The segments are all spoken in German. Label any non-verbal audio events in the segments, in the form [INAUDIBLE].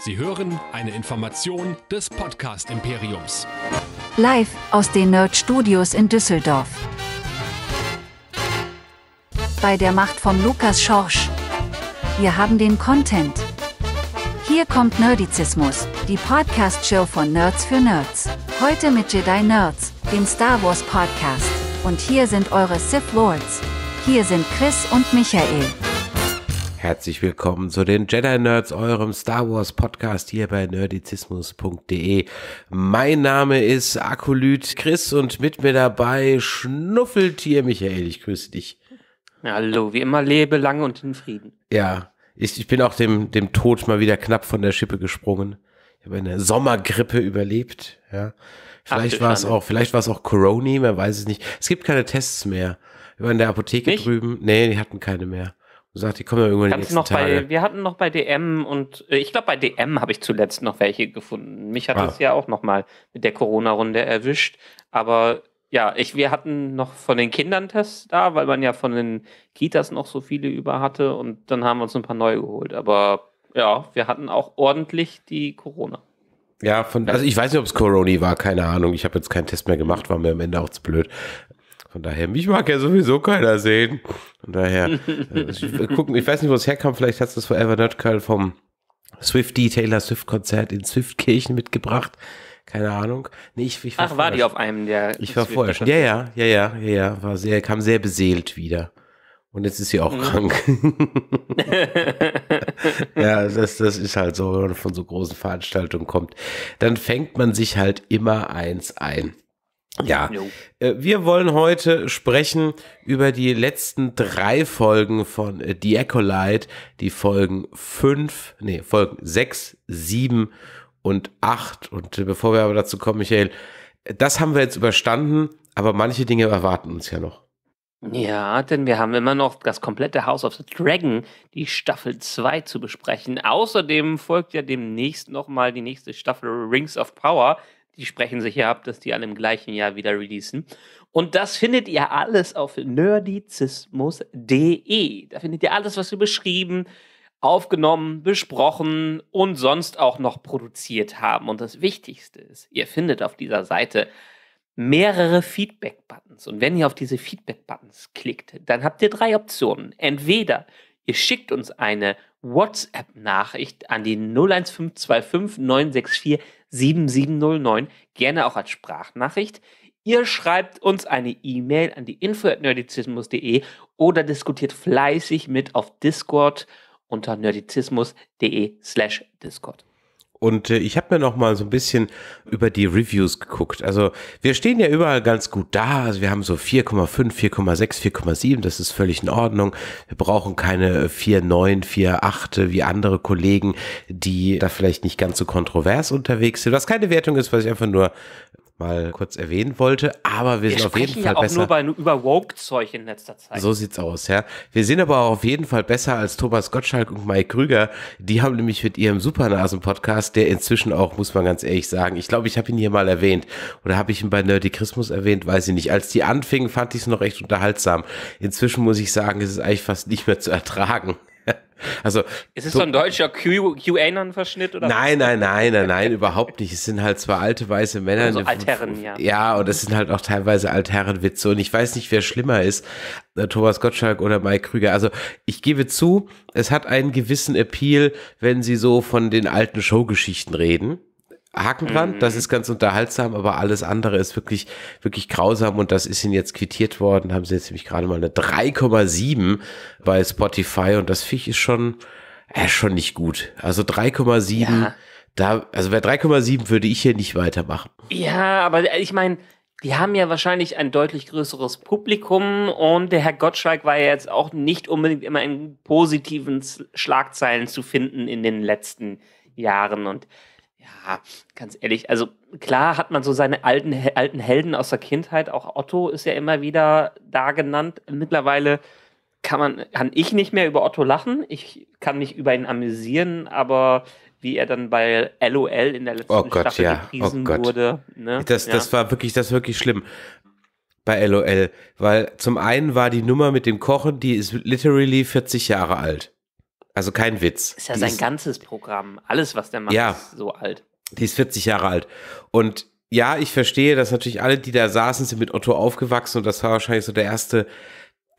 Sie hören eine Information des Podcast Imperiums. Live aus den Nerd Studios in Düsseldorf. Bei der Macht von Lukas Schorsch. Wir haben den Content. Hier kommt Nerdizismus, die Podcast-Show von Nerds für Nerds. Heute mit Jedi Nerds, dem Star Wars Podcast. Und hier sind eure Sith Lords. Hier sind Chris und Michael. Herzlich willkommen zu den Jedi Nerds, eurem Star Wars Podcast hier bei nerdizismus.de. Mein Name ist Akolyt Chris und mit mir dabei Schnuffeltier Michael. Ich grüße dich. Hallo, wie immer, lebe lange und in Frieden. Ja, ich, ich bin auch dem, dem Tod mal wieder knapp von der Schippe gesprungen. Ich habe eine Sommergrippe überlebt. Ja. Vielleicht war es auch, vielleicht war es auch Coroni, man weiß es nicht. Es gibt keine Tests mehr. Wir waren in der Apotheke nicht? drüben. Nee, die hatten keine mehr sagt, die kommen ja irgendwann Kannst noch Tage. Bei, wir hatten noch bei DM und äh, ich glaube bei DM habe ich zuletzt noch welche gefunden. Mich hat ah. das ja auch noch mal mit der Corona-Runde erwischt. Aber ja, ich, wir hatten noch von den Kindern Tests da, weil man ja von den Kitas noch so viele über hatte und dann haben wir uns ein paar neue geholt. Aber ja, wir hatten auch ordentlich die Corona. Ja, von, also ich weiß nicht, ob es Corona war, keine Ahnung. Ich habe jetzt keinen Test mehr gemacht, war mir am Ende auch zu blöd. Von daher, mich mag ja sowieso keiner sehen. Von daher, äh, äh, gucken, ich weiß nicht, wo es herkam, vielleicht hat es das Forever Not Girl vom Swifty Taylor Swift Konzert in Swiftkirchen mitgebracht. Keine Ahnung. Nee, ich, ich war Ach, war die auf einem der. Ich war vorher schon. Ja, ja, ja, ja, ja, ja. War sehr, kam sehr beseelt wieder. Und jetzt ist sie auch mhm. krank. [LAUGHS] [LAUGHS] ja, das, das ist halt so, wenn man von so großen Veranstaltungen kommt. Dann fängt man sich halt immer eins ein. Ja, äh, wir wollen heute sprechen über die letzten drei Folgen von äh, The Acolyte, die Folgen fünf, nee, Folgen sechs, sieben und 8. Und äh, bevor wir aber dazu kommen, Michael, das haben wir jetzt überstanden, aber manche Dinge erwarten uns ja noch. Ja, denn wir haben immer noch das komplette House of the Dragon, die Staffel 2 zu besprechen. Außerdem folgt ja demnächst nochmal die nächste Staffel Rings of Power, die sprechen sich ja ab, dass die alle im gleichen Jahr wieder releasen. Und das findet ihr alles auf nerdizismus.de. Da findet ihr alles, was wir beschrieben, aufgenommen, besprochen und sonst auch noch produziert haben. Und das Wichtigste ist, ihr findet auf dieser Seite mehrere Feedback-Buttons. Und wenn ihr auf diese Feedback-Buttons klickt, dann habt ihr drei Optionen. Entweder ihr schickt uns eine WhatsApp-Nachricht an die 01525 964 7709, gerne auch als Sprachnachricht. Ihr schreibt uns eine E-Mail an die info.nerdizismus.de oder diskutiert fleißig mit auf Discord unter nerdizismus.de slash Discord. Und äh, ich habe mir noch mal so ein bisschen über die Reviews geguckt. Also wir stehen ja überall ganz gut da. Also wir haben so 4,5, 4,6, 4,7. Das ist völlig in Ordnung. Wir brauchen keine 4,9, äh, 4,8 äh, wie andere Kollegen, die da vielleicht nicht ganz so kontrovers unterwegs sind. Was keine Wertung ist, was ich einfach nur mal kurz erwähnen wollte. Aber wir, wir sind auf jeden Fall ja auch besser. nur bei, über Woke-Zeug in letzter Zeit. So sieht's aus, ja. Wir sind aber auch auf jeden Fall besser als Thomas Gottschalk und Mike Krüger. Die haben nämlich mit ihrem Supernasen-Podcast, der inzwischen auch, muss man ganz ehrlich sagen, ich glaube, ich habe ihn hier mal erwähnt oder habe ich ihn bei Nerdy Christmas erwähnt, weiß ich nicht. Als die anfingen, fand ich es noch recht unterhaltsam. Inzwischen muss ich sagen, es ist eigentlich fast nicht mehr zu ertragen. [LAUGHS] Also, ist es so ein deutscher QAnon-Verschnitt oder? Nein, nein, nein, nein, nein, überhaupt nicht. Es sind halt zwei alte weiße Männer. Also Altherren, ja. Ja, und es sind halt auch teilweise Altherrenwitze. Und ich weiß nicht, wer schlimmer ist, äh, Thomas Gottschalk oder Mike Krüger. Also ich gebe zu, es hat einen gewissen Appeal, wenn sie so von den alten Showgeschichten reden. Haken dran, das mhm. ist ganz unterhaltsam, aber alles andere ist wirklich, wirklich grausam und das ist ihnen jetzt quittiert worden, haben sie jetzt nämlich gerade mal eine 3,7 bei Spotify und das Fisch ist schon, äh, schon nicht gut. Also 3,7, ja. da, also bei 3,7 würde ich hier nicht weitermachen. Ja, aber äh, ich meine, die haben ja wahrscheinlich ein deutlich größeres Publikum und der Herr Gottschalk war ja jetzt auch nicht unbedingt immer in positiven Schlagzeilen zu finden in den letzten Jahren und ja, ganz ehrlich, also klar hat man so seine alten, alten Helden aus der Kindheit, auch Otto ist ja immer wieder da genannt. Mittlerweile kann man, kann ich nicht mehr über Otto lachen. Ich kann mich über ihn amüsieren, aber wie er dann bei LOL in der letzten oh Gott, Staffel ja. Oh gepriesen oh Gott. wurde. Ne? Das, ja. das war wirklich, das wirklich schlimm bei LOL, weil zum einen war die Nummer mit dem Kochen, die ist literally 40 Jahre alt. Also kein Witz. Ist ja die sein ist, ganzes Programm. Alles, was der macht, ja, ist so alt. Die ist 40 Jahre alt. Und ja, ich verstehe, dass natürlich alle, die da saßen, sind mit Otto aufgewachsen und das war wahrscheinlich so der erste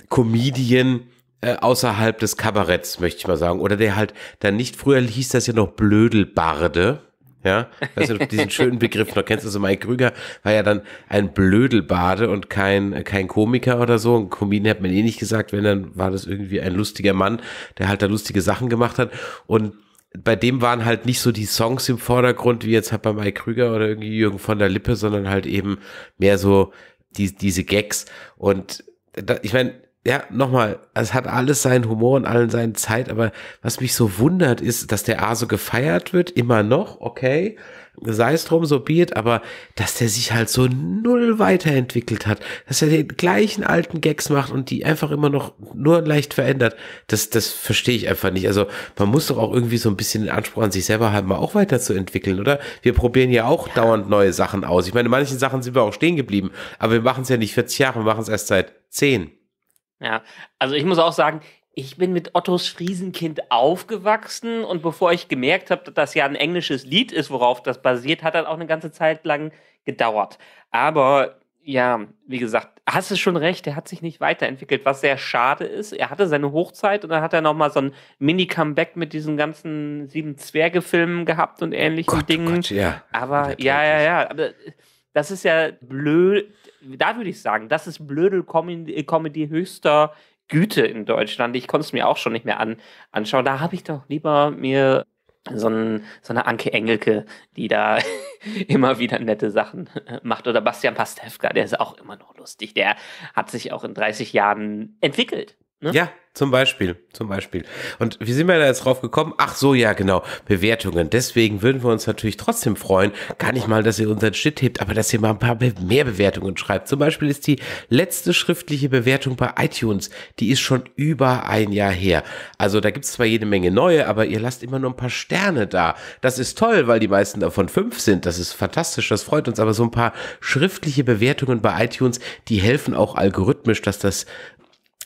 Comedian äh, außerhalb des Kabaretts, möchte ich mal sagen. Oder der halt dann nicht, früher hieß das ja noch Blödelbarde. Ja, weißt diesen schönen Begriff noch kennst. Also Mike Krüger war ja dann ein Blödelbade und kein, kein Komiker oder so. Ein Comedian hat man eh nicht gesagt, wenn dann war das irgendwie ein lustiger Mann, der halt da lustige Sachen gemacht hat. Und bei dem waren halt nicht so die Songs im Vordergrund, wie jetzt halt bei Mike Krüger oder irgendwie Jürgen von der Lippe, sondern halt eben mehr so die, diese Gags. Und da, ich meine, ja, nochmal, es hat alles seinen Humor und allen seinen Zeit, aber was mich so wundert, ist, dass der A so gefeiert wird, immer noch, okay, sei es drum, so biert, aber dass der sich halt so null weiterentwickelt hat, dass er den gleichen alten Gags macht und die einfach immer noch nur leicht verändert, das, das verstehe ich einfach nicht. Also man muss doch auch irgendwie so ein bisschen den Anspruch an sich selber haben, mal auch weiterzuentwickeln, oder? Wir probieren ja auch dauernd neue Sachen aus. Ich meine, manchen Sachen sind wir auch stehen geblieben, aber wir machen es ja nicht 40 Jahre, wir machen es erst seit 10. Ja, also ich muss auch sagen, ich bin mit Ottos Friesenkind aufgewachsen und bevor ich gemerkt habe, dass das ja ein englisches Lied ist, worauf das basiert, hat das auch eine ganze Zeit lang gedauert. Aber ja, wie gesagt, hast du schon recht, er hat sich nicht weiterentwickelt, was sehr schade ist. Er hatte seine Hochzeit und dann hat er nochmal so ein Mini-Comeback mit diesen ganzen sieben Zwerge-Filmen gehabt und oh ähnlichen Gott, oh Dingen. Gott, ja. Aber ja, ja, ja. Aber das ist ja blöd, da würde ich sagen, das ist blöde Comedy, äh, Comedy höchster Güte in Deutschland. Ich konnte es mir auch schon nicht mehr an, anschauen. Da habe ich doch lieber mir so, ein, so eine Anke Engelke, die da [LAUGHS] immer wieder nette Sachen äh, macht. Oder Bastian Pastewka, der ist auch immer noch lustig. Der hat sich auch in 30 Jahren entwickelt. Ne? Ja, zum Beispiel, zum Beispiel. Und wie sind wir da jetzt drauf gekommen? Ach so, ja, genau, Bewertungen. Deswegen würden wir uns natürlich trotzdem freuen, gar nicht mal, dass ihr unseren Shit hebt, aber dass ihr mal ein paar mehr Bewertungen schreibt. Zum Beispiel ist die letzte schriftliche Bewertung bei iTunes, die ist schon über ein Jahr her. Also da gibt's zwar jede Menge neue, aber ihr lasst immer nur ein paar Sterne da. Das ist toll, weil die meisten davon fünf sind. Das ist fantastisch, das freut uns. Aber so ein paar schriftliche Bewertungen bei iTunes, die helfen auch algorithmisch, dass das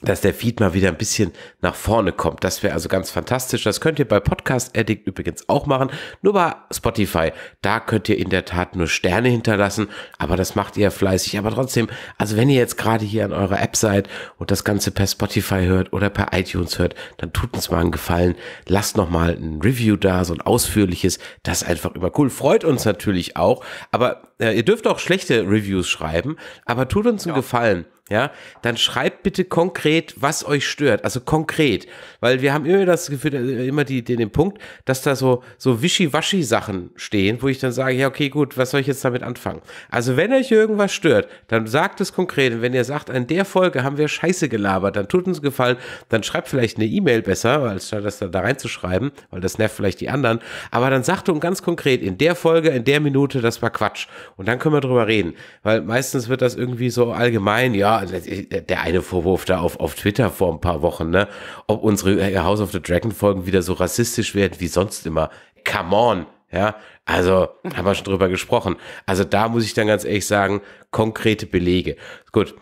dass der Feed mal wieder ein bisschen nach vorne kommt. Das wäre also ganz fantastisch. Das könnt ihr bei Podcast Addict übrigens auch machen. Nur bei Spotify, da könnt ihr in der Tat nur Sterne hinterlassen, aber das macht ihr fleißig. Aber trotzdem, also wenn ihr jetzt gerade hier an eurer App seid und das Ganze per Spotify hört oder per iTunes hört, dann tut uns mal einen Gefallen. Lasst nochmal ein Review da, so ein ausführliches. Das ist einfach immer cool. Freut uns natürlich auch. Aber äh, ihr dürft auch schlechte Reviews schreiben, aber tut uns einen ja. Gefallen ja, dann schreibt bitte konkret, was euch stört. Also konkret. Weil wir haben immer das Gefühl, äh, immer die, den, den Punkt, dass da so, so Wischiwaschi-Sachen stehen, wo ich dann sage, ja, okay, gut, was soll ich jetzt damit anfangen? Also wenn euch irgendwas stört, dann sagt es konkret. Und wenn ihr sagt, an der Folge haben wir Scheiße gelabert, dann tut uns Gefallen, dann schreibt vielleicht eine E-Mail besser, als statt das da, da reinzuschreiben, weil das nervt vielleicht die anderen. Aber dann sagt uns ganz konkret, in der Folge, in der Minute, das war Quatsch. Und dann können wir drüber reden. Weil meistens wird das irgendwie so allgemein, ja, also der eine Vorwurf da auf, auf Twitter vor ein paar Wochen, ne? Ob unsere äh, House of the Dragon Folgen wieder so rassistisch werden wie sonst immer. Come on, ja? Also, haben wir schon drüber gesprochen. Also da muss ich dann ganz ehrlich sagen, konkrete Belege. Gut.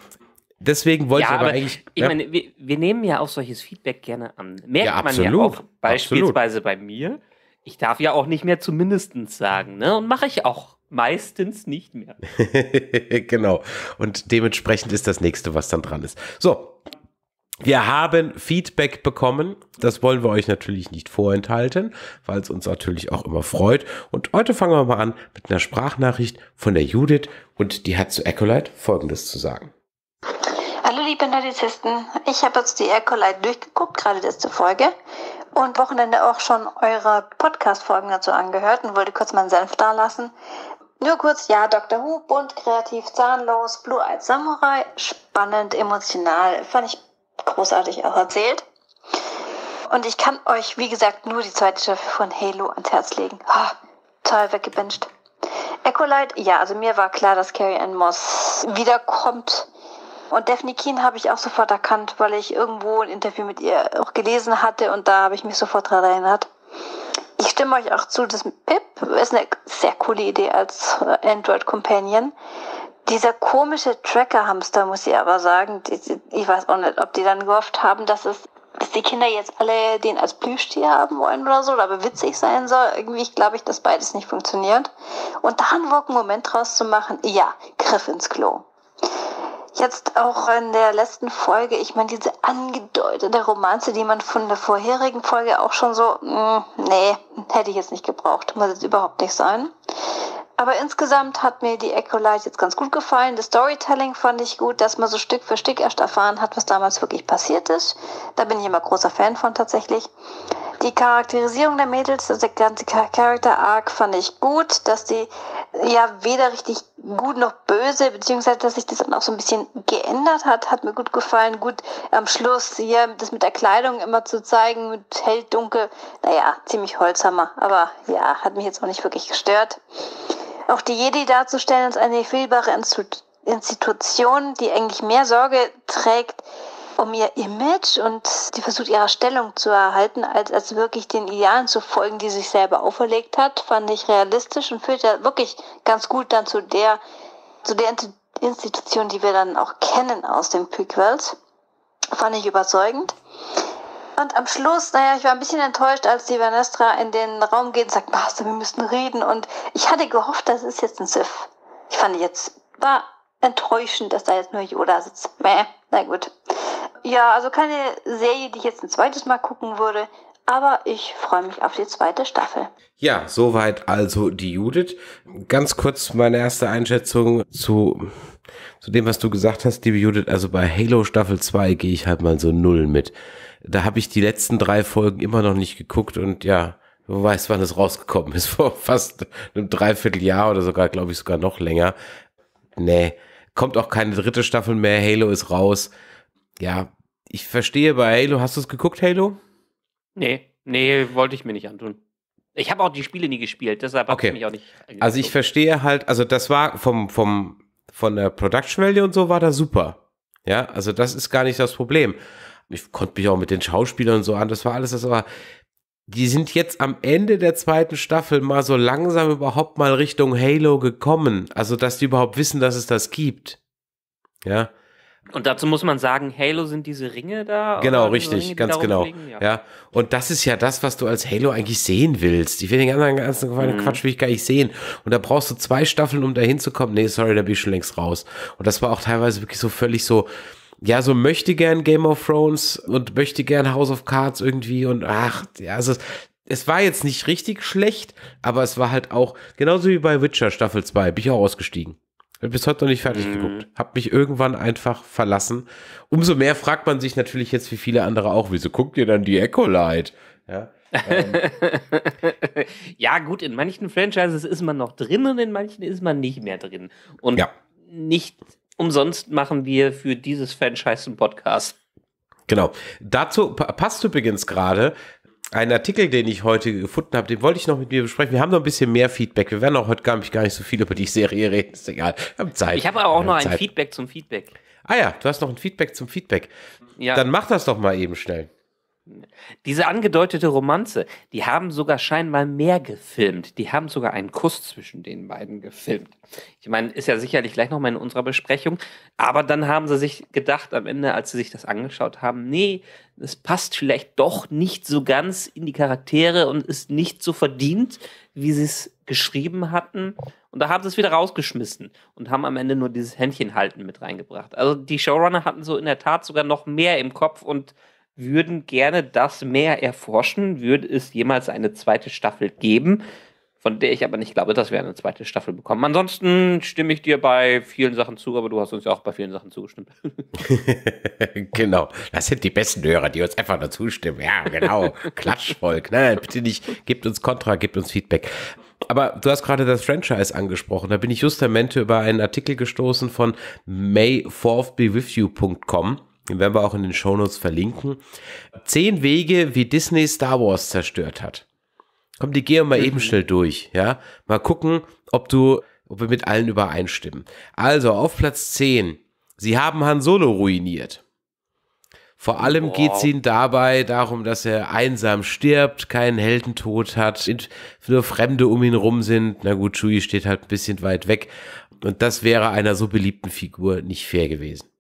Deswegen wollte ja, ich aber, aber eigentlich. Ich ja? meine, wir, wir, nehmen ja auch solches Feedback gerne an. Merkt ja, man ja auch beispielsweise absolut. bei mir. Ich darf ja auch nicht mehr zumindest sagen, ne? Und mache ich auch meistens nicht mehr. [LAUGHS] genau. Und dementsprechend ist das nächste, was dann dran ist. So. Wir haben Feedback bekommen. Das wollen wir euch natürlich nicht vorenthalten, weil es uns natürlich auch immer freut. Und heute fangen wir mal an mit einer Sprachnachricht von der Judith und die hat zu Ecolite Folgendes zu sagen. Hallo liebe Nerdizisten, ich habe jetzt die Ecolite durchgeguckt, gerade die letzte Folge und Wochenende auch schon eure Podcast-Folgen dazu angehört und wollte kurz meinen Senf da lassen. Nur kurz, ja, Dr. Who, bunt, kreativ, zahnlos, Blue Eyed Samurai, spannend, emotional, fand ich großartig auch erzählt. Und ich kann euch, wie gesagt, nur die zweite Staffel von Halo ans Herz legen. Oh, toll weggebencht. Ecolite, ja, also mir war klar, dass Carrie Ann Moss wiederkommt. Und Daphne Keen habe ich auch sofort erkannt, weil ich irgendwo ein Interview mit ihr auch gelesen hatte und da habe ich mich sofort daran erinnert. Ich stimme euch auch zu, das Pip ist eine sehr coole Idee als äh, Android Companion. Dieser komische Tracker-Hamster, muss ich aber sagen, ich weiß auch nicht, ob die dann gehofft haben, dass es dass die Kinder jetzt alle den als Plüschtier haben wollen oder so, oder aber witzig sein soll. Irgendwie glaube ich, dass beides nicht funktioniert. Und da einen Moment draus zu machen, ja, Griff ins Klo. Jetzt auch in der letzten Folge, ich meine, diese angedeutete Romanze, die man von der vorherigen Folge auch schon so, mh, mm, nee, hätte ich jetzt nicht gebraucht, muss jetzt überhaupt nicht sein. Aber insgesamt hat mir die Echo Light jetzt ganz gut gefallen. Das Storytelling fand ich gut, dass man so Stück für Stück erst erfahren hat, was damals wirklich passiert ist. Da bin ich immer großer Fan von tatsächlich die Charakterisierung der Mädels, also der ganze Charakter Arc fand ich gut, dass die ja weder richtig gut noch böse, beziehungsweise dass sich das dann auch so ein bisschen geändert hat, hat mir gut gefallen. Gut, am Schluss hier das mit der Kleidung immer zu zeigen, mit hell, dunkel, naja, ziemlich Holzhammer, aber ja, hat mich jetzt auch nicht wirklich gestört. Auch die Jedi darzustellen als eine fehlbare Institution, die eigentlich mehr Sorge trägt, um ihr Image und die versucht ihre Stellung zu erhalten, als, als wirklich den Idealen zu folgen, die sie sich selber auferlegt hat, fand ich realistisch und führt ja wirklich ganz gut dann zu der, zu der Institution, die wir dann auch kennen aus den Prequels. Fand ich überzeugend. Und am Schluss, naja, ich war ein bisschen enttäuscht, als die Vanestra in den Raum geht und sagt, Master, wir müssen reden. Und ich hatte gehofft, das ist jetzt ein Sif. Ich fand jetzt, war enttäuschend, dass da jetzt nur Yoda sitzt. Mäh, na gut. Ja, also keine Serie, die ich jetzt ein zweites Mal gucken würde, aber ich freue mich auf die zweite Staffel. Ja, soweit also die Judith. Ganz kurz meine erste Einschätzung zu, zu dem, was du gesagt hast, liebe Judith. Also bei Halo Staffel 2 gehe ich halt mal so null mit. Da habe ich die letzten drei Folgen immer noch nicht geguckt und ja, du weißt, wann es rausgekommen ist. [LAUGHS] Vor fast einem Dreivierteljahr oder sogar, glaube ich, sogar noch länger. Nee, kommt auch keine dritte Staffel mehr. Halo ist raus ja, ich verstehe bei Halo, hast du es geguckt, Halo? Nee, nee, wollte ich mir nicht antun. Ich habe auch die Spiele nie gespielt, deshalb habe okay. ich mich auch nicht. Angeguckt. Also ich verstehe halt, also das war vom, vom, von der Production Value und so war das super. Ja, also das ist gar nicht das Problem. Ich konnte mich auch mit den Schauspielern und so an, das war alles, das war. Die sind jetzt am Ende der zweiten Staffel mal so langsam überhaupt mal Richtung Halo gekommen. Also, dass die überhaupt wissen, dass es das gibt. Ja. Und dazu muss man sagen, Halo sind diese Ringe da. Genau, richtig, Ringe, ganz genau. Ja. ja. und das ist ja das, was du als Halo eigentlich sehen willst. Ich will den anderen ganzen mhm. Quatsch will ich gar nicht sehen. Und da brauchst du zwei Staffeln, um da hinzukommen. Nee, sorry, da bin ich schon längst raus. Und das war auch teilweise wirklich so völlig so, ja, so möchte gern Game of Thrones und möchte gern House of Cards irgendwie und ach, ja, also es war jetzt nicht richtig schlecht, aber es war halt auch, genauso wie bei Witcher Staffel 2, bin ich auch ausgestiegen bis heute noch nicht fertig mhm. geguckt. Hab mich irgendwann einfach verlassen. Umso mehr fragt man sich natürlich jetzt wie viele andere auch, wieso guckt ihr dann die Ecolite? Ja. Ähm. [LAUGHS] ja, gut, in manchen Franchises ist man noch drin und in manchen ist man nicht mehr drin. Und ja. nicht umsonst machen wir für dieses Franchise einen Podcast. Genau. Dazu passt übrigens gerade, einen Artikel, den ich heute gefunden habe, den wollte ich noch mit mir besprechen. Wir haben noch ein bisschen mehr Feedback. Wir werden auch heute gar nicht, gar nicht so viel über die Serie reden. Ist egal. Wir haben Zeit. Ich habe aber auch noch Zeit. ein Feedback zum Feedback. Ah ja, du hast noch ein Feedback zum Feedback. Ja. Dann mach das doch mal eben schnell. Diese angedeutete Romanze, die haben sogar scheinbar mehr gefilmt. Die haben sogar einen Kuss zwischen den beiden gefilmt. Ich meine, ist ja sicherlich gleich nochmal in unserer Besprechung. Aber dann haben sie sich gedacht am Ende, als sie sich das angeschaut haben, nee, es passt vielleicht doch nicht so ganz in die Charaktere und ist nicht so verdient, wie sie es geschrieben hatten. Und da haben sie es wieder rausgeschmissen und haben am Ende nur dieses Händchenhalten mit reingebracht. Also die Showrunner hatten so in der Tat sogar noch mehr im Kopf und würden gerne das mehr erforschen. Würde es jemals eine zweite Staffel geben? Von der ich aber nicht glaube, dass wir eine zweite Staffel bekommen. Ansonsten stimme ich dir bei vielen Sachen zu, aber du hast uns ja auch bei vielen Sachen zugestimmt. [LAUGHS] genau. Das sind die besten Hörer, die uns einfach nur zustimmen. Ja, genau. Klatschvolk. Nein, bitte nicht. Gebt uns Kontra, gebt uns Feedback. Aber du hast gerade das Franchise angesprochen. Da bin ich justamente über einen Artikel gestoßen von mayforthbewithyou.com den werden wir auch in den Shownotes verlinken. Zehn Wege, wie Disney Star Wars zerstört hat. Komm, die gehen wir mal mhm. eben schnell durch, ja? Mal gucken, ob du, ob wir mit allen übereinstimmen. Also, auf Platz 10. Sie haben Han Solo ruiniert. Vor allem wow. geht es ihnen dabei darum, dass er einsam stirbt, keinen Heldentod hat, nur Fremde um ihn rum sind. Na gut, Chewie steht halt ein bisschen weit weg. Und das wäre einer so beliebten Figur nicht fair gewesen.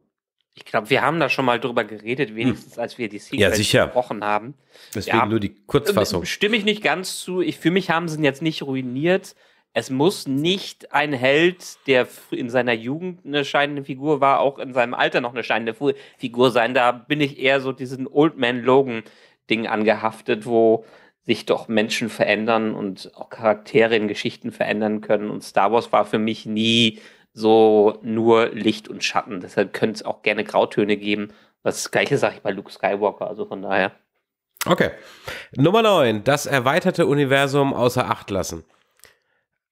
Ich glaube, wir haben da schon mal drüber geredet, hm. wenigstens als wir die Sequels ja, gesprochen haben. Deswegen ja, nur die Kurzfassung. Ähm, stimme ich nicht ganz zu. Ich, für mich haben sie ihn jetzt nicht ruiniert. Es muss nicht ein Held, der in seiner Jugend eine scheinende Figur war, auch in seinem Alter noch eine scheinende Figur sein. Da bin ich eher so diesen Old Man Logan-Ding angehaftet, wo sich doch Menschen verändern und auch Charaktere in Geschichten verändern können. Und Star Wars war für mich nie so nur Licht und Schatten. Deshalb könnte es auch gerne Grautöne geben. Das gleiche sage ich bei Luke Skywalker, also von daher. Okay. Nummer 9. Das erweiterte Universum außer Acht lassen.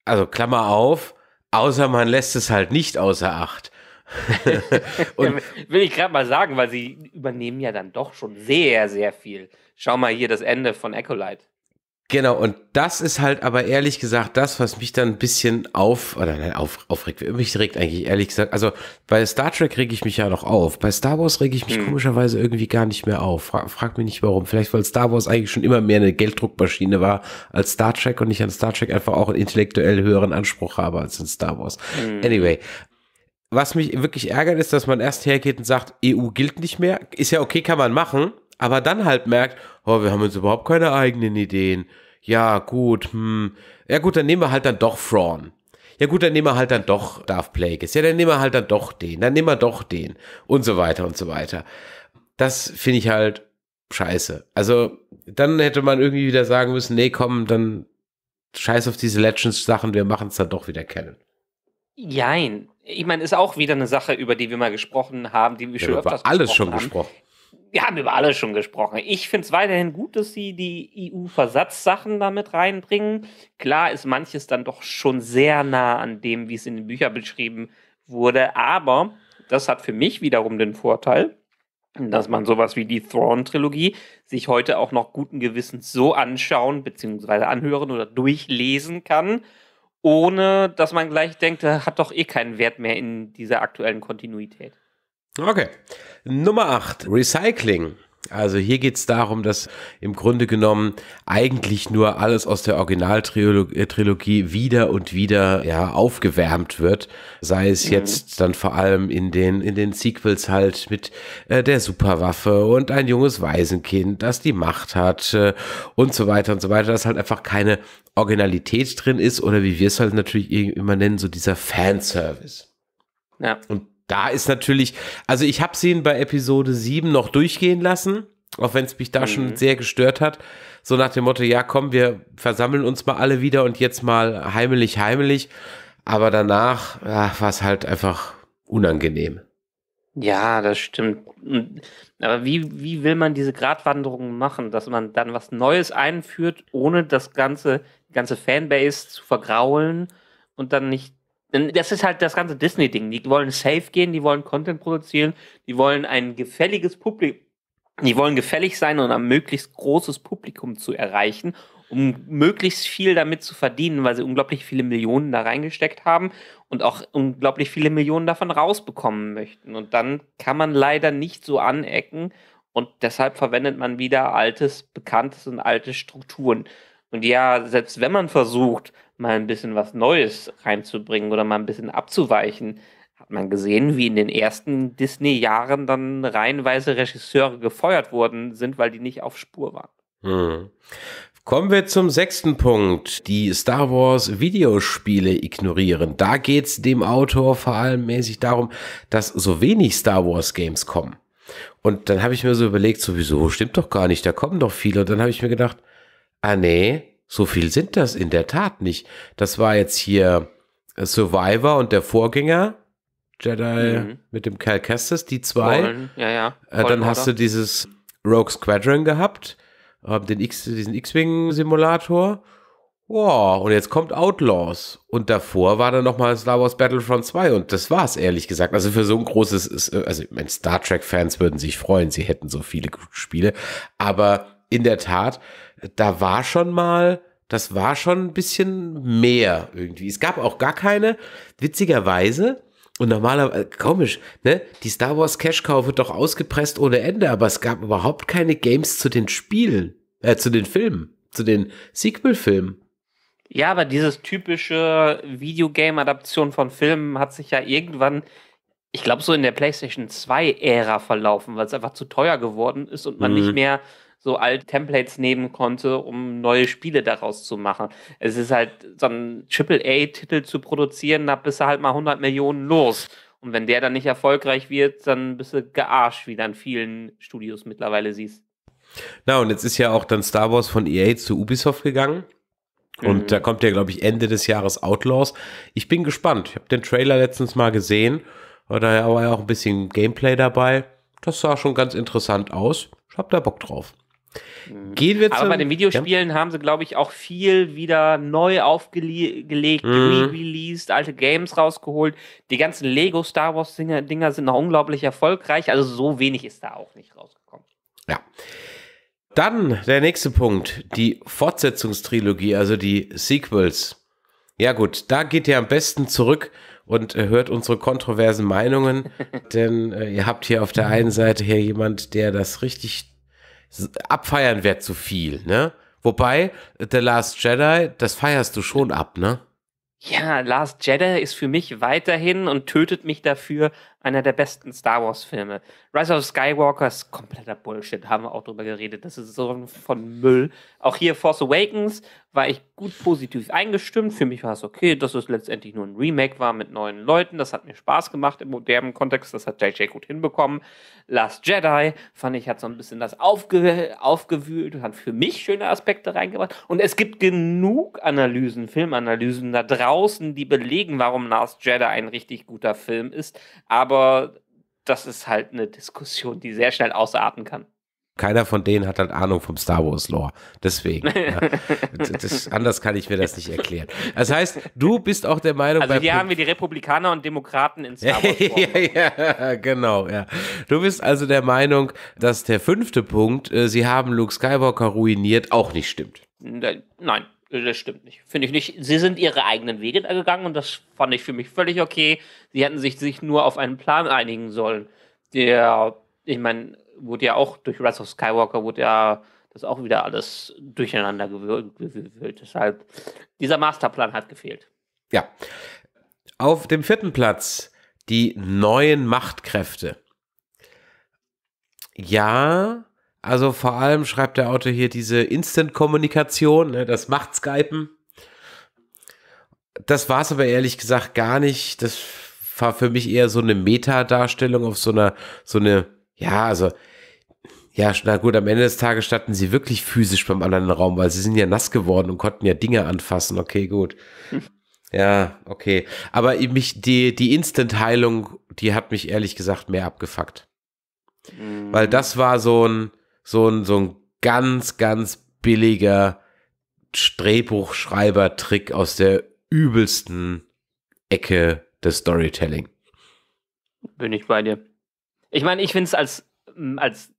Also Klammer auf, außer man lässt es halt nicht außer Acht. [LAUGHS] Will ich gerade mal sagen, weil sie übernehmen ja dann doch schon sehr, sehr viel. Schau mal hier das Ende von Ecolite. Genau, und das ist halt aber ehrlich gesagt das, was mich dann ein bisschen auf, oder nein, auf, aufregt. Mich regt eigentlich ehrlich gesagt, also bei Star Trek reg ich mich ja noch auf. Bei Star Wars reg ich mich hm. komischerweise irgendwie gar nicht mehr auf. Frag, frag mich nicht warum. Vielleicht, weil Star Wars eigentlich schon immer mehr eine Gelddruckmaschine war als Star Trek und ich an Star Trek einfach auch einen intellektuell höheren Anspruch habe als in Star Wars. Hm. Anyway, was mich wirklich ärgert, ist, dass man erst hergeht und sagt, EU gilt nicht mehr. Ist ja okay, kann man machen aber dann halt merkt, oh, wir haben jetzt überhaupt keine eigenen Ideen. Ja, gut, hm. Ja, gut, dann nehmen wir halt dann doch Fraun. Ja, gut, dann nehmen wir halt dann doch Darth Plagueis. Ja, dann nehmen wir halt dann doch den. Dann nehmen wir doch den. Und so weiter und so weiter. Das finde ich halt scheiße. Also, dann hätte man irgendwie wieder sagen müssen, nee, komm, dann scheiß auf diese Legends-Sachen, wir machen es dann doch wieder kennen. Jein. Ich meine, ist auch wieder eine Sache, über die wir mal gesprochen haben, die wir ja, schon über öfters alles schon haben. gesprochen wir haben über alles schon gesprochen. Ich finde es weiterhin gut, dass sie die EU-Versatzsachen damit reinbringen. Klar ist manches dann doch schon sehr nah an dem, wie es in den Büchern beschrieben wurde, aber das hat für mich wiederum den Vorteil, dass man sowas wie die Thrawn-Trilogie sich heute auch noch guten Gewissens so anschauen bzw. anhören oder durchlesen kann, ohne dass man gleich denkt, hat doch eh keinen Wert mehr in dieser aktuellen Kontinuität. Okay. Nummer 8, Recycling. Also hier geht es darum, dass im Grunde genommen eigentlich nur alles aus der Originaltrilogie äh, wieder und wieder ja, aufgewärmt wird. Sei es mhm. jetzt dann vor allem in den, in den Sequels halt mit äh, der Superwaffe und ein junges Waisenkind, das die Macht hat äh, und so weiter und so weiter, dass halt einfach keine Originalität drin ist oder wie wir es halt natürlich immer nennen, so dieser Fanservice. Ja. Und da ist natürlich, also ich habe ihn bei Episode 7 noch durchgehen lassen, auch wenn es mich da mhm. schon sehr gestört hat. So nach dem Motto, ja komm, wir versammeln uns mal alle wieder und jetzt mal heimelig, heimelig. Aber danach war es halt einfach unangenehm. Ja, das stimmt. Aber wie, wie will man diese Gratwanderung machen, dass man dann was Neues einführt, ohne das ganze, ganze Fanbase zu vergraulen und dann nicht denn das ist halt das ganze Disney-Ding. Die wollen safe gehen, die wollen Content produzieren, die wollen ein gefälliges Publikum, die wollen gefällig sein und ein möglichst großes Publikum zu erreichen, um möglichst viel damit zu verdienen, weil sie unglaublich viele Millionen da reingesteckt haben und auch unglaublich viele Millionen davon rausbekommen möchten. Und dann kann man leider nicht so anecken und deshalb verwendet man wieder altes, bekanntes und alte Strukturen. Und ja, selbst wenn man versucht, mal ein bisschen was Neues reinzubringen oder mal ein bisschen abzuweichen. Hat man gesehen, wie in den ersten Disney-Jahren dann reihenweise Regisseure gefeuert worden sind, weil die nicht auf Spur waren. Hm. Kommen wir zum sechsten Punkt. Die Star Wars Videospiele ignorieren. Da geht es dem Autor vor allem mäßig darum, dass so wenig Star Wars Games kommen. Und dann habe ich mir so überlegt, sowieso, stimmt doch gar nicht, da kommen doch viele. Und dann habe ich mir gedacht, ah nee, so viel sind das in der Tat nicht. Das war jetzt hier äh, Survivor und der Vorgänger, Jedi mhm. mit dem Cal Kestis, die zwei. Wollen. Ja, ja. Wollen, äh, dann hast oder? du dieses Rogue Squadron gehabt, den X, diesen X-Wing-Simulator. Wow, und jetzt kommt Outlaws. Und davor war dann nochmal Star Wars Battlefront 2 und das war es, ehrlich gesagt. Also für so ein großes, äh, also ich meine, Star Trek-Fans würden sich freuen, sie hätten so viele gute Spiele. Aber in der Tat da war schon mal, das war schon ein bisschen mehr irgendwie. Es gab auch gar keine, witzigerweise, und normalerweise, äh, komisch, ne? Die Star Wars Cash-Cow wird doch ausgepresst ohne Ende, aber es gab überhaupt keine Games zu den Spielen, äh, zu den Filmen, zu den Sequel-Filmen. Ja, aber dieses typische Videogame-Adaption von Filmen hat sich ja irgendwann, ich glaube, so in der PlayStation 2-Ära verlaufen, weil es einfach zu teuer geworden ist und man mhm. nicht mehr so alt Templates nehmen konnte, um neue Spiele daraus zu machen. Es ist halt so ein AAA-Titel zu produzieren, da bist du halt mal 100 Millionen los. Und wenn der dann nicht erfolgreich wird, dann bist du gearscht, wie dann vielen Studios mittlerweile siehst. Na, und jetzt ist ja auch dann Star Wars von EA zu Ubisoft gegangen. Und mhm. da kommt ja, glaube ich, Ende des Jahres Outlaws. Ich bin gespannt. Ich habe den Trailer letztens mal gesehen. Da war ja auch ein bisschen Gameplay dabei. Das sah schon ganz interessant aus. Ich habe da Bock drauf. Mhm. Gehen wir Aber bei den Videospielen ja. haben sie, glaube ich, auch viel wieder neu aufgelegt, mhm. re-released, alte Games rausgeholt. Die ganzen Lego Star Wars Dinger, Dinger sind noch unglaublich erfolgreich. Also so wenig ist da auch nicht rausgekommen. Ja. Dann der nächste Punkt, die Fortsetzungstrilogie, also die Sequels. Ja gut, da geht ihr am besten zurück und äh, hört unsere kontroversen Meinungen, [LAUGHS] denn äh, ihr habt hier auf der einen Seite hier jemand, der das richtig abfeiern wäre zu viel, ne? Wobei, The Last Jedi, das feierst du schon ab, ne? Ja, Last Jedi ist für mich weiterhin und tötet mich dafür einer der besten Star Wars-Filme. Rise of Skywalker ist kompletter Bullshit, haben wir auch drüber geredet. Das ist so von Müll. Auch hier Force Awakens war ich gut positiv eingestimmt. Für mich war es okay, dass es letztendlich nur ein Remake war mit neuen Leuten. Das hat mir Spaß gemacht im modernen Kontext. Das hat JJ gut hinbekommen. Last Jedi fand ich, hat so ein bisschen das aufge aufgewühlt, hat für mich schöne Aspekte reingebracht. Und es gibt genug Analysen, Filmanalysen da draußen, die belegen, warum Last Jedi ein richtig guter Film ist. Aber aber das ist halt eine Diskussion, die sehr schnell ausarten kann. Keiner von denen hat halt Ahnung vom Star Wars Lore. Deswegen. [LAUGHS] Ja. das, anders kann ich mir das nicht erklären. Das heißt, du bist auch der Meinung. Also hier haben wir die Republikaner und Demokraten in Star Wars. [LAUGHS] ja, ja, genau, ja. Du bist also der Meinung, dass der fünfte Punkt, äh, sie haben Luke Skywalker ruiniert, auch nicht stimmt. Äh, nein das stimmt nicht. Finde ich nicht. Sie sind ihre eigenen Wege da gegangen und das fand ich für mich völlig okay. Sie hätten sich, sich nur auf einen Plan einigen sollen. Der, ich meine, wurde ja auch durch Rise of Skywalker, wurde ja das auch wieder alles durcheinander gewürgt. Deshalb, dieser Masterplan hat gefehlt. Ja. Auf dem vierten Platz die neuen Machtkräfte. Ja, also vor allem schreibt der Autor hier diese Instant-Kommunikation, ne, das macht Skypen. Das war es aber ehrlich gesagt gar nicht. Das war für mich eher so eine Meta-Darstellung auf so einer, so eine, ja, also, ja, na gut, am Ende des Tages standen sie wirklich physisch beim anderen Raum, weil sie sind ja nass geworden und konnten ja Dinge anfassen. Okay, gut. [LAUGHS] Ja, okay. Aber mich, die, die Instant-Heilung, die hat mich ehrlich gesagt mehr abgefuckt. Mhm. Weil das war so ein, so ein, so ein ganz, ganz billiger Drehbuchschreiber-Trick aus der übelsten Ecke des Storytelling. Bin ich bei dir. Ich meine, ich finde es als, mm, als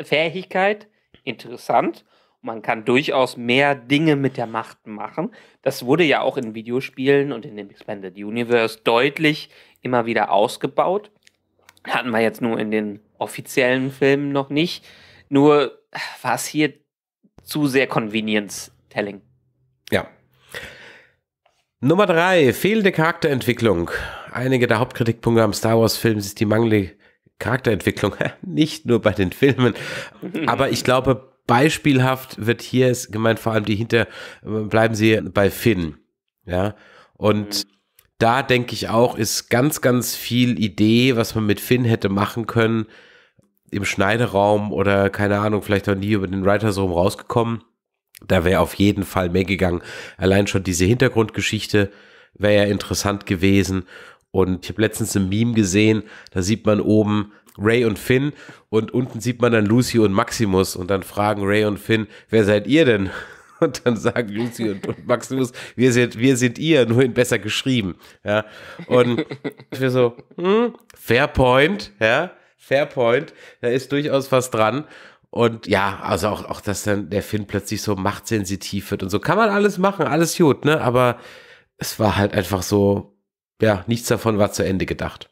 Fähigkeit interessant. Man kann durchaus mehr Dinge mit der Macht machen. Das wurde ja auch in Videospielen und in dem Expanded Universe deutlich immer wieder ausgebaut. Hatten wir jetzt nur in den offiziellen Filmen noch nicht. Nur war es hier zu sehr Convenience-Telling. Ja. Nummer drei, fehlende Charakterentwicklung. Einige der Hauptkritikpunkte am Star Wars-Film ist die mangelnde Charakterentwicklung. [LAUGHS] Nicht nur bei den Filmen, aber ich glaube, beispielhaft wird hier ist gemeint, vor allem die hinter, bleiben sie bei Finn. Ja. Und mhm. da denke ich auch, ist ganz, ganz viel Idee, was man mit Finn hätte machen können, im Schneideraum oder keine Ahnung, vielleicht auch nie über den Writers Room rausgekommen. Da wäre auf jeden Fall mehr gegangen. Allein schon diese Hintergrundgeschichte wäre ja interessant gewesen. Und ich habe letztens ein Meme gesehen, da sieht man oben Ray und Finn und unten sieht man dann Lucy und Maximus und dann fragen Ray und Finn, wer seid ihr denn? [LAUGHS] Und dann sagen Lucy und, und Maximus, wir sind, wir sind ihr, nur in besser geschrieben. Ja. Und ich wäre so, hm, fair point, ja. Fairpoint, da ist durchaus was dran. Und ja, also auch, auch, dass dann der Finn plötzlich so machtsensitiv wird und so. Kann man alles machen, alles gut, ne? Aber es war halt einfach so, ja, nichts davon war zu Ende gedacht.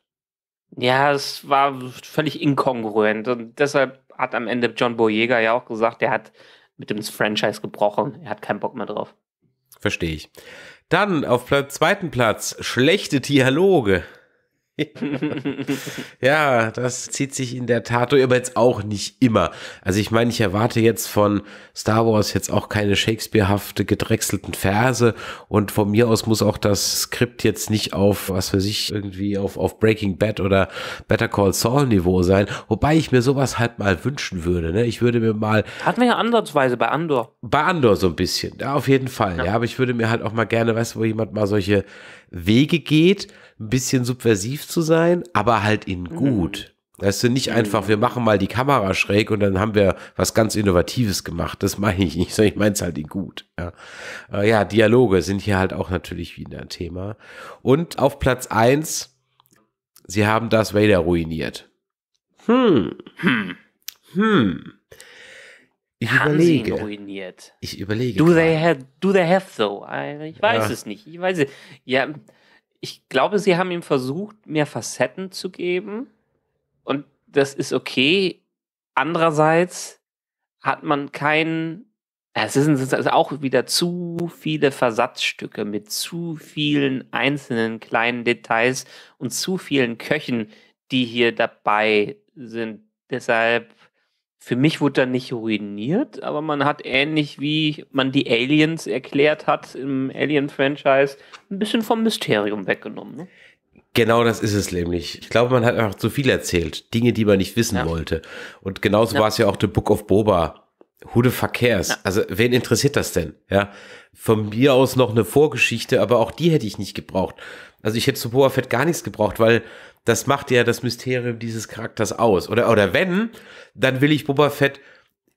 Ja, es war völlig inkongruent. Und deshalb hat am Ende John Boyega ja auch gesagt, er hat mit dem Franchise gebrochen. Er hat keinen Bock mehr drauf. Verstehe ich. Dann auf Platz, zweiten Platz schlechte Dialoge. [LAUGHS] ja, das zieht sich in der Tat durch, aber jetzt auch nicht immer. Also ich meine, ich erwarte jetzt von Star Wars jetzt auch keine Shakespeare-hafte gedrechselten Verse und von mir aus muss auch das Skript jetzt nicht auf, was für sich irgendwie auf, auf Breaking Bad oder Better Call Saul Niveau sein, wobei ich mir sowas halt mal wünschen würde. Ne? Ich würde mir mal... Hatten wir ja ansatzweise bei Andor. Bei Andor so ein bisschen, ja, auf jeden Fall. Ja. ja, aber ich würde mir halt auch mal gerne, weißt du, wo jemand mal solche Wege geht ein bisschen subversiv zu sein, aber halt in mhm. gut. Mhm. Weißt du, nicht einfach, mhm. wir machen mal die Kamera schräg und dann haben wir was ganz Innovatives gemacht. Das meine ich nicht, [LAUGHS] sondern ich meine es halt in gut. Ja. Äh, ja, Dialoge sind hier halt auch natürlich wieder ein Thema. Und auf Platz 1, sie haben das Vader ruiniert. Hm. Hm. Hm. Ich haben überlege. Sie ihn ruiniert? Ich überlege. Do they have, do they have so? Ich weiß ja. es nicht. Ich weiß es. Ja, ich glaube, sie haben ihm versucht, mehr Facetten zu geben. Und das ist okay. Andererseits hat man keinen. Es sind also auch wieder zu viele Versatzstücke mit zu vielen einzelnen kleinen Details und zu vielen Köchen, die hier dabei sind. Deshalb für mich wurde da nicht ruiniert, aber man hat ähnlich wie man die Aliens erklärt hat im Alien-Franchise ein bisschen vom Mysterium weggenommen. Ne? Genau das ist es nämlich. Ich glaube, man hat einfach zu viel erzählt. Dinge, die man nicht wissen ja. wollte. Und genauso ja. war es ja auch The Book of Boba. Who Hude Verkehrs. Ja. Also, wen interessiert das denn? Ja. Von mir aus noch eine Vorgeschichte, aber auch die hätte ich nicht gebraucht. Also, ich hätte zu Boba Fett gar nichts gebraucht, weil das macht ja das Mysterium dieses Charakters aus. Oder, oder wenn, dann will ich Boba Fett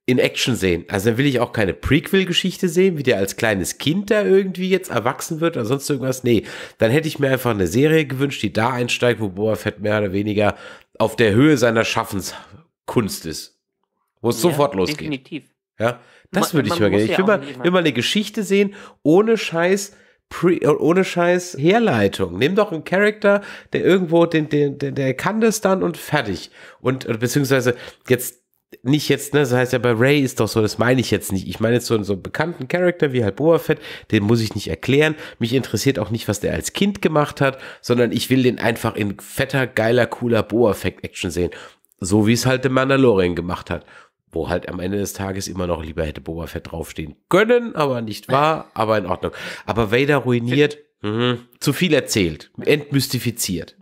in Action sehen. Also dann will ich auch keine Prequel-Geschichte sehen, wie der als kleines Kind da irgendwie jetzt erwachsen wird oder sonst irgendwas. Nee, dann hätte ich mir einfach eine Serie gewünscht, die da einsteigt, wo Boba Fett mehr oder weniger auf der Höhe seiner Schaffenskunst ist. Wo es ja, sofort losgeht. Definitiv. Ja, das man, würde ich mir gerne. Ich will mal, will mal eine Geschichte sehen, ohne Scheiß Pre oh, ohne Scheiß Herleitung. Nimm doch einen Charakter, der irgendwo, den, den, den, der kann das dann und fertig. Und äh, beziehungsweise jetzt nicht jetzt, ne, das heißt ja bei Ray ist doch so, das meine ich jetzt nicht. Ich meine jetzt so, so einen bekannten Charakter wie halt Boa Fett, den muss ich nicht erklären. Mich interessiert auch nicht, was der als Kind gemacht hat, sondern ich will den einfach in fetter, geiler, cooler Boa Fett Action sehen. So wie es halt der Mandalorian gemacht hat wo halt am Ende des Tages immer noch lieber hätte Boba Fett draufstehen können, aber nicht wahr, aber in Ordnung. Aber Vader ruiniert, mh, zu viel erzählt, entmystifiziert.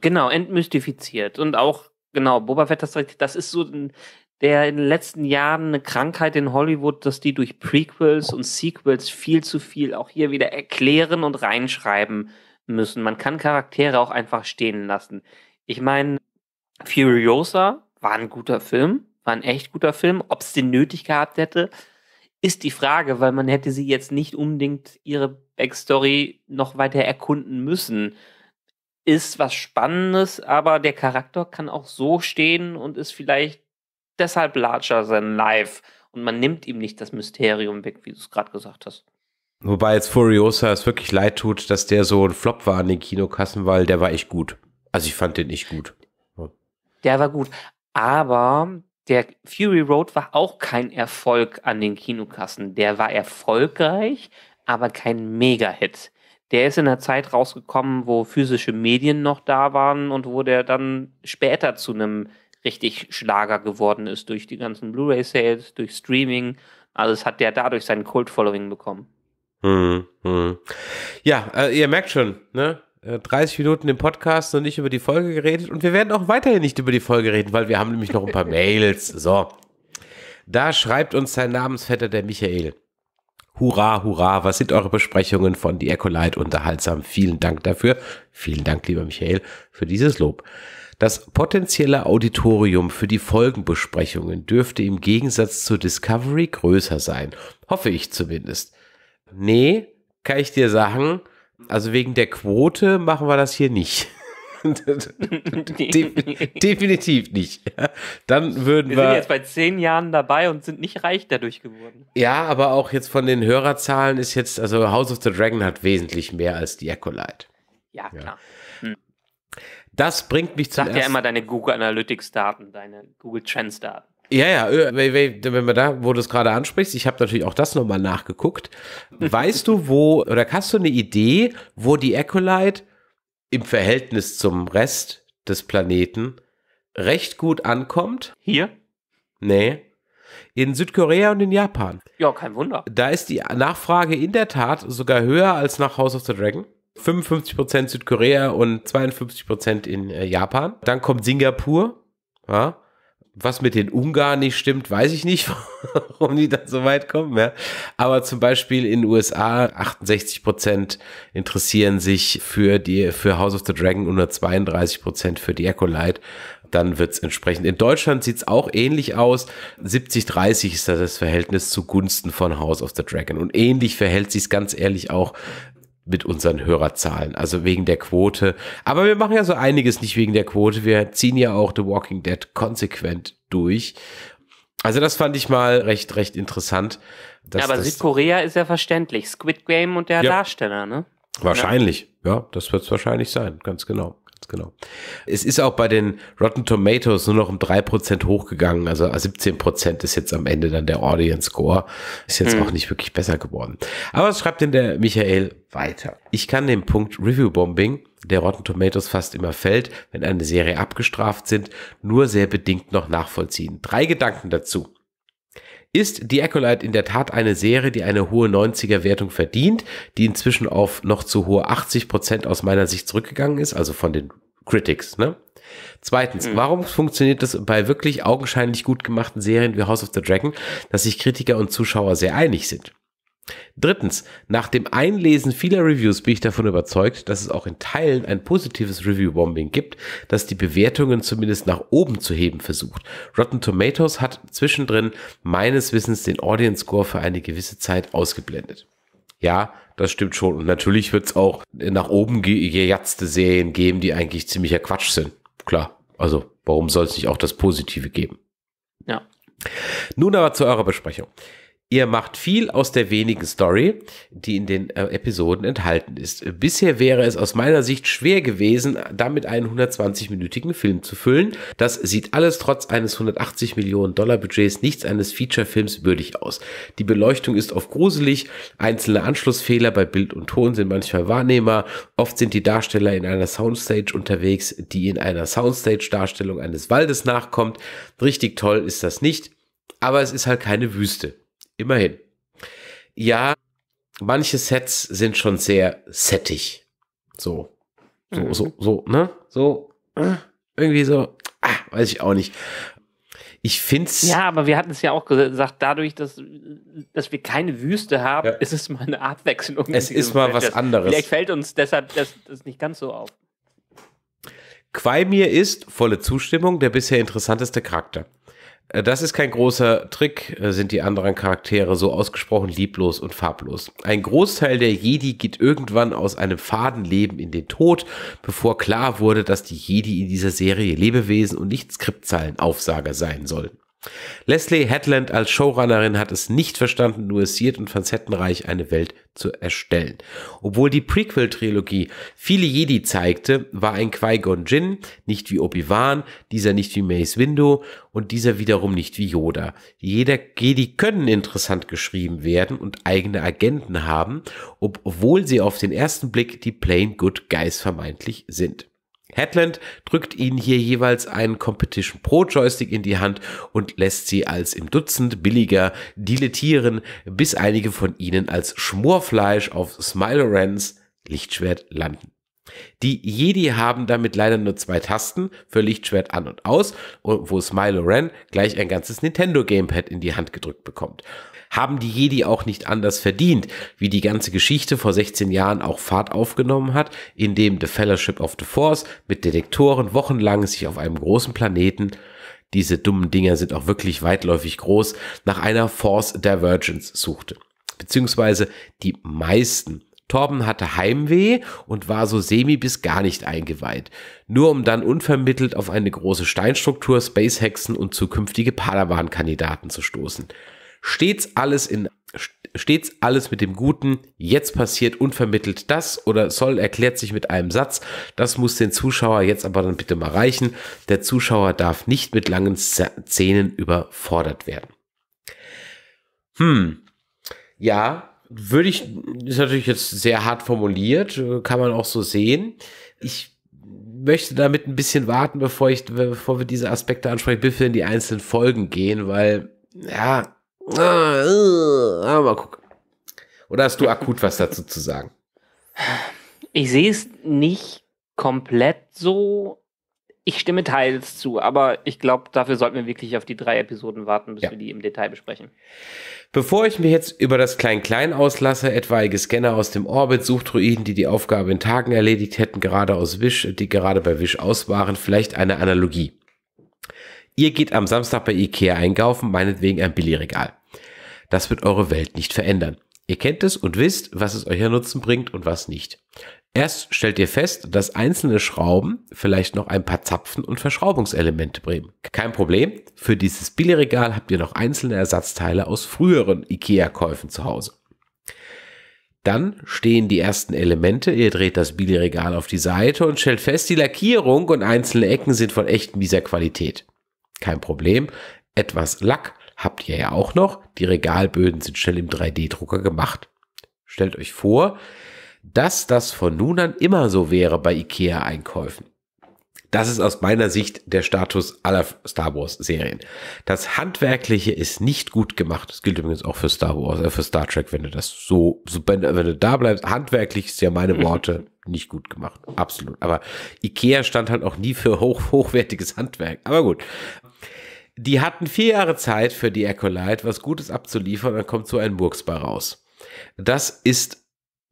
Genau, entmystifiziert und auch genau Boba Fett das das ist so ein, der in den letzten Jahren eine Krankheit in Hollywood, dass die durch Prequels und Sequels viel zu viel auch hier wieder erklären und reinschreiben müssen. Man kann Charaktere auch einfach stehen lassen. Ich meine, Furiosa war ein guter Film, war ein echt guter Film. Ob es den nötig gehabt hätte, ist die Frage, weil man hätte sie jetzt nicht unbedingt ihre Backstory noch weiter erkunden müssen. Ist was Spannendes, aber der Charakter kann auch so stehen und ist vielleicht deshalb larger than life. Und man nimmt ihm nicht das Mysterium weg, wie du es gerade gesagt hast. Wobei jetzt Furiosa es wirklich leid tut, dass der so ein Flop war an den Kinokassen, weil der war echt gut. Also ich fand den nicht gut. Der war gut. Aber der Fury Road war auch kein Erfolg an den Kinokassen. Der war erfolgreich, aber kein Mega-Hit. Der ist in der Zeit rausgekommen, wo physische Medien noch da waren und wo der dann später zu einem richtig Schlager geworden ist durch die ganzen Blu-ray-Sales, durch Streaming. Alles also hat der dadurch seinen cult following bekommen. Hm, hm. Ja, äh, ihr merkt schon, ne? 30 äh, Minuten im Podcast noch nicht über die Folge geredet und wir werden auch weiterhin nicht über die Folge reden, weil wir haben nämlich noch ein paar Mails. So. Da schreibt uns sein Namensvetter der Michael. Hurra, hurra, was sind eure Besprechungen von Die Ecolite unterhaltsam? Vielen Dank dafür. Vielen Dank, lieber Michael, für dieses Lob. Das potenzielle Auditorium für die Folgenbesprechungen dürfte im Gegensatz zu Discovery größer sein. Hoffe ich zumindest. Nee, kann ich dir sagen, also wegen der Quote machen wir das hier nicht. [LAUGHS] definitiv nicht. Dann würden wir. Wir sind jetzt bei zehn Jahren dabei und sind nicht reich dadurch geworden. Ja, aber auch jetzt von den Hörerzahlen ist jetzt, also House of the Dragon hat wesentlich mehr als die Ecolite. Ja, klar. Ja. Hm. Das bringt mich zu. Sag dir immer deine Google Analytics Daten, deine Google Trends Daten. Ja, ja, äh, wenn wir da, wo du es gerade ansprichst, ich habe natürlich auch das nochmal nachgeguckt. [LAUGHS] Weißt du, wo, oder hast du eine Idee, wo die Ecolite im Verhältnis zum Rest des Planeten recht gut ankommt? Hier? Nee. In Südkorea und in Japan. Ja, kein Wunder. Da ist die Nachfrage in der Tat sogar höher als nach House of the Dragon. 55% Südkorea und 52% in äh, Japan. Dann kommt Singapur. Ja was mit den Ungarn nicht stimmt, weiß ich nicht, [LAUGHS] warum die dann so weit kommen. Ja. Aber zum Beispiel in den USA 68 Prozent interessieren sich für die für House of the Dragon und nur 32 Prozent für die Acolyte. Dann wird's entsprechend. In Deutschland sieht's auch ähnlich aus. 70-30 ist das, das Verhältnis zugunsten von House of the Dragon. Und ähnlich verhält sich's ganz ehrlich auch mit unseren Hörerzahlen, also wegen der Quote. Aber wir machen ja so einiges nicht wegen der Quote. Wir ziehen ja auch The Walking Dead konsequent durch. Also das fand ich mal recht, recht interessant. Ja, aber Südkorea ist ja verständlich. Squid Game und der ja. Darsteller, ne? Wahrscheinlich, ja, ja das wird es wahrscheinlich sein, ganz genau. Ganz genau. Es ist auch bei den Rotten Tomatoes nur noch um 3% hochgegangen. Also 17% ist jetzt am Ende dann der Audience Score. Ist jetzt hm. auch nicht wirklich besser geworden. Aber was schreibt denn der Michael weiter. Ich kann den Punkt Review Bombing, der Rotten Tomatoes fast immer fällt, wenn eine Serie abgestraft sind, nur sehr bedingt noch nachvollziehen. Drei Gedanken dazu ist The Acolyte in der Tat eine Serie, die eine hohe 90er-Wertung verdient, die inzwischen auf noch zu hohe 80% Prozent aus meiner Sicht zurückgegangen ist, also von den Critics, ne? Zweitens, mhm. warum funktioniert das bei wirklich augenscheinlich gut gemachten Serien wie House of the Dragon, dass sich Kritiker und Zuschauer sehr einig sind? Drittens, nach dem Einlesen vieler Reviews bin ich davon überzeugt, dass es auch in Teilen ein positives Review-Bombing gibt, das die Bewertungen zumindest nach oben zu heben versucht. Rotten Tomatoes hat zwischendrin meines Wissens den Audience Score für eine gewisse Zeit ausgeblendet. Ja, das stimmt schon. Und natürlich wird es auch nach oben gejatzte Serien geben, die eigentlich ziemlicher Quatsch sind. Klar, also warum soll es nicht auch das Positive geben? Ja. Nun aber zu eurer Besprechung. Ihr macht viel aus der wenigen Story, die in den äh, Episoden enthalten ist. Bisher wäre es aus meiner Sicht schwer gewesen, damit einen 120-minütigen Film zu füllen. Das sieht alles trotz eines 180 Millionen Dollar Budgets nichts eines Feature-Films würdig aus. Die Beleuchtung ist oft gruselig, einzelne Anschlussfehler bei Bild und Ton sind manchmal wahrnehmbar, oft sind die Darsteller in einer Soundstage unterwegs, die in einer Soundstage-Darstellung eines Waldes nachkommt. Richtig toll ist das nicht, aber es ist halt keine Wüste. Immerhin. Ja, manche Sets sind schon sehr settig. So. So, mhm. so, so, ne? So. Äh, irgendwie so. Ah, weiß ich auch nicht. Ich finde es. Ja, aber wir hatten es ja auch gesagt, dadurch, dass, dass wir keine Wüste haben, ja. ist es mal eine Abwechslung. Es ist mal was anderes. Vielleicht fällt uns deshalb das, das nicht ganz so auf. Quaimir ist, volle Zustimmung, der bisher interessanteste Charakter. Äh, das ist kein großer Trick, äh, sind die anderen Charaktere so ausgesprochen lieblos und farblos. Ein Großteil der Jedi geht irgendwann aus einem faden Leben in den Tod, bevor klar wurde, dass die Jedi in dieser Serie Lebewesen und nicht Skriptzeilenaufsager sein sollen. Leslie Headland als Showrunnerin hat es nicht verstanden, nuanciert und facettenreich eine Welt zu erstellen. Obwohl die Prequel-Trilogie viele Jedi zeigte, war ein Qui-Gon Jinn nicht wie Obi-Wan, dieser nicht wie Mace Windu und dieser wiederum nicht wie Yoda. Jeder Jedi können interessant geschrieben werden und eigene Agenten haben, obwohl sie auf den ersten Blick die Plain Good Guys vermeintlich sind. Headland drückt ihnen hier jeweils einen Competition Pro Joystick in die Hand und lässt sie als im Dutzend billiger dilettieren, bis einige von ihnen als Schmorfleisch auf Smilorans Lichtschwert landen. Die Jedi haben damit leider nur zwei Tasten für Lichtschwert an und aus, wo Smilo Ren gleich ein ganzes Nintendo Gamepad in die Hand gedrückt bekommt haben die Jedi auch nicht anders verdient, wie die ganze Geschichte vor 16 Jahren auch Fahrt aufgenommen hat, indem The Fellowship of the Force mit Detektoren wochenlang sich auf einem großen Planeten diese dummen Dinger sind auch wirklich weitläufig groß, nach einer Force Divergence suchte. Beziehungsweise die meisten. Torben hatte Heimweh und war so semi bis gar nicht eingeweiht, nur um dann unvermittelt auf eine große Steinstruktur, Spacehexen und zukünftige Padawan-Kandidaten zu stoßen. Stets alles in stets alles mit dem Guten, jetzt passiert unvermittelt das oder soll erklärt sich mit einem Satz, das muss den Zuschauer jetzt aber dann bitte mal reichen. Der Zuschauer darf nicht mit langen Szenen überfordert werden. Hm. Ja, würde ich, ist natürlich jetzt sehr hart formuliert, äh, kann man auch so sehen. Ich möchte damit ein bisschen warten, bevor ich, bevor wir diese Aspekte ansprechen, bis wir in die einzelnen Folgen gehen, weil, ja, Ah, mal äh, gucken. Oder hast du akut was dazu zu sagen? Ich sehe es nicht komplett so. Ich stimme teils zu, aber ich glaube, dafür sollten wir wirklich auf die drei Episoden warten, bis ja. wir die im Detail besprechen. Bevor ich mich jetzt über das Klein-Klein auslasse, etwaige Scanner aus dem Orbit, Suchdruiden, die die Aufgabe in Tagen erledigt hätten, gerade aus Wish, die gerade bei Wish aus waren, vielleicht eine Analogie. Ihr geht am Samstag bei Ikea einkaufen, meinetwegen ein Billigregal. Das wird eure Welt nicht verändern. Ihr kennt es und wisst, was es euch an Nutzen bringt und was nicht. Erst stellt ihr fest, dass einzelne Schrauben vielleicht noch ein paar Zapfen und Verschraubungselemente bringen. Kein Problem, für dieses Billigregal habt ihr noch einzelne Ersatzteile aus früheren IKEA-Käufen zu Hause. Dann stehen die ersten Elemente, ihr dreht das Billigregal auf die Seite und stellt fest, die Lackierung und einzelne Ecken sind von echt mieser Qualität. Kein Problem. Etwas Lack habt ihr ja auch noch. Die Regalböden sind schnell im 3D-Drucker gemacht. Stellt euch vor, dass das von nun an immer so wäre bei IKEA-Einkäufen. Das ist aus meiner Sicht der Status aller Star Wars-Serien. Das Handwerkliche ist nicht gut gemacht. Das gilt übrigens auch für Star Wars, äh, für Star Trek, wenn du das so, so wenn, wenn, du da bleibst. Handwerklich ist ja meine [LAUGHS] Worte nicht gut gemacht. Absolut. Aber IKEA stand halt auch nie für hoch, hochwertiges Handwerk. Aber gut. Die hatten vier Jahre Zeit für die Ecolite, was Gutes abzuliefern, dann kommt so ein Murksbar raus. Das ist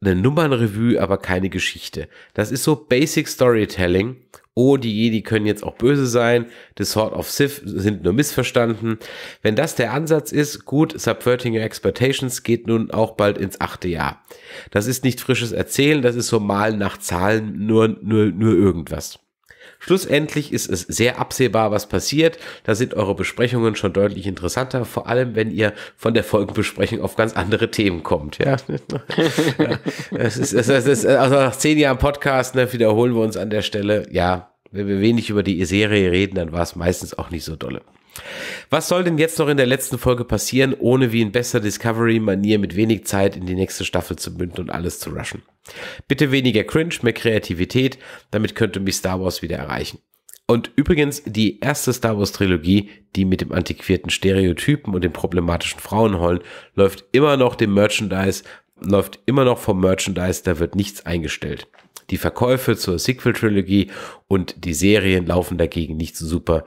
eine Nummernrevue, aber keine Geschichte. Das ist so Basic Storytelling oh, die Jedi können jetzt auch böse sein, The Sword of Sith sind nur missverstanden. Wenn das der Ansatz ist, gut, Subverting Your Expectations geht nun auch bald ins achte Jahr. Das ist nicht frisches Erzählen, das ist so malen nach Zahlen, nur, nur, nur irgendwas. Schlussendlich ist es sehr absehbar, was passiert. Da sind eure Besprechungen schon deutlich interessanter, vor allem wenn ihr von der Folgenbesprechung auf ganz andere Themen kommt. [LAUGHS] Ja, es ist, es ist, es ist, also nach zehn Jahren Podcast ne, wiederholen wir uns an der Stelle. Ja, wenn wir wenig über die Serie reden, dann war es meistens auch nicht so dolle. Was soll denn jetzt noch in der letzten Folge passieren, ohne wie in besser Discovery-Manier mit wenig Zeit in die nächste Staffel zu münden und alles zu rushen? Bitte weniger Cringe, mehr Kreativität, damit könnte mich Star Wars wieder erreichen. Und übrigens die erste Star Wars Trilogie, die mit dem antiquierten Stereotypen und dem problematischen Frauenhollen, läuft immer noch dem Merchandise, läuft immer noch vom Merchandise, da wird nichts eingestellt. Die Verkäufe zur Sequel-Trilogie und die Serien laufen dagegen nicht so super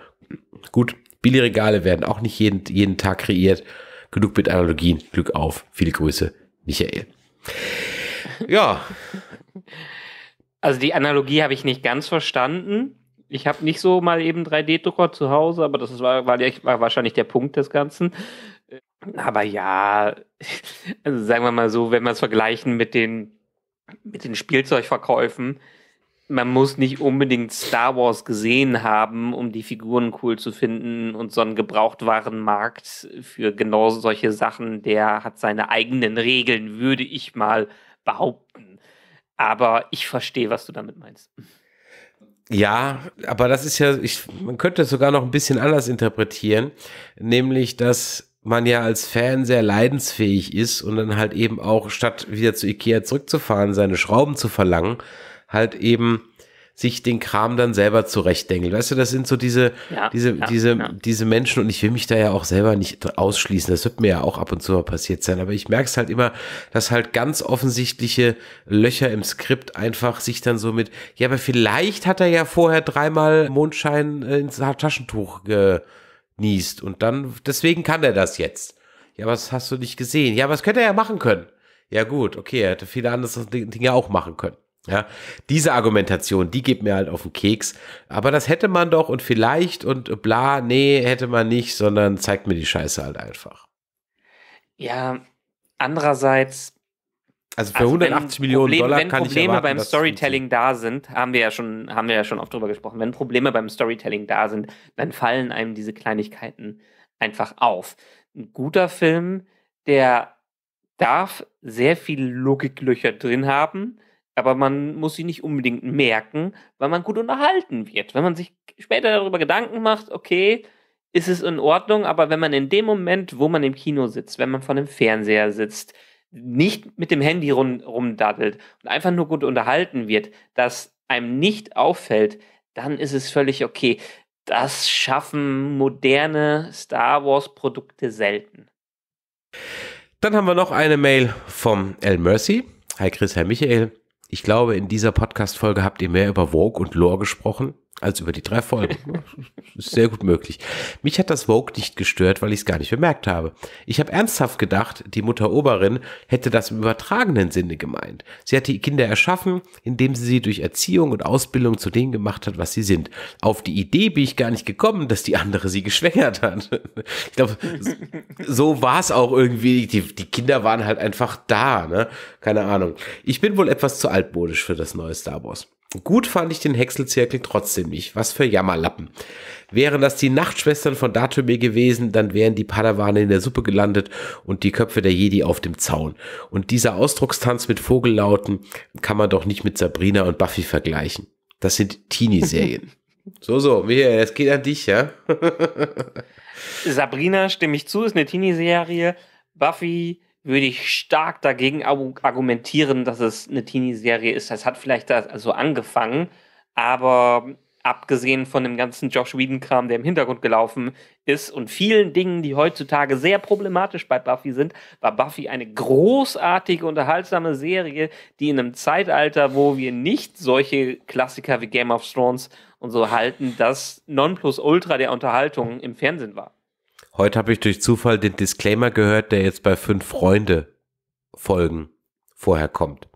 gut. Billigregale werden auch nicht jeden, jeden Tag kreiert. Genug mit Analogien. Glück auf. Viele Grüße, Michael. Ja. Also die Analogie habe ich nicht ganz verstanden. Ich habe nicht so mal eben 3D-Drucker zu Hause, aber das war, war, war wahrscheinlich der Punkt des Ganzen. Aber ja, also sagen wir mal so, wenn wir es vergleichen mit den, mit den Spielzeugverkäufen, man muss nicht unbedingt Star Wars gesehen haben, um die Figuren cool zu finden. Und so ein Gebrauchtwarenmarkt für genau solche Sachen, der hat seine eigenen Regeln, würde ich mal behaupten. Aber ich verstehe, was du damit meinst. Ja, aber das ist ja, ich, man könnte es sogar noch ein bisschen anders interpretieren, nämlich dass man ja als Fan sehr leidensfähig ist und dann halt eben auch statt wieder zu Ikea zurückzufahren, seine Schrauben zu verlangen, halt eben sich den Kram dann selber zurechtdengeln. Weißt du, das sind so diese, ja, diese, ja, diese, ja. Genau. diese Menschen und ich will mich da ja auch selber nicht ausschließen. Das wird mir ja auch ab und zu mal passiert sein. Aber ich merke es halt immer, dass halt ganz offensichtliche Löcher im Skript einfach sich dann so mit, ja, aber vielleicht hat er ja vorher dreimal Mondschein äh, ins Taschentuch genießt und dann, deswegen kann er das jetzt. Ja, was hast du nicht gesehen? Ja, was könnte er ja machen können? Ja, gut, okay, er hätte viele andere Dinge auch machen können. Ja, diese Argumentation, die geht mir halt auf den Keks. Aber das hätte man doch und vielleicht und bla, nee, hätte man nicht, sondern zeigt mir die Scheiße halt einfach. Ja, andererseits. Also für also 180 Millionen Dollar kann Probleme ich erwarten, Wenn Probleme beim Storytelling da sind, haben wir ja schon, haben wir ja schon oft drüber gesprochen. Wenn Probleme beim Storytelling da sind, dann fallen einem diese Kleinigkeiten einfach auf. Ein guter Film, der darf sehr viele Logiklöcher drin haben aber man muss sie nicht unbedingt merken, weil man gut unterhalten wird. Wenn man sich später darüber Gedanken macht, okay, ist es in Ordnung, aber wenn man in dem Moment, wo man im Kino sitzt, wenn man vor dem Fernseher sitzt, nicht mit dem Handy rum, rumdaddelt und einfach nur gut unterhalten wird, dass einem nicht auffällt, dann ist es völlig okay. Das schaffen moderne Star Wars-Produkte selten. Dann haben wir noch eine Mail vom L. Mercy. Hi Chris, hi Michael. Ich glaube, in dieser Podcast-Folge habt ihr mehr über Vogue und Lore gesprochen als über die drei Folgen. [LAUGHS] ist sehr gut möglich. Mich hat das Vogue nicht gestört, weil ich es gar nicht bemerkt habe. Ich habe ernsthaft gedacht, die Mutter Oberin hätte das im übertragenen Sinne gemeint. Sie hat die Kinder erschaffen, indem sie sie durch Erziehung und Ausbildung zu dem gemacht hat, was sie sind. Auf die Idee bin ich gar nicht gekommen, dass die andere sie geschwängert hat. Ich glaube, so war es auch irgendwie. Die, die, Kinder waren halt einfach da, ne? Keine Ahnung. Ich bin wohl etwas zu altmodisch für das neue Star Wars. Gut fand ich den Häckselzirkel trotzdem nicht. Was für Jammerlappen. Wären das die Nachtschwestern von Datobe gewesen, dann wären die Padawane in der Suppe gelandet und die Köpfe der Jedi auf dem Zaun. Und dieser Ausdruckstanz mit Vogellauten kann man doch nicht mit Sabrina und Buffy vergleichen. Das sind Teenie-Serien. [LAUGHS] so, so, Michael, es geht an dich, ja? [LAUGHS] Sabrina, stimme ich zu, ist eine Teenie-Serie. Buffy würde ich stark dagegen argumentieren, dass es eine Teenie-Serie ist. Das hat vielleicht da so angefangen, aber abgesehen von dem ganzen Josh Whedon-Kram, der im Hintergrund gelaufen ist und vielen Dingen, die heutzutage sehr problematisch bei Buffy sind, war Buffy eine großartige, unterhaltsame Serie, die in einem Zeitalter, wo wir nicht solche Klassiker wie Game of Thrones und so halten, das Nonplusultra der Unterhaltung im Fernsehen war. Heute habe ich durch Zufall den Disclaimer gehört, der jetzt bei fünf Freunde Folgen vorher kommt.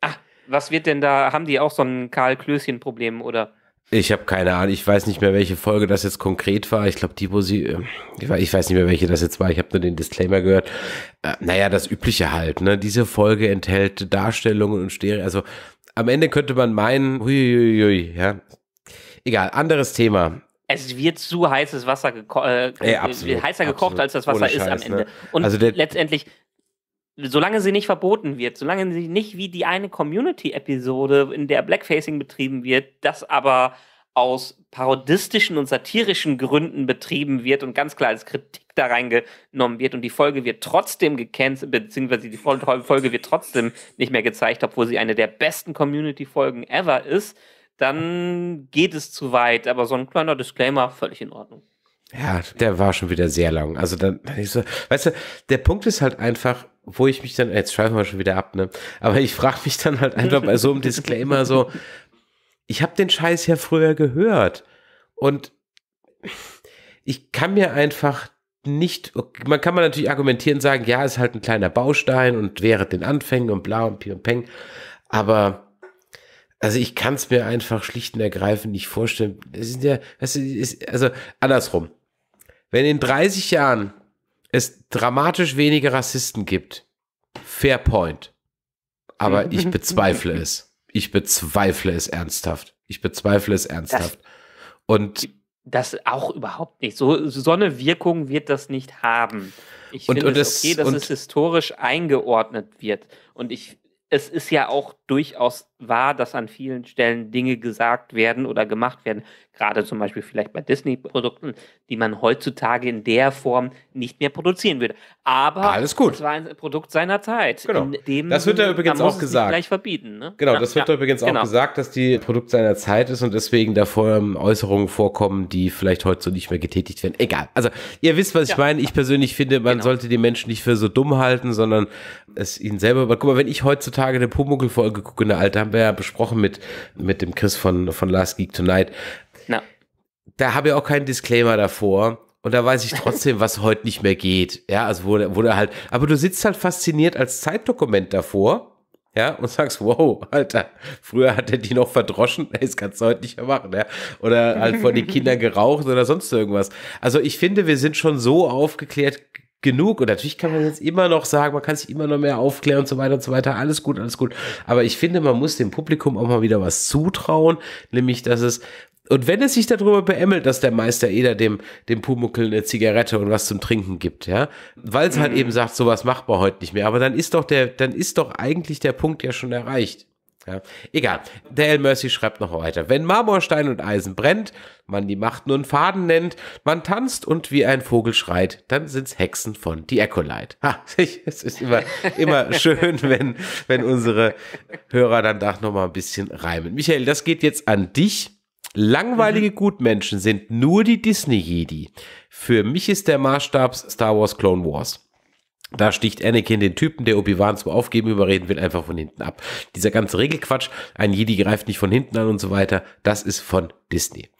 Ach, was wird denn da? Haben die auch so ein Karl-Klößchen-Problem oder? Ich habe keine Ahnung. Ich weiß nicht mehr, welche Folge das jetzt konkret war. Ich glaube, die, wo sie, ähm, ich weiß nicht mehr, welche das jetzt war. Ich habe nur den Disclaimer gehört. Äh, naja, das Übliche halt. Ne? Diese Folge enthält Darstellungen und Stereo. Also am Ende könnte man meinen, huiuiui, ja. Egal, anderes Thema es wird zu heißes Wasser geko äh, Ey, äh, absolut, heißer absolut. gekocht, als das Wasser Scheiß, ist am ne? Ende. Ne? Und also letztendlich, solange sie nicht verboten wird, solange sie nicht wie die eine Community-Episode, in der Blackfacing betrieben wird, das aber aus parodistischen und satirischen Gründen betrieben wird und ganz klar als Kritik da reingenommen wird und die Folge wird trotzdem gecancelt, beziehungsweise die Folge wird trotzdem nicht mehr gezeigt, obwohl sie eine der besten Community-Folgen ever ist, dann geht es zu weit. Aber so ein kleiner Disclaimer, völlig in Ordnung. Ja, der war schon wieder sehr lang. Also dann, so, weißt du, der Punkt ist halt einfach, wo ich mich dann, jetzt schreiben wir schon wieder ab, ne? Aber ich frage mich dann halt einfach bei so einem Disclaimer so, ich habe den Scheiß ja früher gehört. Und ich kann mir einfach nicht, man kann man natürlich argumentieren, sagen, ja, ist halt ein kleiner Baustein und während den Anfängen und bla und pi und peng. Aber also ich kann es mir einfach schlicht und ergreifend nicht vorstellen. Es ist ja, es ist, also andersrum. Wenn in 30 Jahren es dramatisch weniger Rassisten gibt, fair point. Aber ich [LAUGHS] bezweifle es. Ich bezweifle es ernsthaft. Ich bezweifle es ernsthaft. und das auch überhaupt nicht. So, so eine Wirkung wird das nicht haben. Ich und, finde und es okay, dass es historisch eingeordnet wird. Und ich, es ist ja auch durchaus wahr, dass an vielen Stellen Dinge gesagt werden oder gemacht werden, gerade zum Beispiel vielleicht bei Disney-Produkten, die man heutzutage in der Form nicht mehr produzieren würde. Aber es war ein Produkt seiner Zeit. Genau. das wird da übrigens auch gesagt. Gleich verbieten. Ne? Genau, das wird ja, da übrigens genau. auch gesagt, dass die Produkt seiner Zeit ist und deswegen davor Äußerungen vorkommen, die vielleicht heute so nicht mehr getätigt werden. Egal. Also ihr wisst, was ich meine. Ich persönlich finde, man genau. sollte die Menschen nicht für so dumm halten, sondern es ihnen selber. Aber guck mal, wenn ich heutzutage eine Pumuckel-Folge geguckt in der Alte, haben wir ja besprochen mit, mit dem Chris von, von Last Geek Tonight. No. Da habe ich auch keinen Disclaimer davor. Und da weiß ich [LAUGHS] trotzdem, was heute nicht mehr geht. Ja, also wurde, wurde halt, aber du sitzt halt fasziniert als Zeitdokument davor. Ja, und sagst, wow, Alter, früher hat er die noch verdroschen, [LAUGHS] das kannst du heute nicht mehr machen, ja. Oder halt vor den Kindern [LAUGHS] geraucht oder sonst irgendwas. Also ich finde, wir sind schon so aufgeklärt genug. Und natürlich kann man jetzt immer noch sagen, man kann sich immer noch mehr aufklären und so weiter und so weiter. Alles gut, alles gut. Aber ich finde, man muss dem Publikum auch mal wieder was zutrauen, nämlich, dass es und wenn es sich darüber beämmelt, dass der Meister Eder dem, dem Pumuckel eine Zigarette und was zum Trinken gibt, ja, weil es halt mhm. eben sagt, sowas macht man heute nicht mehr, aber dann ist doch der, dann ist doch eigentlich der Punkt ja schon erreicht. Ja, egal. Der El Mercy schreibt noch weiter. Wenn Marmorstein und Eisen brennt, man die Macht nun Faden nennt, man tanzt und wie ein Vogel schreit, dann sind's Hexen von die Ecolite. Ha, [LAUGHS] es ist immer, immer schön, wenn, wenn unsere Hörer dann da nochmal ein bisschen reimen. Michael, das geht jetzt an dich. Langweilige mhm. Gutmenschen sind nur die Disney-Jedi. Für mich ist der Maßstab Star Wars Clone Wars. Da sticht Anakin den Typen, der Obi-Wan zum Aufgeben überreden will, einfach von hinten ab. Dieser ganze Regelquatsch, ein Jedi greift nicht von hinten an und so weiter, das ist von Disney.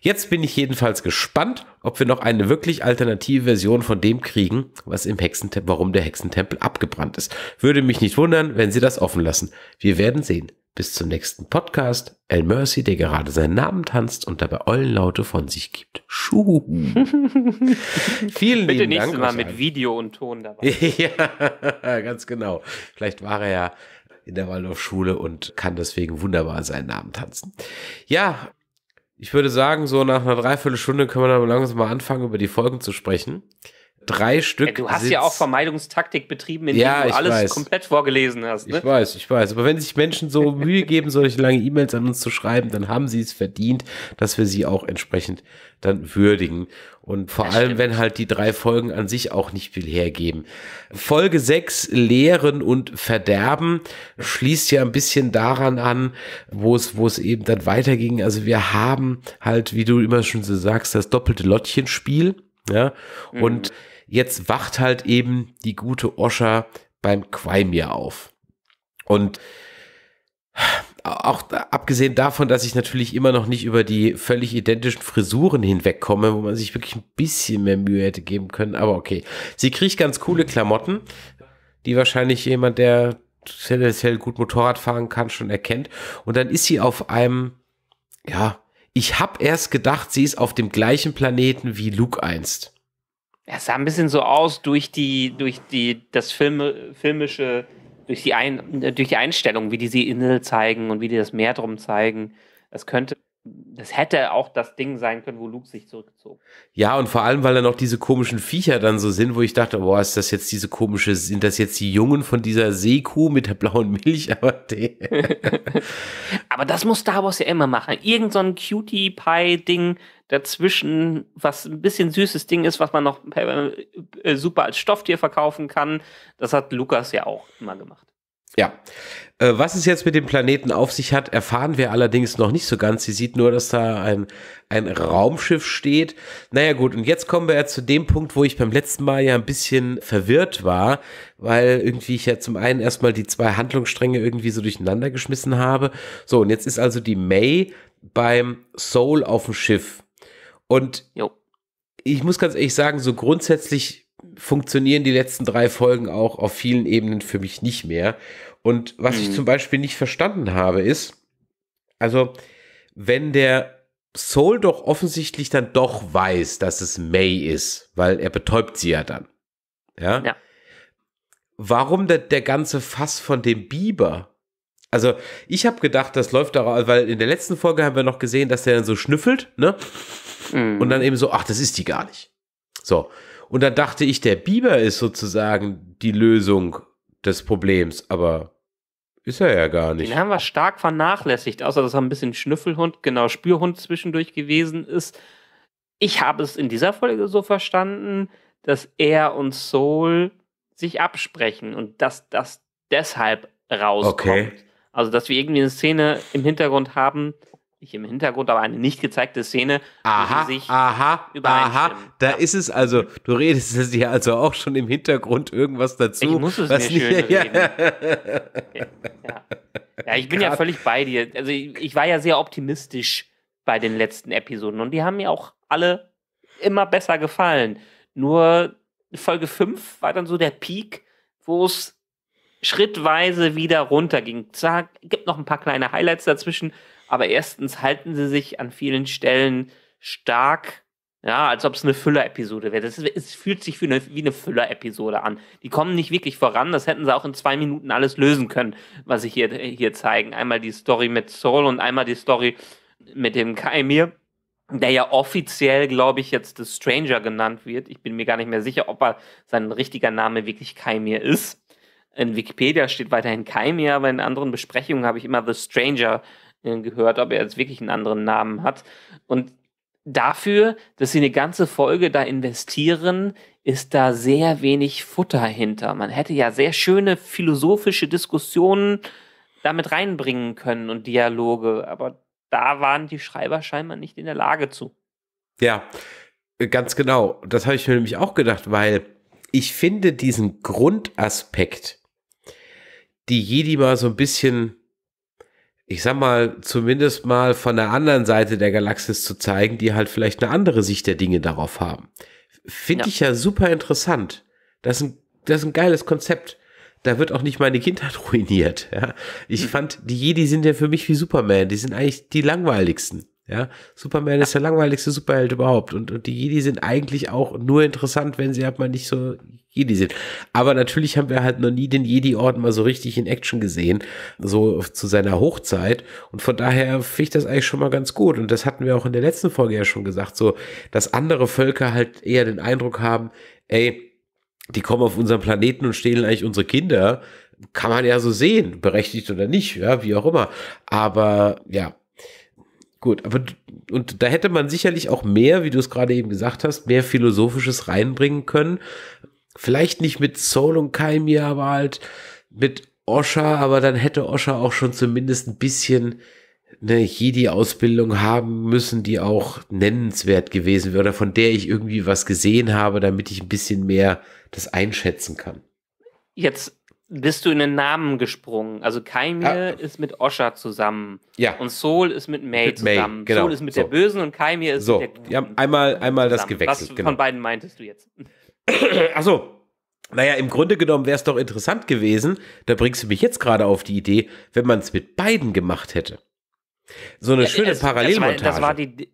Jetzt bin ich jedenfalls gespannt, ob wir noch eine wirklich alternative Version von dem kriegen, was im Hexentempel, warum der Hexentempel abgebrannt ist. Würde mich nicht wundern, wenn sie das offen lassen. Wir werden sehen. Bis zum nächsten Podcast. El Mercy, der gerade seinen Namen tanzt und dabei Eulenlaute von sich gibt. Schuh. [LAUGHS] Vielen Bitte lieben Dank. Bitte nächstes Mal mit Video und Ton dabei. [LAUGHS] ja, ganz genau. Vielleicht war er ja in der Waldorfschule und kann deswegen wunderbar seinen Namen tanzen. Ja, ich würde sagen, so nach einer Dreiviertelstunde können wir dann langsam mal anfangen, über die Folgen zu sprechen drei Stück. Ja, du hast sitzt. ja auch Vermeidungstaktik betrieben, indem ja, du alles weiß. komplett vorgelesen hast. Ne? Ich weiß, ich weiß. Aber wenn sich Menschen so [LAUGHS] Mühe geben, solche lange E-Mails an uns zu schreiben, dann haben sie es verdient, dass wir sie auch entsprechend dann würdigen. Und vor das allem, stimmt. wenn halt die drei Folgen an sich auch nicht viel hergeben. Folge 6, Lehren und Verderben, schließt ja ein bisschen daran an, wo es, wo es eben dann weiterging. Also wir haben halt, wie du immer schon so sagst, das doppelte Lottchenspiel. Ja, und mhm jetzt wacht halt eben die gute Osha beim Quaimir auf. Und auch abgesehen davon, dass ich natürlich immer noch nicht über die völlig identischen Frisuren hinwegkomme, wo man sich wirklich ein bisschen mehr Mühe hätte geben können, aber okay. Sie kriegt ganz coole Klamotten, die wahrscheinlich jemand, der tendenziell gut Motorrad fahren kann, schon erkennt. Und dann ist sie auf einem, ja, ich habe erst gedacht, sie ist auf dem gleichen Planeten wie Luke einst. Es sah ein bisschen so aus durch die, durch die, das Film, filmische, durch die, Ein, äh, durch die Einstellung, wie die sie Insel zeigen und wie die das Meer drum zeigen. Das könnte das hätte auch das Ding sein können, wo Luke sich zurückzog. Ja, und vor allem, weil dann noch diese komischen Viecher dann so sind, wo ich dachte, boah, ist das jetzt diese komische, sind das jetzt die Jungen von dieser Seekuh mit der blauen Milch? [LAUGHS] Aber, [LAUGHS] Aber das muss Star Wars ja immer machen. Irgend so ein Cutie-Pie-Ding, dazwischen, was ein bisschen süßes Ding ist, was man noch äh, super als Stofftier verkaufen kann. Das hat Lukas ja auch immer gemacht. Ja. Äh, was es jetzt mit dem Planeten auf sich hat, erfahren wir allerdings noch nicht so ganz. Sie sieht nur, dass da ein, ein Raumschiff steht. Naja gut, und jetzt kommen wir ja zu dem Punkt, wo ich beim letzten Mal ja ein bisschen verwirrt war, weil irgendwie ich ja zum einen erstmal die zwei Handlungsstränge irgendwie so durcheinander geschmissen habe. So, und jetzt ist also die May beim Soul auf dem Schiff und jo. ich muss ganz ehrlich sagen, so grundsätzlich funktionieren die letzten drei Folgen auch auf vielen Ebenen für mich nicht mehr. Und was mhm. ich zum Beispiel nicht verstanden habe, ist, also wenn der Soul doch offensichtlich dann doch weiß, dass es May ist, weil er betäubt sie ja dann. Ja. ja. Warum der, der ganze Fass von dem Biber? Also, ich habe gedacht, das läuft darauf, also, weil in der letzten Folge haben wir noch gesehen, dass der dann so schnüffelt, ne? Mhm. Und dann eben so, ach, das ist die gar nicht. So. Und dann dachte ich, der Biber ist sozusagen die Lösung des Problems, aber ist er ja gar nicht. Den haben wir stark vernachlässigt, außer dass er ein bisschen Schnüffelhund, genau, Spürhund zwischendurch gewesen ist. Ich habe es in dieser Folge so verstanden, dass er und Soul sich absprechen und dass das deshalb rauskommt. Okay. Also, dass wir irgendwie eine Szene im Hintergrund haben, nicht im Hintergrund, aber eine nicht gezeigte Szene, aha, die sich aha, aha, da ja. ist es also, du redest es ja also auch schon im Hintergrund irgendwas dazu. Ich muss es was mir nicht, schön [LAUGHS] ja. reden. ja. ja, ich bin Grad. ja völlig bei dir. Also ich, ich, war ja sehr optimistisch bei den letzten Episoden und die haben mir auch alle immer besser gefallen. Nur Folge 5 war dann so der Peak, wo es schrittweise wieder runterging. Zwar gibt noch ein paar kleine Highlights dazwischen, aber erstens halten sie sich an vielen Stellen stark, ja, als ob es eine Füller-Episode wäre. es fühlt sich wie eine, wie eine Füller-Episode an. Die kommen nicht wirklich voran. Das hätten sie auch in zwei Minuten alles lösen können, was sie hier, hier zeigen. Einmal die Story mit Soul und einmal die Story mit dem Kaimir der ja offiziell, glaube ich, jetzt The Stranger genannt wird. Ich bin mir gar nicht mehr sicher, ob er sein richtiger Name wirklich Kaimir ist in Wikipedia steht weiterhin Kaimir, aber in anderen Besprechungen habe ich immer The Stranger äh, gehört, ob er jetzt wirklich einen anderen Namen hat. Und dafür, dass sie eine ganze Folge da investieren, ist da sehr wenig Futter hinter. Man hätte ja sehr schöne philosophische Diskussionen damit reinbringen können und Dialoge, aber da waren die Schreiber scheinbar nicht in der Lage zu. Ja, ganz genau. Das habe ich mir nämlich auch gedacht, weil ich finde diesen Grundaspekt, die Jedi mal so ein bisschen, ich sag mal, zumindest mal von der anderen Seite der Galaxis zu zeigen, die halt vielleicht eine andere Sicht der Dinge darauf haben. Finde ja. ich ja super interessant. Das ist, ein, das ist ein geiles Konzept. Da wird auch nicht meine Kindheit [LAUGHS] ruiniert. Ja? Ich hm. fand, die Jedi sind ja für mich wie Superman. Die sind eigentlich die langweiligsten. Ja, Superman ist der langweiligste Superheld überhaupt und, und die Jedi sind eigentlich auch nur interessant, wenn sie halt mal nicht so Jedi sind. Aber natürlich haben wir halt noch nie den Jedi-Orden mal so richtig in Action gesehen, so zu seiner Hochzeit. Und von daher finde ich das eigentlich schon mal ganz gut. Und das hatten wir auch in der letzten Folge ja schon gesagt, so, dass andere Völker halt eher den Eindruck haben, ey, die kommen auf unseren Planeten und stehlen eigentlich unsere Kinder. Kann man ja so sehen, berechtigt oder nicht, ja, wie auch immer. Aber ja, Gut, aber und da hätte man sicherlich auch mehr, wie du es gerade eben gesagt hast, mehr Philosophisches reinbringen können. Vielleicht nicht mit Soul und Kaimir, aber halt mit Osha, aber dann hätte Osha auch schon zumindest ein bisschen eine Jedi-Ausbildung haben müssen, die auch nennenswert gewesen wäre oder von der ich irgendwie was gesehen habe, damit ich ein bisschen mehr das einschätzen kann. Jetzt bist du in den Namen gesprungen. Also Kaimir ja. Ah. ist mit Osha zusammen. Ja. Und Sol ist mit May mit zusammen. May, genau. Soul ist mit so. der Bösen und Kaimir ist so. mit der Guten. Ja, einmal, einmal das gewechselt. Was genau. von beiden meintest du jetzt? [CLEARS THROAT] Achso. Naja, im Grunde genommen wäre es doch interessant gewesen, da bringst du mich jetzt gerade auf die Idee, wenn man es mit beiden gemacht hätte. So eine ja, schöne es, Parallelmontage. Das war, das war die,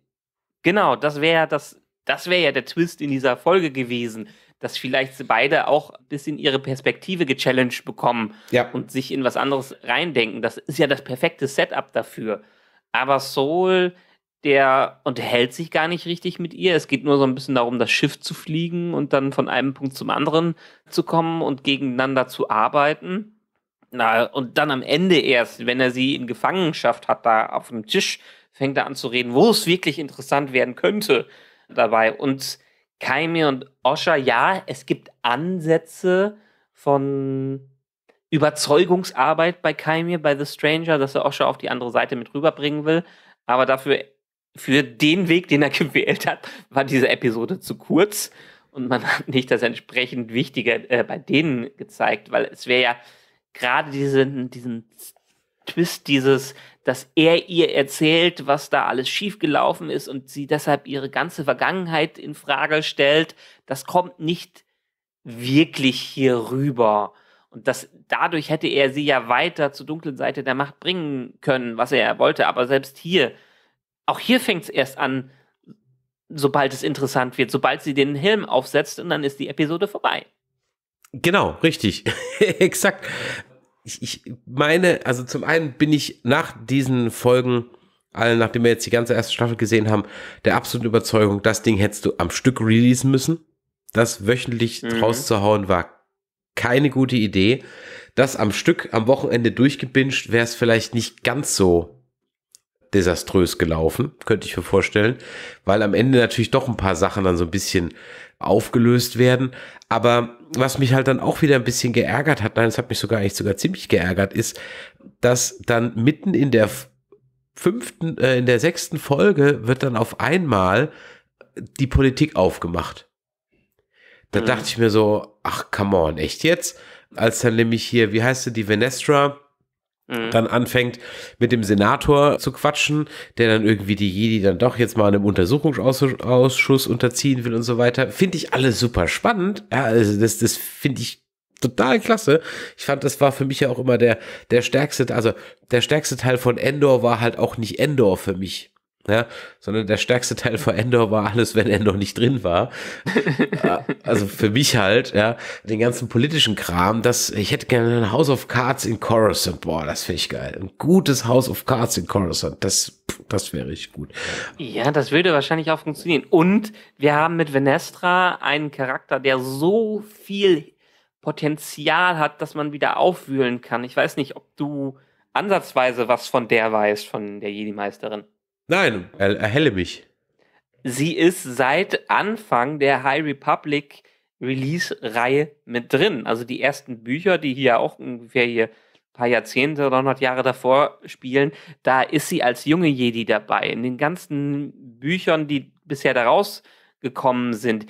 genau, das wäre das, das wäre ja der Twist in dieser Folge gewesen, dass vielleicht sie beide auch ein bisschen ihre Perspektive gechallenged bekommen ja. und sich in was anderes reindenken. Das ist ja das perfekte Setup dafür. Aber Soul, der unterhält sich gar nicht richtig mit ihr. Es geht nur so ein bisschen darum, das Schiff zu fliegen und dann von einem Punkt zum anderen zu kommen und gegeneinander zu arbeiten. Na, und dann am Ende erst, wenn er sie in Gefangenschaft hat, da auf dem Tisch, fängt er an zu reden, wo es wirklich interessant werden könnte dabei. Und Kaimi und Osha, ja, es gibt Ansätze von Überzeugungsarbeit bei Kaimi, bei The Stranger, dass er Osha auf die andere Seite mit rüberbringen will. Aber dafür, für den Weg, den er [LAUGHS] gewählt hat, war diese Episode zu kurz. Und man hat nicht das entsprechend Wichtige äh, bei denen gezeigt, weil es wäre ja gerade diesen, diesen Twist, dieses, dass er ihr erzählt, was da alles schiefgelaufen ist und sie deshalb ihre ganze Vergangenheit in Frage stellt, das kommt nicht wirklich hier rüber. Und das, dadurch hätte er sie ja weiter zur dunklen Seite der Macht bringen können, was er wollte. Aber selbst hier, auch hier fängt es erst an, sobald es interessant wird, sobald sie den Helm aufsetzt und dann ist die Episode vorbei. Genau, richtig. [LAUGHS] Exakt ich, ich meine, also zum einen bin ich nach diesen Folgen, allen, nachdem wir jetzt die ganze erste Staffel gesehen haben, der absoluten Überzeugung, das Ding hättest du am Stück releasen müssen. Das wöchentlich mhm. rauszuhauen war keine gute Idee. Das am Stück am Wochenende durchgebinscht wäre es vielleicht nicht ganz so desaströs gelaufen, könnte ich mir vorstellen, weil am Ende natürlich doch ein paar Sachen dann so ein bisschen aufgelöst werden. Aber was mich halt dann auch wieder ein bisschen geärgert hat, nein, es hat mich sogar eigentlich sogar ziemlich geärgert, ist, dass dann mitten in der fünften, äh, in der sechsten Folge wird dann auf einmal die Politik aufgemacht. Da mhm. dachte ich mir so, ach come on, echt jetzt? Als dann nämlich hier, wie heißt sie, die Venestra Mhm. dann anfängt mit dem Senator zu quatschen, der dann irgendwie die Jedi dann doch jetzt mal einem Untersuchungsausschuss unterziehen will und so weiter. Finde ich alles super spannend. Ja, also das, das finde ich total klasse. Ich fand, das war für mich ja auch immer der, der stärkste, also der stärkste Teil von Endor war halt auch nicht Endor für mich. Ja, sondern der stärkste Teil von Endor war alles, wenn Endor nicht drin war. [LAUGHS] Äh, also für mich halt, ja, den ganzen politischen Kram, das, ich hätte gerne ein House of Cards in Coruscant, boah, das finde ich geil. Ein gutes House of Cards in Coruscant, das, das wäre ich gut. Ja, das würde wahrscheinlich auch funktionieren. Und wir haben mit Venestra einen Charakter, der so viel Potenzial hat, dass man wieder aufwühlen kann. Ich weiß nicht, ob du ansatzweise was von der weißt, von der Jedi-Meisterin. Nein, er, erhelle mich. Sie ist seit Anfang der High Republic Release-Reihe mit drin. Also die ersten Bücher, die hier auch ungefähr hier paar Jahrzehnte oder 100 Jahre davor spielen, da ist sie als junge Jedi dabei. In den ganzen Büchern, die bisher daraus gekommen sind,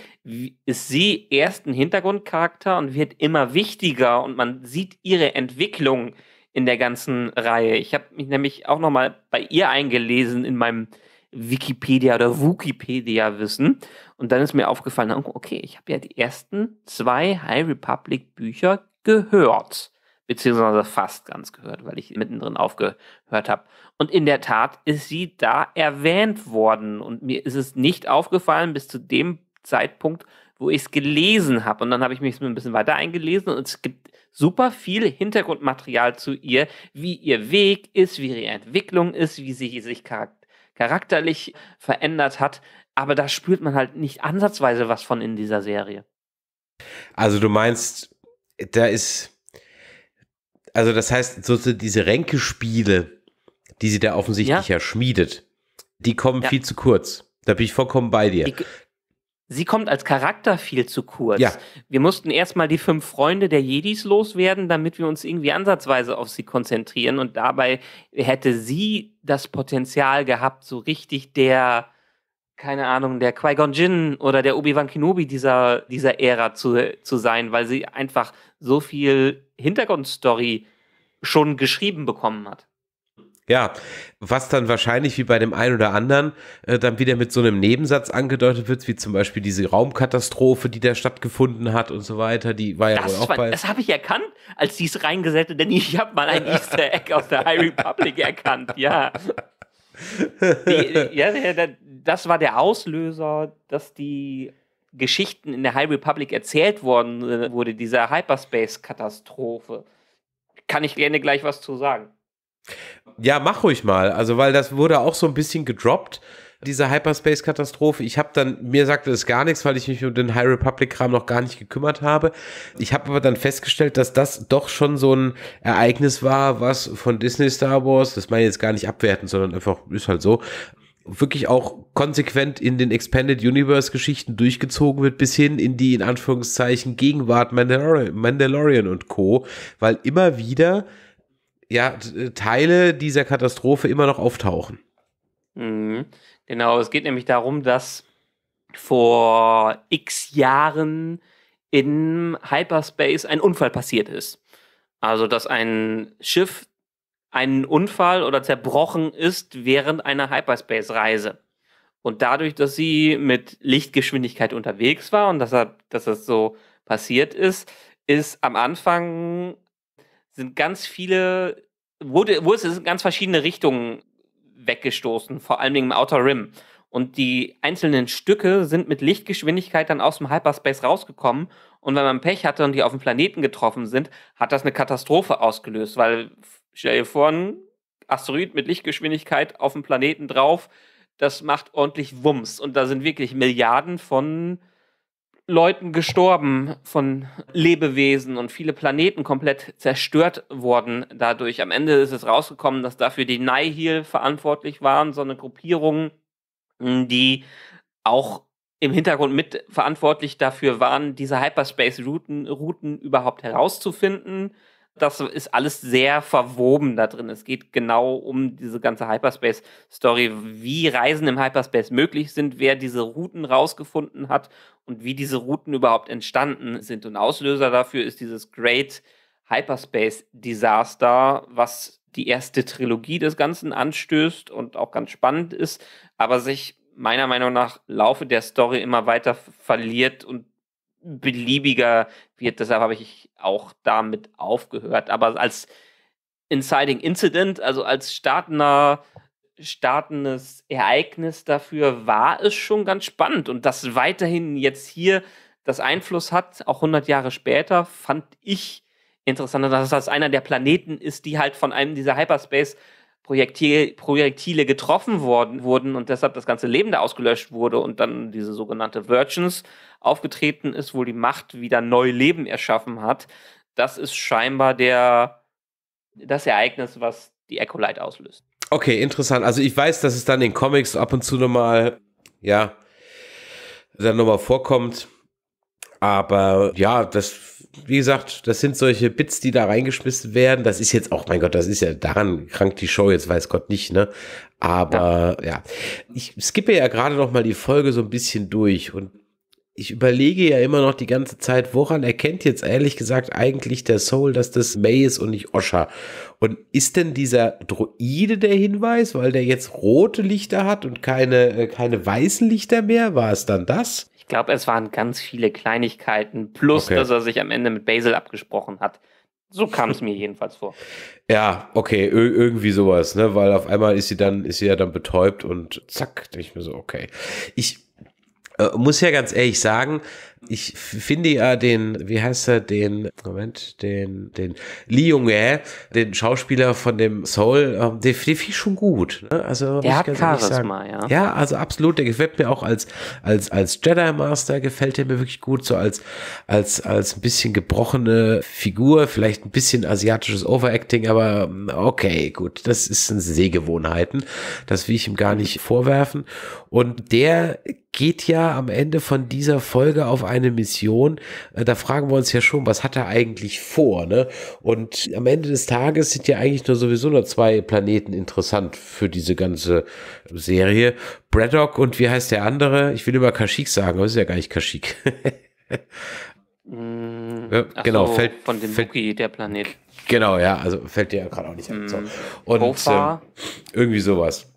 ist sie erst ein Hintergrundcharakter und wird immer wichtiger und man sieht ihre Entwicklung in der ganzen Reihe. Ich habe mich nämlich auch nochmal bei ihr eingelesen in meinem Wikipedia oder Wikipedia-Wissen. Und dann ist mir aufgefallen, okay, ich habe ja die ersten zwei High Republic-Bücher gehört. Beziehungsweise fast ganz gehört, weil ich mittendrin aufgehört habe. Und in der Tat ist sie da erwähnt worden. Und mir ist es nicht aufgefallen bis zu dem Zeitpunkt, wo ich es gelesen habe. Und dann habe ich mich ein bisschen weiter eingelesen und es gibt super viel Hintergrundmaterial zu ihr, wie ihr Weg ist, wie ihre Entwicklung ist, wie sie sich charakterlich verändert hat. Aber da spürt man halt nicht ansatzweise was von in dieser Serie. Also du meinst, da ist, also das heißt, so diese Ränkespiele, die sie da offensichtlich ja, ja schmiedet, die kommen ja. viel zu kurz. Da bin ich vollkommen bei dir. Die, Sie kommt als Charakter viel zu kurz. Ja. Wir mussten erstmal die fünf Freunde der Jedis loswerden, damit wir uns irgendwie ansatzweise auf sie konzentrieren. Und dabei hätte sie das Potenzial gehabt, so richtig der, keine Ahnung, der Qui-Gon Jinn oder der Obi-Wan Kenobi dieser, dieser Ära zu, zu sein, weil sie einfach so viel Hintergrundstory schon geschrieben bekommen hat. Ja, was dann wahrscheinlich wie bei dem einen oder anderen äh, dann wieder mit so einem Nebensatz angedeutet wird, wie zum Beispiel diese Raumkatastrophe, die da stattgefunden hat und so weiter, die war ja das wohl auch war, bei. Das habe ich erkannt, als die es reingesetzt hat, denn ich habe mal ein Easter Egg aus der High Republic erkannt, ja. [LAUGHS] Die, äh, ja. Das war der Auslöser, dass die Geschichten in der High Republic erzählt worden äh, wurde, dieser Hyperspace-Katastrophe. Kann ich gerne gleich was zu sagen. Ja, mach ruhig mal. Also, weil das wurde auch so ein bisschen gedroppt, diese Hyperspace-Katastrophe. Ich habe dann, mir sagte das gar nichts, weil ich mich um den High Republic-Kram noch gar nicht gekümmert habe. Ich habe aber dann festgestellt, dass das doch schon so ein Ereignis war, was von Disney Star Wars, das meine ich jetzt gar nicht abwerten, sondern einfach ist halt so, wirklich auch konsequent in den Expanded Universe Geschichten durchgezogen wird, bis hin in die in Anführungszeichen Gegenwart Mandalorian, Mandalorian und Co., weil immer wieder ja, äh, Teile dieser Katastrophe immer noch auftauchen. Mhm. Genau, es geht nämlich darum, dass vor x Jahren im Hyperspace ein Unfall passiert ist. Also, dass ein Schiff einen Unfall oder zerbrochen ist während einer Hyperspace-Reise. Und dadurch, dass sie mit Lichtgeschwindigkeit unterwegs war und dass, er, dass das so passiert ist, ist am Anfang sind ganz viele, wurde, wurde es in ganz verschiedene Richtungen weggestoßen, vor allen Dingen im Outer Rim. Und die einzelnen Stücke sind mit Lichtgeschwindigkeit dann aus dem Hyperspace rausgekommen. Und wenn man Pech hatte und die auf dem Planeten getroffen sind, hat das eine Katastrophe ausgelöst, weil stell dir vor, ein Asteroid mit Lichtgeschwindigkeit auf dem Planeten drauf, das macht ordentlich Wumms. Und da sind wirklich Milliarden von Leuten gestorben, von Lebewesen und viele Planeten komplett zerstört worden dadurch. Am Ende ist es rausgekommen, dass dafür die Nihil verantwortlich waren, so eine Gruppierung, die auch im Hintergrund mit verantwortlich dafür waren, diese Hyperspace-Routen überhaupt herauszufinden das ist alles sehr verwoben da drin. Es geht genau um diese ganze Hyperspace-Story, wie Reisen im Hyperspace möglich sind, wer diese Routen rausgefunden hat und wie diese Routen überhaupt entstanden sind. Und Auslöser dafür ist dieses Great Hyperspace Disaster, was die erste Trilogie des Ganzen anstößt und auch ganz spannend ist, aber sich meiner Meinung nach Laufe der Story immer weiter verliert und beliebiger wird. Deshalb habe ich auch damit aufgehört. Aber als Inciting Incident, also als startender, startendes Ereignis dafür, war es schon ganz spannend. Und dass weiterhin jetzt hier das Einfluss hat, auch 100 Jahre später, fand ich interessanter, dass das einer der Planeten ist, die halt von einem dieser Hyperspace- Projektil, Projektile getroffen worden, wurden und deshalb das ganze Leben da ausgelöscht wurde und dann diese sogenannte Virgins aufgetreten ist, wo die Macht wieder neu Leben erschaffen hat. Das ist scheinbar der, das Ereignis, was die Acolyte auslöst. Okay, interessant. Also ich weiß, dass es dann in Comics ab und zu nochmal, ja, dann nochmal vorkommt. Aber ja, das, wie gesagt, das sind solche Bits, die da reingeschmissen werden. Das ist jetzt auch, mein Gott, das ist ja daran krank die Show jetzt, weiß Gott nicht, ne? Aber ja, ja. ich skippe ja gerade noch mal die Folge so ein bisschen durch und ich überlege ja immer noch die ganze Zeit, woran erkennt jetzt ehrlich gesagt eigentlich der Soul, dass das May ist und nicht Osha? Und ist denn dieser Droide der Hinweis, weil der jetzt rote Lichter hat und keine, äh, keine weißen Lichter mehr? War es dann das? Ich glaube, es waren ganz viele Kleinigkeiten, plus, okay. dass er sich am Ende mit Basil abgesprochen hat. So kam es mir [LAUGHS] jedenfalls vor. Ja, okay, irgendwie sowas, ne? Weil auf einmal ist sie dann, ist sie ja dann betäubt und zack, denke ich mir so, okay. Ich äh, muss ja ganz ehrlich sagen, ich finde ja den, wie heißt er, den, Moment, den, den Li jung den Schauspieler von dem Soul, ähm, den, den finde ich schon gut. Ne? Also, der hat Charisma, ja. Ja, also absolut, der gefällt mir auch als, als, als Jedi Master, gefällt er mir wirklich gut, so als, als, als ein bisschen gebrochene Figur, vielleicht ein bisschen asiatisches Overacting, aber ähm, okay, gut, das ist ein Sehgewohnheiten. Das will ich ihm gar nicht vorwerfen. Und der geht ja am Ende von dieser Folge auf eine Mission, äh, da fragen wir uns ja schon, was hat er eigentlich vor? Ne? Und am Ende des Tages sind ja eigentlich nur sowieso nur zwei Planeten interessant für diese ganze Serie. Braddock und wie heißt der andere? Ich will immer Kashyyyk sagen, aber es ist ja gar nicht Kashyyyk. Mm, ja, genau, so, fällt, von dem fällt, Buki, der Planet. Genau, ja, also fällt dir ja gerade auch nicht mm, So. Und äh, irgendwie sowas.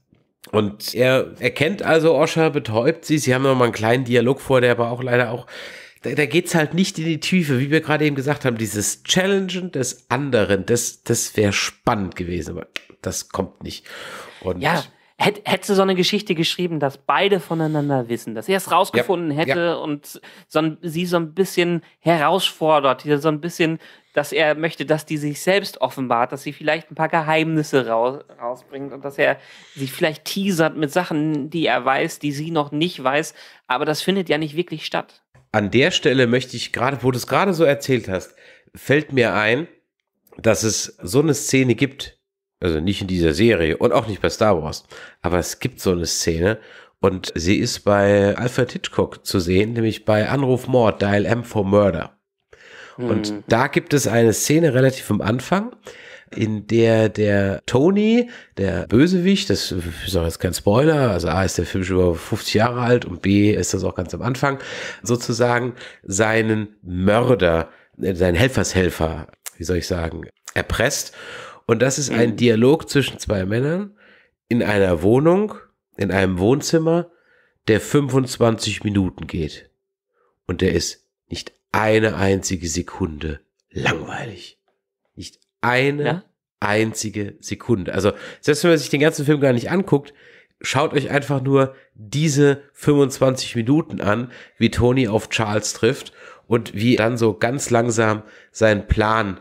Und er erkennt also, Osha betäubt sie. Sie haben nochmal einen kleinen Dialog vor, der aber auch leider auch da, da geht es halt nicht in die Tiefe, wie wir gerade eben gesagt haben, dieses Challengen des anderen, das, das wäre spannend gewesen, aber das kommt nicht. Und ja, hätt, hättest du so eine Geschichte geschrieben, dass beide voneinander wissen, dass er es rausgefunden ja, hätte ja. und so ein, sie so ein bisschen herausfordert, so ein bisschen dass er möchte, dass die sich selbst offenbart, dass sie vielleicht ein paar Geheimnisse raus, rausbringt und dass er sie vielleicht teasert mit Sachen, die er weiß, die sie noch nicht weiß. Aber das findet ja nicht wirklich statt. An der Stelle möchte ich gerade, wo du es gerade so erzählt hast, fällt mir ein, dass es so eine Szene gibt. Also nicht in dieser Serie und auch nicht bei Star Wars. Aber es gibt so eine Szene und sie ist bei Alfred Hitchcock zu sehen, nämlich bei Anruf Mord, Dial M for Murder. Mhm. Und da gibt es eine Szene relativ am Anfang, in der der Tony, der Bösewicht, das ist auch jetzt kein Spoiler, also A ist der Film schon über 50 Jahre alt und B ist das auch ganz am Anfang, sozusagen seinen Mörder, äh, seinen Helfershelfer, wie soll ich sagen, erpresst. Und das ist ein mhm. Dialog zwischen zwei Männern in einer Wohnung, in einem Wohnzimmer, der 25 Minuten geht. Und der ist nicht eine einzige Sekunde langweilig. Nicht eine ja? einzige Sekunde. Also, selbst wenn man sich den ganzen Film gar nicht anguckt, schaut euch einfach nur diese 25 Minuten an, wie Tony auf Charles trifft und wie dann so ganz langsam seinen Plan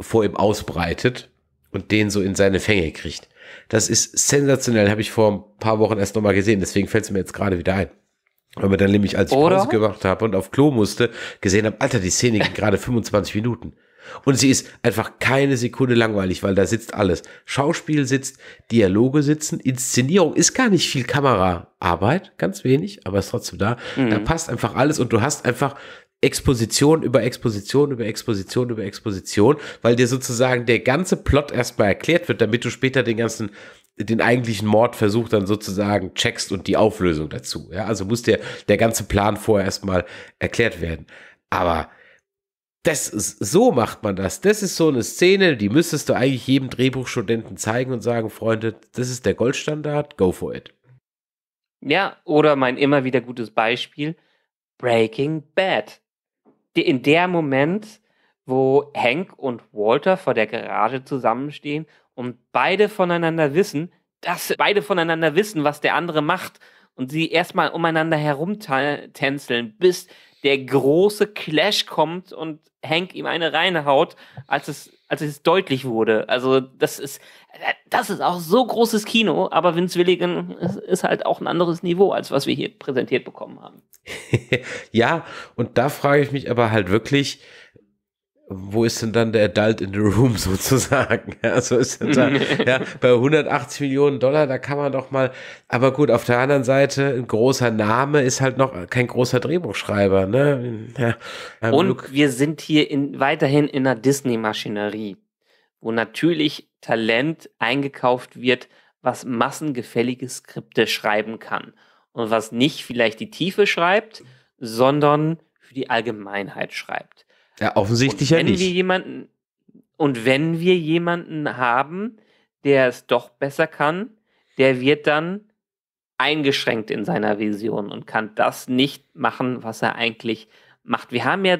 vor ihm ausbreitet und den so in seine Fänge kriegt. Das ist sensationell, habe ich vor ein paar Wochen erst nochmal gesehen, deswegen fällt es mir jetzt gerade wieder ein weil man dann nämlich als ich Oder? Pause gemacht habe und auf Klo musste, gesehen habe, Alter, die Szene ging gerade 25 [LAUGHS] Minuten. Und sie ist einfach keine Sekunde langweilig, weil da sitzt alles. Schauspiel sitzt, Dialoge sitzen, Inszenierung ist gar nicht viel Kameraarbeit, ganz wenig, aber ist trotzdem da. Mhm. Da passt einfach alles und du hast einfach Exposition über Exposition über Exposition über Exposition, weil dir sozusagen der ganze Plot erstmal erklärt wird, damit du später den ganzen den eigentlichen Mordversuch dann sozusagen checkst und die Auflösung dazu. Ja, also muss der, der ganze Plan vorher erstmal erklärt werden. Aber das ist, so macht man das. Das ist so eine Szene, die müsstest du eigentlich jedem Drehbuchstudenten zeigen und sagen, Freunde, das ist der Goldstandard, go for it. Ja, oder mein immer wieder gutes Beispiel, Breaking Bad. In der Moment, wo Hank und Walter vor der Garage zusammenstehen und beide voneinander wissen, dass beide voneinander wissen, was der andere macht und sie erstmal umeinander herumtänzeln, bis der große Clash kommt und Hank ihm eine reinhaut, als es, als es deutlich wurde. Also das ist, das ist auch so großes Kino, aber Vince Willigan ist, ist halt auch ein anderes Niveau, als was wir hier präsentiert bekommen haben. [LAUGHS] ja, und da frage ich mich aber halt wirklich, wo ist denn dann der Adult in the Room [LAUGHS] sozusagen? Ja, so ist denn ja, bei 180 Millionen Dollar, da kann man doch mal, aber gut, auf der anderen Seite, ein großer Name ist halt noch kein großer Drehbuchschreiber, ne? Ja, ähm, Und Luke. wir sind hier in, weiterhin in einer Disney-Maschinerie, wo natürlich Talent eingekauft wird, was massengefällige Skripte schreiben kann. Und was nicht vielleicht die Tiefe schreibt, sondern für die Allgemeinheit schreibt. Ja, offensichtlich ja nicht. Wir jemanden, und wenn wir jemanden haben, der es doch besser kann, der wird dann eingeschränkt in seiner Vision und kann das nicht machen, was er eigentlich macht. Wir haben ja,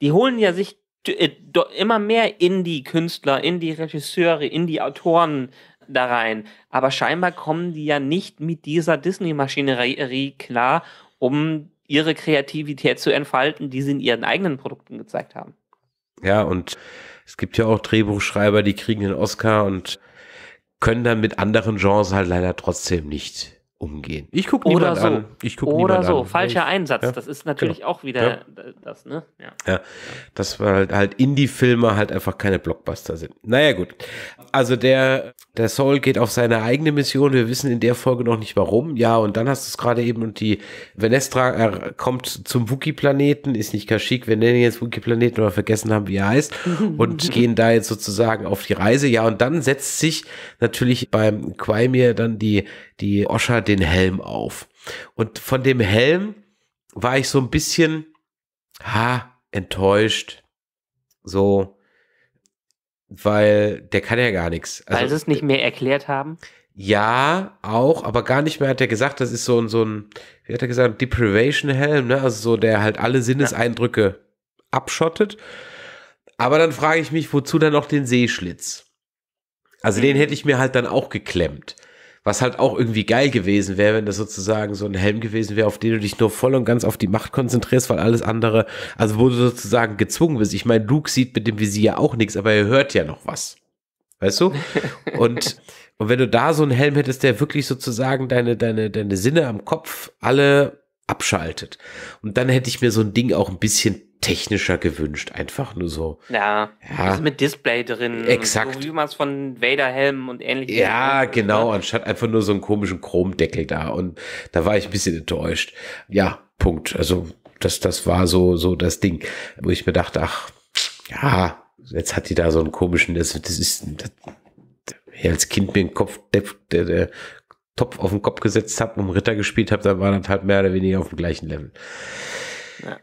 die holen ja sich äh, immer mehr Indie-Künstler, in die regisseure in die autoren da rein. Aber scheinbar kommen die ja nicht mit dieser Disney-Maschinerie klar, um ihre Kreativität zu entfalten, die sie in ihren eigenen Produkten gezeigt haben. Ja, und es gibt ja auch Drehbuchschreiber, die kriegen den Oscar und können dann mit anderen Genres halt leider trotzdem nicht umgehen. Ich gucke niemand so. an. Ich guck Oder so. An. Falscher ich, Einsatz. Ja, das ist natürlich genau. auch wieder ja. das, ne? Ja. ja. Das war halt, halt Indie-Filme halt einfach keine Blockbuster sind. Naja, gut. Also der, der Soul geht auf seine eigene Mission. Wir wissen in der Folge noch nicht warum. Ja, und dann hast du es gerade eben und die Venestra er äh, kommt zum Wookie-Planeten, ist nicht Kashyyyk, wir nennen jetzt Wookie-Planeten oder vergessen haben, wie er heißt [LAUGHS] und gehen da jetzt sozusagen auf die Reise. Ja, und dann setzt sich natürlich beim Quaimir dann die die Osha den Helm auf. Und von dem Helm war ich so ein bisschen, ha, enttäuscht. So, weil der kann ja gar nichts. Also, weil sie es nicht mehr erklärt haben? Ja, auch, aber gar nicht mehr hat er gesagt, das ist so ein, so ein, wie hat er gesagt, Deprivation Helm, ne? Also so, der halt alle Sinneseindrücke ja. abschottet. Aber dann frage ich mich, wozu dann noch den Seeschlitz? Also mhm. den hätte ich mir halt dann auch geklemmt. Was halt auch irgendwie geil gewesen wäre, wenn das sozusagen so ein Helm gewesen wäre, auf den du dich nur voll und ganz auf die Macht konzentrierst, weil alles andere, also wo du sozusagen gezwungen bist. Ich meine, Luke sieht mit dem Visier auch nichts, aber er hört ja noch was. Weißt du? [LAUGHS] Und, und wenn du da so einen Helm hättest, der wirklich sozusagen deine, deine, deine Sinne am Kopf alle abschaltet. Und dann hätte ich mir so ein Ding auch ein bisschen technischer gewünscht, einfach nur so. Ja, ja. Also mit Display drin. Exakt. So wie man es von Vader Helm und ähnlichem. Ja, Helmen, ne? genau, oder? anstatt einfach nur so einen komischen Chromdeckel da. Und da war ich ein bisschen enttäuscht. Ja, Punkt. Also das, das war so, so das Ding, wo ich mir dachte, ach, ja, jetzt hat die da so einen komischen, das, das ist, das, als Kind mir den Kopf, der, der, der Topf auf den Kopf gesetzt habe und Ritter gespielt habe, dann war das halt mehr oder weniger auf dem gleichen Level. Ja.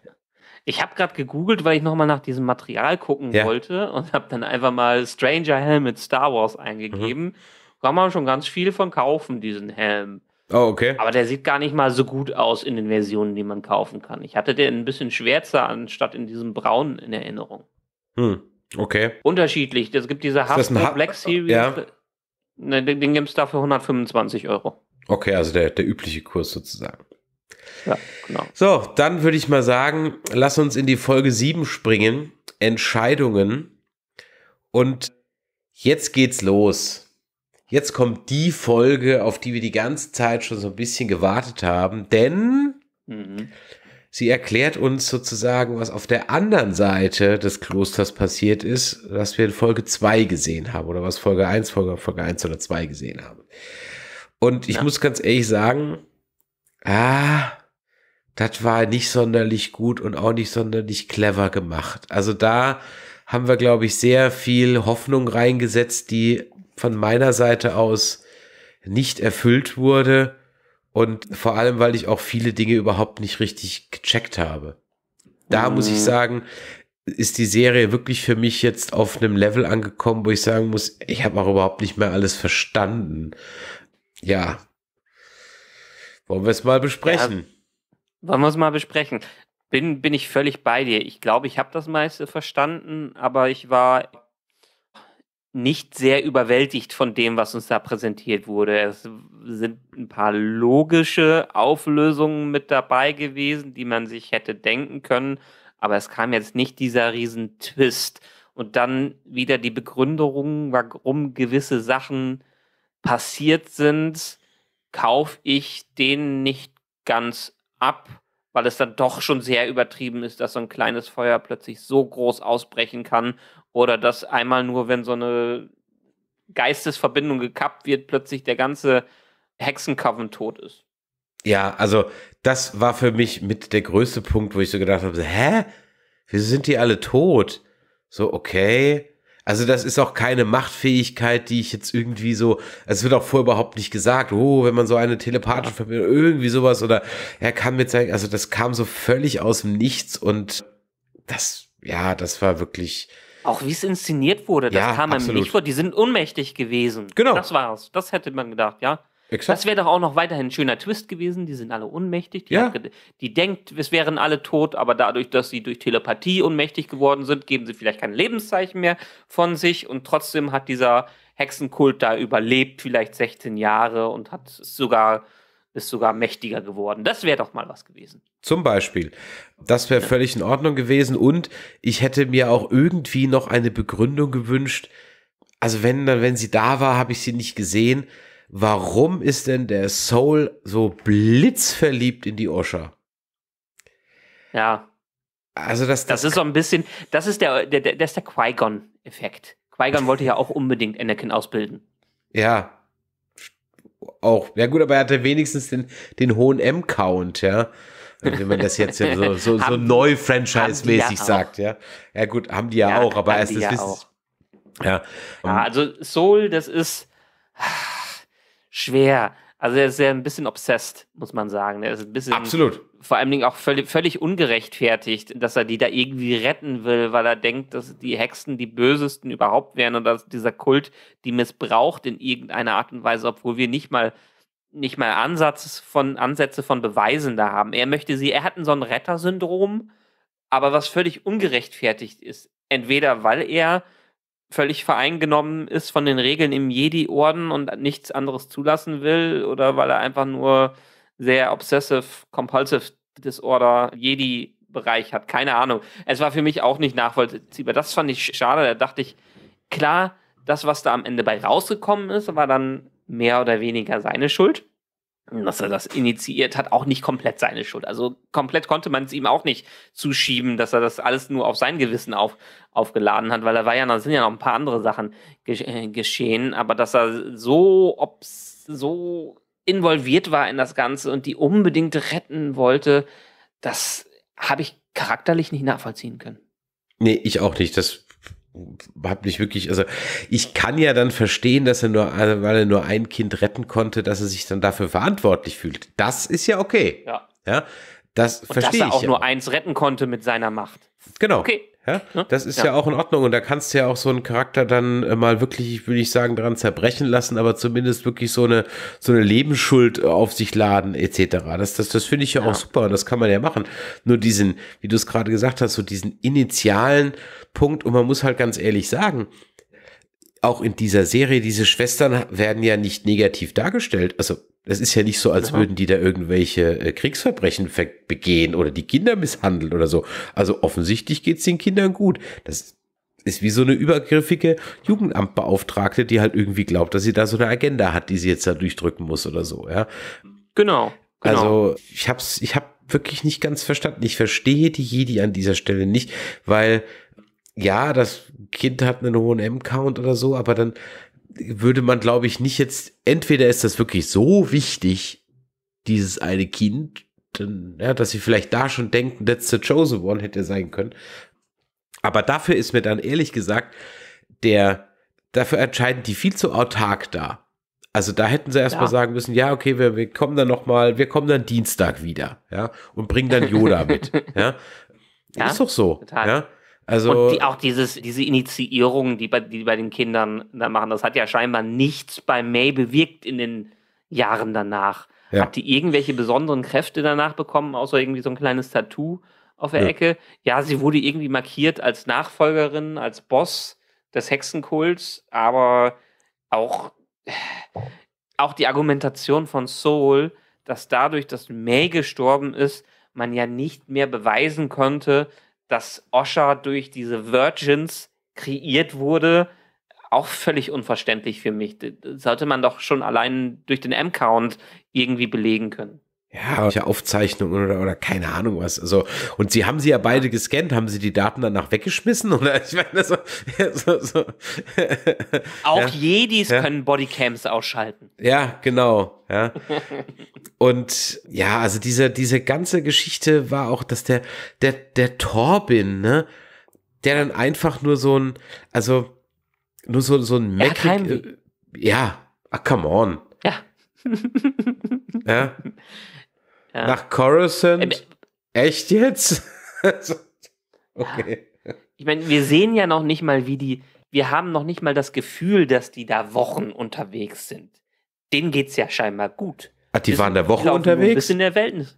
Ich habe gerade gegoogelt, weil ich nochmal nach diesem Material gucken ja. wollte und habe dann einfach mal Stranger Helm mit Star Wars eingegeben. Mhm. Kann man schon ganz viel von kaufen, diesen Helm. Oh, okay. Aber der sieht gar nicht mal so gut aus in den Versionen, die man kaufen kann. Ich hatte den ein bisschen schwärzer anstatt in diesem braunen in Erinnerung. Hm, okay. Unterschiedlich. Es gibt diese Hasbro Black Series. Ja. Ne, den, den gibt es da für 125 Euro. Okay, also der, der übliche Kurs sozusagen. Ja, genau. So, dann würde ich mal sagen, lass uns in die Folge 7 springen. Entscheidungen. Und jetzt geht's los. Jetzt kommt die Folge, auf die wir die ganze Zeit schon so ein bisschen gewartet haben, denn mhm. sie erklärt uns sozusagen, was auf der anderen Seite des Klosters passiert ist, was wir in Folge 2 gesehen haben oder was Folge 1, Folge, Folge 1 oder 2 gesehen haben. Und ich ja. muss ganz ehrlich sagen, ah, das war nicht sonderlich gut und auch nicht sonderlich clever gemacht. Also da haben wir, glaube ich, sehr viel Hoffnung reingesetzt, die von meiner Seite aus nicht erfüllt wurde. Und vor allem, weil ich auch viele Dinge überhaupt nicht richtig gecheckt habe. Da mhm. muss ich mhm. sagen, ist die Serie wirklich für mich jetzt auf einem Level angekommen, wo ich sagen muss, ich habe auch überhaupt nicht mehr alles verstanden. Ja, wollen wir es mal besprechen? Ja, wollen wir es mal besprechen? Bin, bin ich völlig bei dir. Ich glaube, ich habe das meiste verstanden, aber ich war nicht sehr überwältigt von dem, was uns da präsentiert wurde. Es sind ein paar logische Auflösungen mit dabei gewesen, die man sich hätte denken können, aber es kam jetzt nicht dieser riesen Twist. Und dann wieder die Begründung, warum gewisse Sachen passiert sind kaufe ich den nicht ganz ab, weil es dann doch schon sehr übertrieben ist, dass so ein kleines Feuer plötzlich so groß ausbrechen kann oder dass einmal nur, wenn so eine Geistesverbindung gekappt wird, plötzlich der ganze Hexencoven tot ist. Ja, also das war für mich mit der größte Punkt, wo ich so gedacht habe, hä? Wieso sind die alle tot? So, okay. Also das ist auch keine Machtfähigkeit, die ich jetzt irgendwie so, also es wird auch vorher überhaupt nicht gesagt, oh, wenn man so eine telepathische Verbindung, irgendwie sowas oder er kann mir zeigen, also das kam so völlig aus dem Nichts und das, ja, das war wirklich. Auch wie es inszeniert wurde, das ja, kam einem nicht vor, die sind unmächtig gewesen. Genau. Das war's, das hätte man gedacht, ja. Exakt. Das wäre doch auch noch weiterhin ein schöner Twist gewesen. Die sind alle unmächtig. Die, ja. die denkt, es wären alle tot, aber dadurch, dass sie durch Telepathie unmächtig geworden sind, geben sie vielleicht kein Lebenszeichen mehr von sich. Und trotzdem hat dieser Hexenkult da überlebt, vielleicht 16 Jahre und hat sogar ist sogar mächtiger geworden. Das wäre doch mal was gewesen. Zum Beispiel. Das wäre ja. völlig in Ordnung gewesen und ich hätte mir auch irgendwie noch eine Begründung gewünscht. Also wenn, wenn sie da war, habe ich sie nicht gesehen warum ist denn der Soul so blitzverliebt in die Osha? Ja. Also das, das, das ist so ein bisschen, das ist der, der, der, das der Qui-Gon-Effekt. Qui-Gon wollte ja auch unbedingt Anakin ausbilden. Ja. Auch. Ja gut, aber er hatte wenigstens den, den hohen M-Count, ja. Also wenn man das jetzt ja so, so, so [LAUGHS] neu franchise-mäßig ja sagt, ja. Ja gut, haben die ja, ja auch, aber erst ist ja Ja. ja. Ähm, also Soul, das ist schwer. Also er ist ja ein bisschen obsessed, muss man sagen. Er ist ein bisschen Absolut. vor allen Dingen auch völlig, völlig ungerechtfertigt, dass er die da irgendwie retten will, weil er denkt, dass die Hexen die bösesten überhaupt wären und dass dieser Kult die missbraucht in irgendeiner Art und Weise, obwohl wir nicht mal nicht mal Ansatz von, Ansätze von Beweisen da haben. Er möchte sie, er hat so ein Rettersyndrom, aber was völlig ungerechtfertigt ist. Entweder weil er völlig vereingenommen ist von den Regeln im Jedi-Orden und nichts anderes zulassen will oder weil er einfach nur sehr obsessive, compulsive Disorder Jedi-Bereich hat. Keine Ahnung. Es war für mich auch nicht nachvollziehbar. Das fand ich schade. Da dachte ich, klar, das, was da am Ende bei rausgekommen ist, war dann mehr oder weniger seine Schuld dass er das initiiert hat, auch nicht komplett seine Schuld. Also komplett konnte man es ihm auch nicht zuschieben, dass er das alles nur auf sein Gewissen auf, aufgeladen hat, weil da war ja noch, sind ja noch ein paar andere Sachen äh, geschehen, aber dass er so, ob's, so involviert war in das Ganze und die unbedingt retten wollte, das habe ich charakterlich nicht nachvollziehen können. Nee, ich auch nicht. Das hab nicht wirklich, also ich kann ja dann verstehen, dass er nur, also weil er nur ein Kind retten konnte, dass er sich dann dafür verantwortlich fühlt. Das ist ja okay. Ja. Ja, das und verstehe ich. Dass er auch ja. nur eins retten konnte mit seiner Macht. Genau. Okay. Ja, das ist ja. ja. auch in Ordnung und da kannst du ja auch so einen Charakter dann äh, mal wirklich, würde ich sagen, daran zerbrechen lassen, aber zumindest wirklich so eine, so eine Lebensschuld äh, auf sich laden etc. Das, das, das finde ich ja, ja, auch super und das kann man ja machen. Nur diesen, wie du es gerade gesagt hast, so diesen initialen Punkt und man muss halt ganz ehrlich sagen, auch in dieser Serie, diese Schwestern werden ja nicht negativ dargestellt. Also es ist ja nicht so, als würden die da irgendwelche äh, Kriegsverbrechen begehen oder die Kinder misshandeln oder so. Also offensichtlich geht es den Kindern gut. Das ist wie so eine übergriffige Jugendamtbeauftragte, die halt irgendwie glaubt, dass sie da so eine Agenda hat, die sie jetzt da durchdrücken muss oder so, ja. Genau. genau. Also ich hab's, ich hab wirklich nicht ganz verstanden. Ich verstehe die Jedi an dieser Stelle nicht, weil ja, das Kind hat einen hohen M-Count oder so, aber dann würde man, glaube ich, nicht jetzt, entweder ist das wirklich so wichtig, dieses eine Kind, dann, ja, dass sie vielleicht da schon denken, that's the chosen one hätte sein können. Aber dafür ist mir dann ehrlich gesagt, der, dafür entscheiden die viel zu autark da. Also da hätten sie erstmal ja. Mal sagen müssen, ja, okay, wir, wir kommen dann nochmal, wir kommen dann Dienstag wieder, ja, und bringen dann Yoda mit, [LAUGHS] ja. ja. Ist doch so, total. ja. Also und die, auch dieses, diese Initiierung, die bei, die bei den Kindern da machen, das hat ja scheinbar nichts bei May bewirkt in den Jahren danach. Ja. Hat die irgendwelche besonderen Kräfte danach bekommen, außer irgendwie so ein kleines Tattoo auf der ja. Ecke? Ja, sie wurde irgendwie markiert als Nachfolgerin, als Boss des Hexenkults, aber auch, auch die Argumentation von Soul, dass dadurch, dass May gestorben ist, man ja nicht mehr beweisen konnte, dass Osha durch diese Virgins kreiert wurde, auch völlig unverständlich für mich. Das sollte man doch schon allein durch den M-Count irgendwie belegen können ja, Aufzeichnungen oder, oder keine Ahnung was. Also, und sie haben sie ja beide gescannt, haben sie die Daten danach weggeschmissen? [LAUGHS] Oder ich meine, so, so, so. [LAUGHS] Auch ja. Jedis ja. können Bodycams ausschalten. Ja, genau. Ja. und ja, also diese, diese ganze Geschichte war auch, dass der, der, der Torbin, ne, der dann einfach nur so ein, also nur so, so ein Mac. äh, ja, ah, come on. Ja. ja. [LAUGHS] Ja. Nach Coruscant? Ähm, Echt jetzt? [LAUGHS] okay. Ich meine, wir sehen ja noch nicht mal, wie die, wir haben noch nicht mal das Gefühl, dass die da Wochen unterwegs sind. Denen geht's ja scheinbar gut. Ach, die bis, waren da Wochen unterwegs? Bis in der Welt.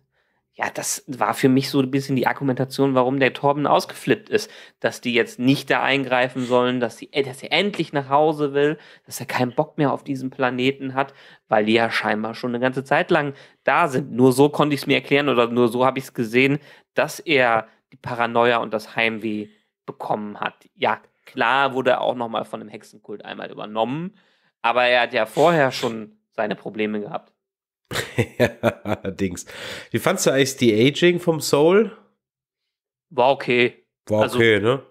Ja, das war für mich so ein bisschen die Argumentation, warum der Torben ausgeflippt ist. Dass die jetzt nicht da eingreifen sollen, dass, die, äh, dass er endlich nach Hause will, dass er keinen Bock mehr auf diesen Planeten hat, weil die ja scheinbar schon eine ganze Zeit lang da sind. Nur so konnte ich es mir erklären oder nur so habe ich es gesehen, dass er die Paranoia und das Heimweh bekommen hat. Ja, klar wurde er auch nochmal von dem Hexenkult einmal übernommen, aber er hat ja vorher schon seine Probleme gehabt. Allerdings. [LAUGHS] Wie fandst du eigentlich die Aging vom Soul? War okay. War also, okay, ne?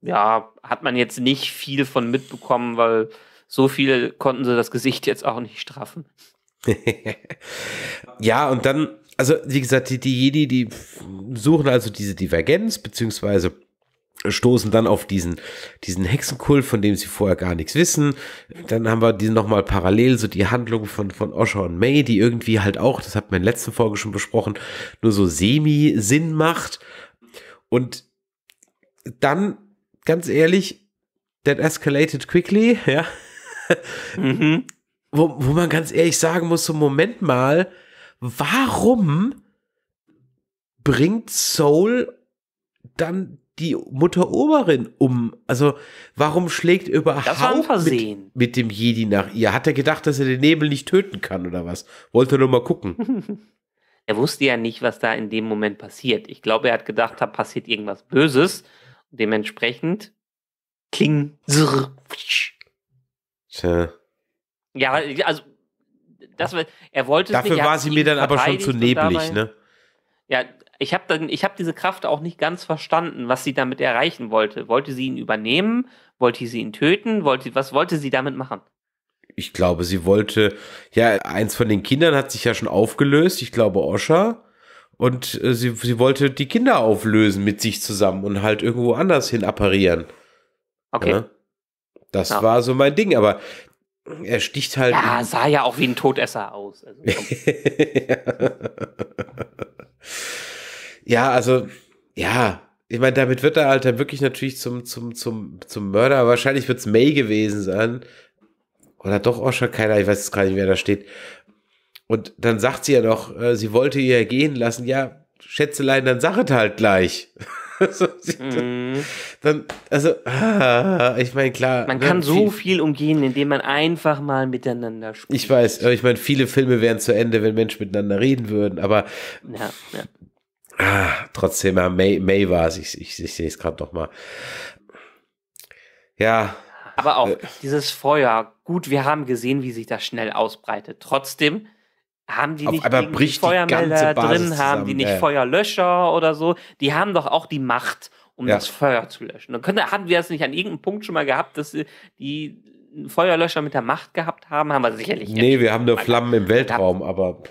Ja, hat man jetzt nicht viel von mitbekommen, weil so viel konnten sie das Gesicht jetzt auch nicht straffen. [LAUGHS] ja, und dann, also wie gesagt, die, die Jedi, die suchen also diese Divergenz, beziehungsweise stoßen dann auf diesen, diesen Hexenkult, von dem sie vorher gar nichts wissen. Dann haben wir diese nochmal parallel, so die Handlung von, von Osha und May, die irgendwie halt auch, das hat man in der letzten Folge schon besprochen, nur so semi-Sinn macht. Und dann, ganz ehrlich, that escalated quickly, [LAUGHS] ja. Mhm. Wo, wo man ganz ehrlich sagen muss, so Moment mal, warum bringt Soul dann die Oberin um. Also, warum schlägt überhaupt mit, mit, dem Jedi nach ihr? Hat er gedacht, dass er den Nebel nicht töten kann oder was? Wollte nur mal gucken. [LAUGHS] er wusste ja nicht, was da in dem Moment passiert. Ich glaube, er hat gedacht, da passiert irgendwas Böses. Und dementsprechend kling. Tja. Ja, also das, war, er wollte Dafür war sie mir dann aber schon zu neblig, dabei, ne? Ja, ich habe dann, diese Kraft auch nicht ganz verstanden, was sie damit erreichen wollte. Wollte sie ihn übernehmen? Wollte sie ihn töten? Wollte, was wollte sie damit machen? Ich glaube, sie wollte, ja, eins von den Kindern hat sich ja schon aufgelöst. Ich glaube, Osha. Und äh, sie, sie wollte die Kinder auflösen mit sich zusammen und halt irgendwo anders hin apparieren. Okay. Ja? Ne? Das ja. war so mein Ding, aber er sticht halt. Ja, sah ja auch wie ein Todesser aus. Also, [LAUGHS] [LAUGHS] Ja, also, ja. Ich meine, damit wird er halt dann wirklich natürlich zum, zum, zum, zum Mörder. Wahrscheinlich wird es May gewesen sein. Oder doch auch schon keiner, ich weiß jetzt gar nicht, wer da steht. Und dann sagt sie ja noch, äh, sie wollte ihr gehen lassen. Ja, Schätzelein, dann sag es halt gleich. [LAUGHS] mm. Dann, also, ah, ich meine, klar. Man ne, kann so viel, viel, umgehen, indem man einfach mal miteinander spricht. Ich weiß, ich meine, viele Filme wären zu Ende, wenn Menschen miteinander reden würden, aber ja, ja. Ah, trotzdem, ja, May, May war es. Ich, ich, ich sehe es gerade nochmal. Ja. Aber auch äh, dieses Feuer. Gut, wir haben gesehen, wie sich das schnell ausbreitet. Trotzdem haben die nicht die Feuermelder die drin, zusammen, haben die nicht äh. Feuerlöscher oder so. Die haben doch auch die Macht, um ja. das Feuer zu löschen. Und können, haben wir das nicht an irgendeinem Punkt schon mal gehabt, dass die Feuerlöscher mit der Macht gehabt haben? Haben wir sicherlich nicht. Nee, wir haben nur Flammen im Weltraum, aber.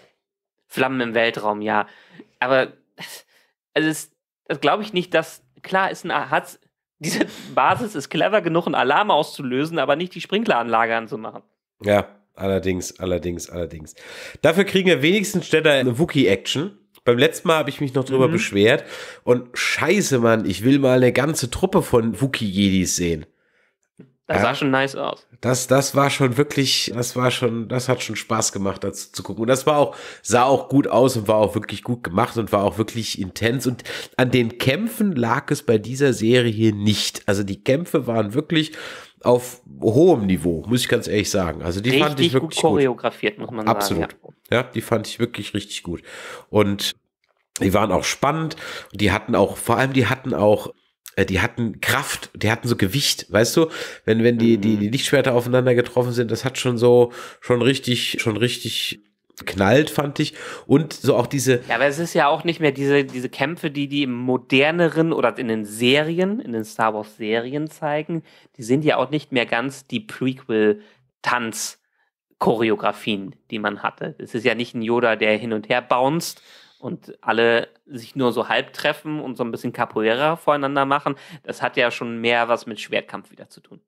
Flammen im Weltraum, ja. Aber also das, das glaube ich nicht, dass klar ist ein hat's, [LAUGHS] diese Basis ist clever genug, einen Alarm auszulösen, aber nicht die Sprinkleranlage anzumachen. Ja, allerdings, allerdings, allerdings. Dafür kriegen wir wenigstens später eine Wookie-Action. Beim letzten Mal habe ich mich noch drüber mhm. beschwert. Und scheiße, Mann, ich will mal eine ganze Truppe von Wookie-Jedis sehen. Das ja. sah schon nice aus. Das, das war schon wirklich, das war schon, das hat schon Spaß gemacht, dazu zu gucken. Und das war auch, sah auch gut aus und war auch wirklich gut gemacht und war auch wirklich intens. Und an den Kämpfen lag es bei dieser Serie hier nicht. Also die Kämpfe waren wirklich auf hohem Niveau, muss ich ganz ehrlich sagen. Also die richtig fand ich wirklich gut choreografiert, gut. muss man Absolut. sagen. Absolut. Ja. ja, die fand ich wirklich richtig gut. Und die waren auch spannend. Die hatten auch, vor allem die hatten auch äh, die hatten Kraft, die hatten so Gewicht, weißt du, wenn, wenn die, die, mhm. die Lichtschwerter aufeinander getroffen sind, das hat schon so, schon richtig, schon richtig knallt, fand ich. Und so auch diese. Ja, aber es ist ja auch nicht mehr diese, diese Kämpfe, die die im moderneren oder in den Serien, in den Star Wars Serien zeigen, die sind ja auch nicht mehr ganz die Prequel-Tanz-Choreografien, die man hatte. Es ist ja nicht ein Yoda, der hin und her bounced, und alle sich nur so halb treffen und so ein bisschen Capoeira voreinander machen, das hat ja schon mehr was mit Schwertkampf wieder zu tun.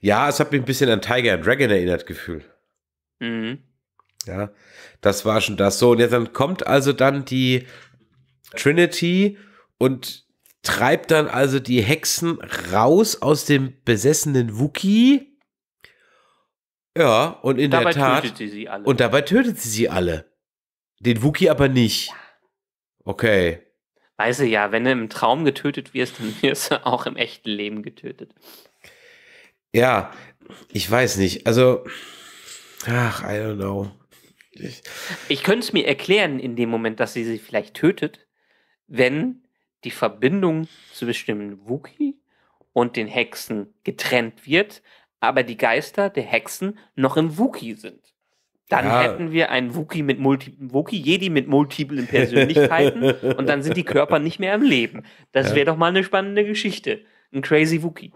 Ja, es hat mich ein bisschen an Tiger and Dragon erinnert, Gefühl. Mhm. Ja, das war schon das. So, und jetzt dann kommt also dann die Trinity und treibt dann also die Hexen raus aus dem besessenen Wookie. Ja, und in dabei der Tat. Und dabei tötet sie sie alle. Den Wookie aber nicht. Okay. Weißt du ja, wenn du im Traum getötet wirst, dann wirst du auch im echten Leben getötet. Ja, ich weiß nicht. Also, ach, I don't know. Ich, ich könnte es mir erklären in dem Moment, dass sie sie vielleicht tötet, wenn die Verbindung zwischen dem Wookie und den Hexen getrennt wird, aber die Geister der Hexen noch im Wookie sind. Dann ja. hätten wir einen Wookie mit Multi Wookie Jedi mit multiplen Persönlichkeiten [LAUGHS] und dann sind die Körper nicht mehr im Leben. Das ja. wäre doch mal eine spannende Geschichte. Ein crazy Wookie.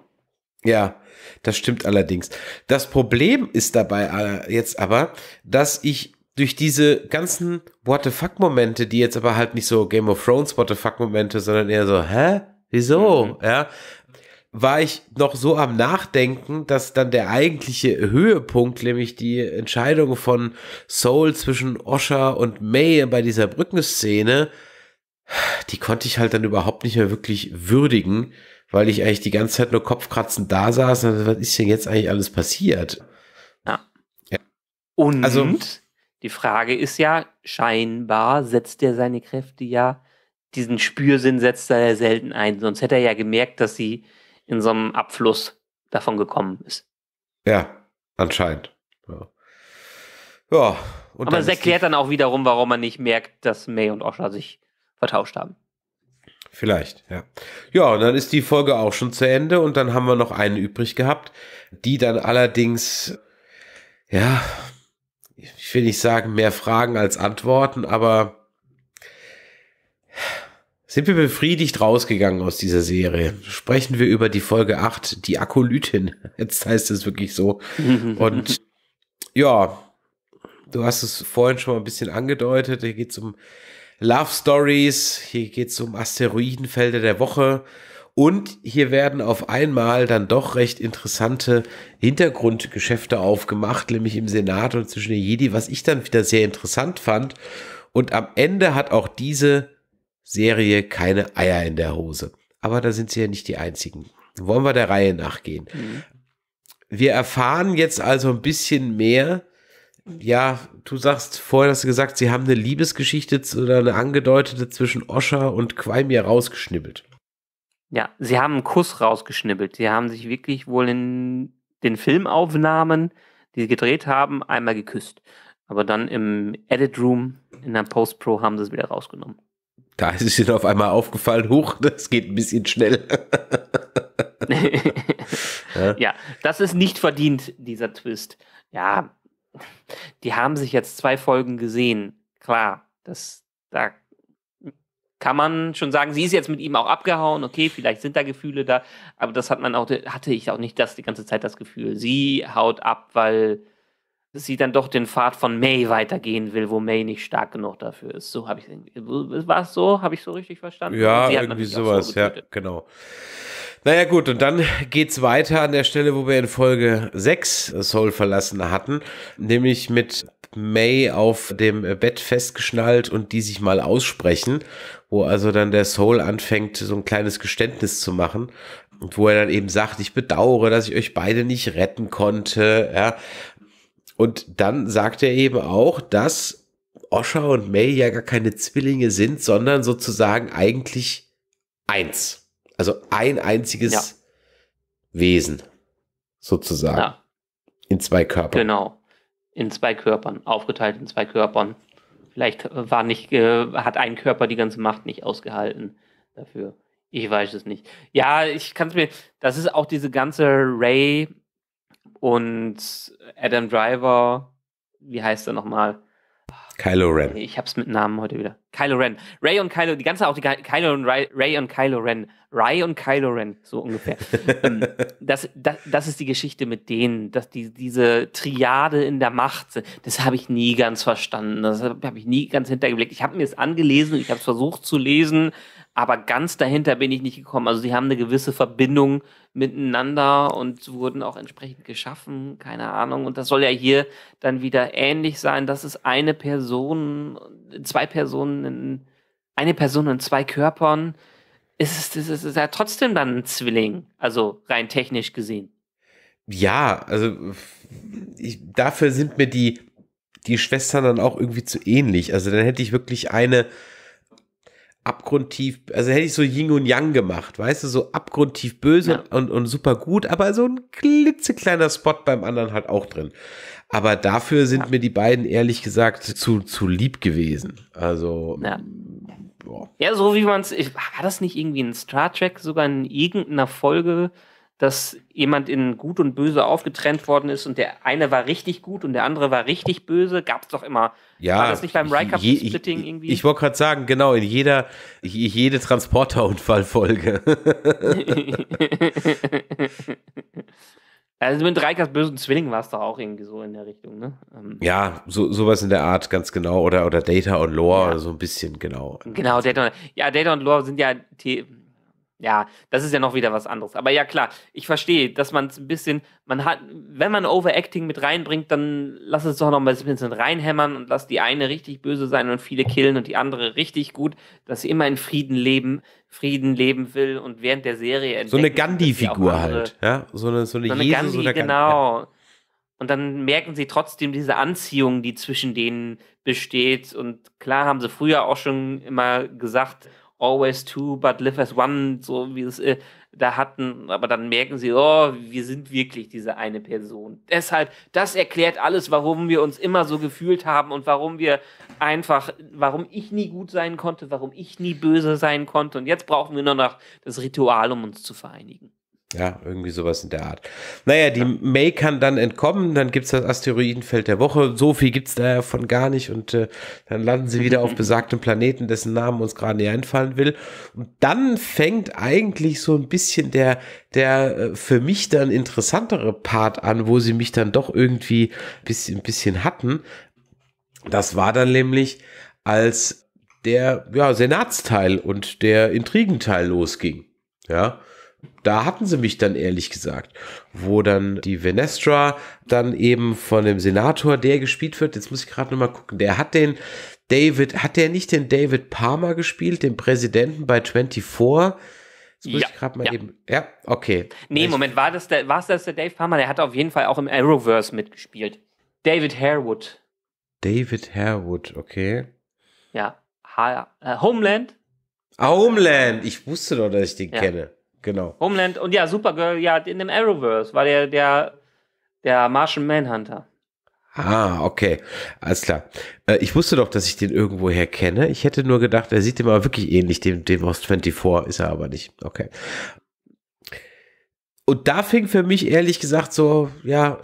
Ja, das stimmt allerdings. Das Problem ist dabei äh, jetzt aber, dass ich durch diese ganzen What the fuck Momente, die jetzt aber halt nicht so Game of Thrones What the fuck Momente, sondern eher so, hä? Wieso? Mhm. Ja, war ich noch so am Nachdenken, dass dann der eigentliche Höhepunkt, nämlich die Entscheidung von Soul zwischen Osha und May bei dieser Brückenszene, die konnte ich halt dann überhaupt nicht mehr wirklich würdigen, weil ich eigentlich die ganze Zeit nur Kopfkratzen da saß und also, was ist denn jetzt eigentlich alles passiert? Ja. ja. Und also, die Frage ist ja, scheinbar setzt er seine Kräfte ja, diesen Spürsinn setzt er ja selten ein, sonst hätte er ja gemerkt, dass sie in so einem Abfluss davon gekommen ist. Ja, anscheinend. Ja. ja Aber es erklärt dann auch wiederum, warum man nicht merkt, dass May und Osha sich vertauscht haben. Vielleicht, ja. Ja, und dann ist die Folge auch schon zu Ende und dann haben wir noch eine übrig gehabt, die dann allerdings, ja, ich will nicht sagen mehr Fragen als Antworten, aber sind wir befriedigt rausgegangen aus dieser Serie? Sprechen wir über die Folge 8, die Akolytin. [LAUGHS] Jetzt heißt es wirklich so. [LAUGHS] Und ja, du hast es vorhin schon mal ein bisschen angedeutet. Hier geht es um Love Stories, hier geht es um Asteroidenfelder der Woche. Und hier werden auf einmal dann doch recht interessante Hintergrundgeschäfte aufgemacht, nämlich im Senat und zwischen den Jedi, was ich dann wieder sehr interessant fand. Und am Ende hat auch diese Serie keine Eier in der Hose. Aber da sind sie ja nicht die einzigen. Wollen wir der Reihe nachgehen. Mhm. Wir erfahren jetzt also ein bisschen mehr. Ja, du sagst vorher, hast du gesagt, sie haben eine Liebesgeschichte oder eine angedeutete zwischen Osha und Quaimir rausgeschnibbelt. Ja, sie haben einen Kuss rausgeschnibbelt. Sie haben sich wirklich wohl in den Filmaufnahmen, die sie gedreht haben, einmal geküsst. Aber dann im Edit Room in der Post-Pro haben sie es wieder rausgenommen. Da ist dir auf einmal aufgefallen, hoch, das geht ein bisschen schnell. ja? [LAUGHS] ja, das ist nicht verdient, dieser Twist. Ja, die haben sich jetzt zwei Folgen gesehen. Klar, das, da kann man schon sagen, sie ist jetzt mit ihm auch abgehauen, okay, vielleicht sind da Gefühle da, aber das hat man auch, hatte ich auch nicht das die ganze Zeit das Gefühl. Sie haut ab, weil sie dann doch den Pfad von May weitergehen will, wo May nicht stark genug dafür ist. So habe ich war es so, habe ich so richtig verstanden? Ja, irgendwie sowas, so ja, genau. Naja gut, und dann geht's weiter an der Stelle, wo wir in Folge 6 Soul verlassen hatten, nämlich mit May auf dem Bett festgeschnallt und die sich mal aussprechen, wo also dann der Soul anfängt, so ein kleines Geständnis zu machen, und wo er dann eben sagt, ich bedauere, dass ich euch beide nicht retten konnte, ja, und dann sagt er eben auch, dass Osha und May ja gar keine Zwillinge sind, sondern sozusagen eigentlich eins. Also ein einziges ja. Wesen, sozusagen. Ja. In zwei Körpern. Genau. In zwei Körpern, aufgeteilt in zwei Körpern. Vielleicht war nicht, äh, hat ein Körper die ganze Macht nicht ausgehalten dafür. Ich weiß es nicht. Ja, ich kann es mir. Das ist auch diese ganze Ray und Adam Driver, wie heißt er nochmal? Kylo Ren. Ich hab's mit Namen heute wieder. Kylo Ren. Ray und Kylo, die ganze auch die Kylo und Ray, Ray und Kylo Ren. Ray und Kylo Ren, so ungefähr. [LAUGHS] Ähm, das, das, das ist die Geschichte mit denen, dass die, diese Triade in der Macht, sind. das habe ich nie ganz verstanden. Das habe ich nie ganz hintergeblickt. Ich habe mir es angelesen, ich habe es versucht zu lesen, aber ganz dahinter bin ich nicht gekommen. Also sie haben eine gewisse Verbindung miteinander und wurden auch entsprechend geschaffen, keine Ahnung. Und das soll ja hier dann wieder ähnlich sein, Das ist eine Person, zwei Personen, in, eine Person in zwei Körpern ist, ist, ist, ist ja trotzdem dann ein Zwilling, also rein technisch gesehen. Ja, also ich, dafür sind mir die, die Schwestern dann auch irgendwie zu ähnlich. Also dann hätte ich wirklich eine abgrundtief, also hätte ich so Yin und Yang gemacht, weißt du, so abgrundtief böse ja. und, und super gut, aber so ein klitzekleiner Spot beim anderen halt auch drin. Aber dafür sind ja. mir die beiden ehrlich gesagt zu, zu lieb gewesen. Also. Ja. Boah. Ja, so wie man es. War das nicht irgendwie in Star Trek sogar in irgendeiner Folge? dass jemand in Gut und Böse aufgetrennt worden ist und der eine war richtig gut und der andere war richtig böse, gab es doch immer. Ja, war das nicht beim Rycup-Splitting irgendwie? Ich, wollte gerade sagen, genau, in jeder, jede Transporterunfallfolge. [LAUGHS] also mit Reikers bösen Zwilling war es doch auch irgendwie so in der Richtung, ne? Ähm. ja, so, sowas in der Art, ganz genau. Oder, oder Data und Lore, ja. so ein bisschen, genau. Genau, Data und, ja, Data und Lore sind ja, die, ja, das ist ja noch wieder was anderes. Aber ja, klar, ich verstehe, dass man es ein bisschen, man hat, wenn man Overacting mit reinbringt, dann lass es doch noch mal ein bisschen reinhämmern und lass die eine richtig böse sein und viele killen und die andere richtig gut, dass sie immer in Frieden leben, Frieden leben will und während der Serie So eine Gandhi-Figur halt, ja, so eine, so eine, so eine Jesus Gandhi, oder Gandhi, genau. Ja. Und dann merken sie trotzdem diese Anziehung, die zwischen denen besteht. Und klar haben sie früher auch schon immer gesagt, always two, but live as one, so wie es äh, da hatten. Aber dann merken sie, oh, wir sind wirklich diese eine Person. Deshalb, das erklärt alles, warum wir uns immer so gefühlt haben und warum wir einfach, warum ich nie gut sein konnte, warum ich nie böse sein konnte. Und jetzt brauchen wir nur noch das Ritual, um uns zu vereinigen. Ja, irgendwie sowas in der Art. Naja, die ja. May kann dann entkommen, dann gibt es das Asteroidenfeld der Woche. So viel gibt's da von gar nicht und äh, dann landen sie wieder auf [LAUGHS] besagtem Planeten, dessen Namen uns gerade nicht einfallen will. Und dann fängt eigentlich so ein bisschen der, der äh, für mich dann interessantere Part an, wo sie mich dann doch irgendwie ein bisschen, ein bisschen hatten. Das war dann nämlich, als der ja, Senatsteil und der Intrigenteil losging. Ja da hatten sie mich dann ehrlich gesagt, wo dann die Venestra dann eben von dem Senator, der gespielt wird, jetzt muss ich gerade nochmal gucken, der hat den David, hat der nicht den David Palmer gespielt, den Präsidenten bei 24? Jetzt muss ja, ich gerade mal ja. eben. Ja, okay. Nee, also ich Moment, war das, der, war das der Dave Palmer? Der hat auf jeden Fall auch im Arrowverse mitgespielt. David Harewood. David Harewood, okay. Ja, ha äh, Homeland. Ah, Homeland, ich wusste doch, dass ich den ja. kenne. Genau. Homeland und ja, Supergirl, ja, in dem Arrowverse war der, der, der Martian Manhunter. Ah, okay. Alles klar. Äh, ich wusste doch, dass ich den irgendwo her kenne. Ich hätte nur gedacht, er sieht dem aber wirklich ähnlich, dem, dem aus 24, ist er aber nicht. Okay. Und da fing für mich ehrlich gesagt so, ja,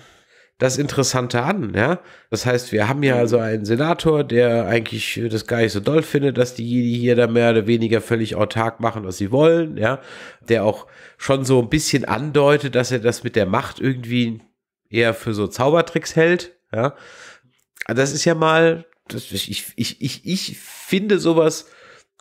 das Interessante an, ja. Das heißt, wir haben ja also einen Senator, der eigentlich das gar nicht so doll findet, dass die Jedi hier da mehr oder weniger völlig autark machen, was sie wollen, ja. Der auch schon so ein bisschen andeutet, dass er das mit der Macht irgendwie eher für so Zaubertricks hält, ja. Das ist ja mal, das, ich, ich, ich, ich finde sowas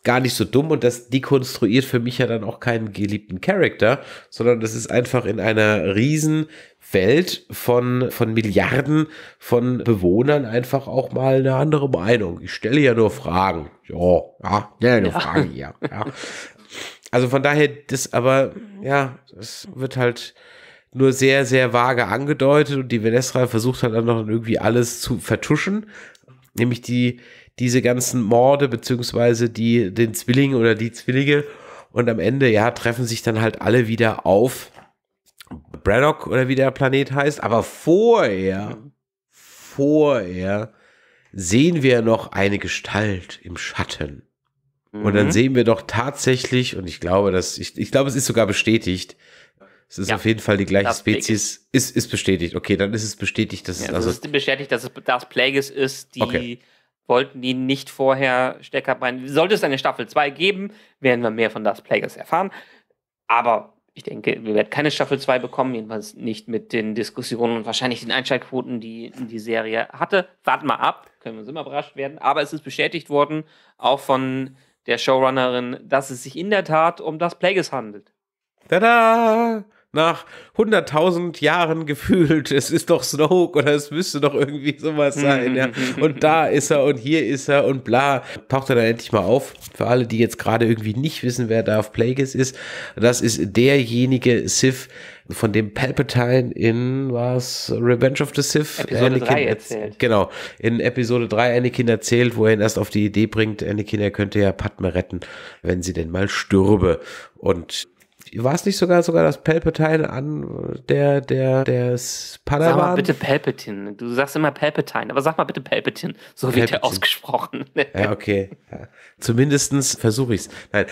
gar nicht so dumm und das dekonstruiert für mich ja dann auch keinen geliebten Charakter, sondern das ist einfach in einer riesen Welt von, von Milliarden von Bewohnern einfach auch mal eine andere Meinung. Ich stelle ja nur Fragen. Jo, ja, ja, nur ja. Fragen hier. Ja. Also von daher, das aber, ja, es wird halt nur sehr, sehr vage angedeutet und die Venestra versucht halt dann noch irgendwie alles zu vertuschen. Nämlich die, diese ganzen Morde, beziehungsweise die, den Zwilling oder die Zwillinge. Und am Ende, ja, treffen sich dann halt alle wieder auf Braddock oder wie der Planet heißt. Aber vorher, vorher sehen wir noch eine Gestalt im Schatten. Und dann mhm. sehen wir doch tatsächlich, und ich glaube, dass ich, ich glaube, es ist sogar bestätigt. Es ist ja. auf jeden Fall die gleiche Spezies. Ist, ist bestätigt. Okay, dann ist es bestätigt, dass ja, es also. Es ist bestätigt, dass es das Plagueis ist, die okay wollten die nicht vorher Stecker brennen. Sollte es eine Staffel 2 geben, werden wir mehr von Das Plagueis erfahren. Aber ich denke, wir werden keine Staffel 2 bekommen, jedenfalls nicht mit den Diskussionen und wahrscheinlich den Einschaltquoten, die die Serie hatte. Warten wir ab, können wir uns immer überrascht werden. Aber es ist bestätigt worden, auch von der Showrunnerin, dass es sich in der Tat um das Plagueis handelt. Tada! nach 100.000 Jahren gefühlt, [LAUGHS] es ist doch Snoke oder es müsste doch irgendwie sowas sein, ja. Mhm. Und da ist er und hier ist er und bla. Taucht er dann endlich mal auf. Für alle, die jetzt gerade irgendwie nicht wissen, wer da auf Plagueis ist, das ist derjenige Sith, von dem Palpatine in was Revenge of the Sith Episode Anakin 3 erzählt. Genau, in Episode 3 Anakin erzählt, wo er ihn erst auf die Idee bringt, Anakin, er könnte ja Padme retten, wenn sie denn mal stürbe. Und war es nicht sogar sogar das Palpatine an der der der Padawan? Sag mal bitte Palpatine. Du sagst immer Palpatine, aber sag mal bitte Palpatine, so Palpatine. wird er ausgesprochen. Ja, okay. Ja. Zumindestens versuche ich's. Nein.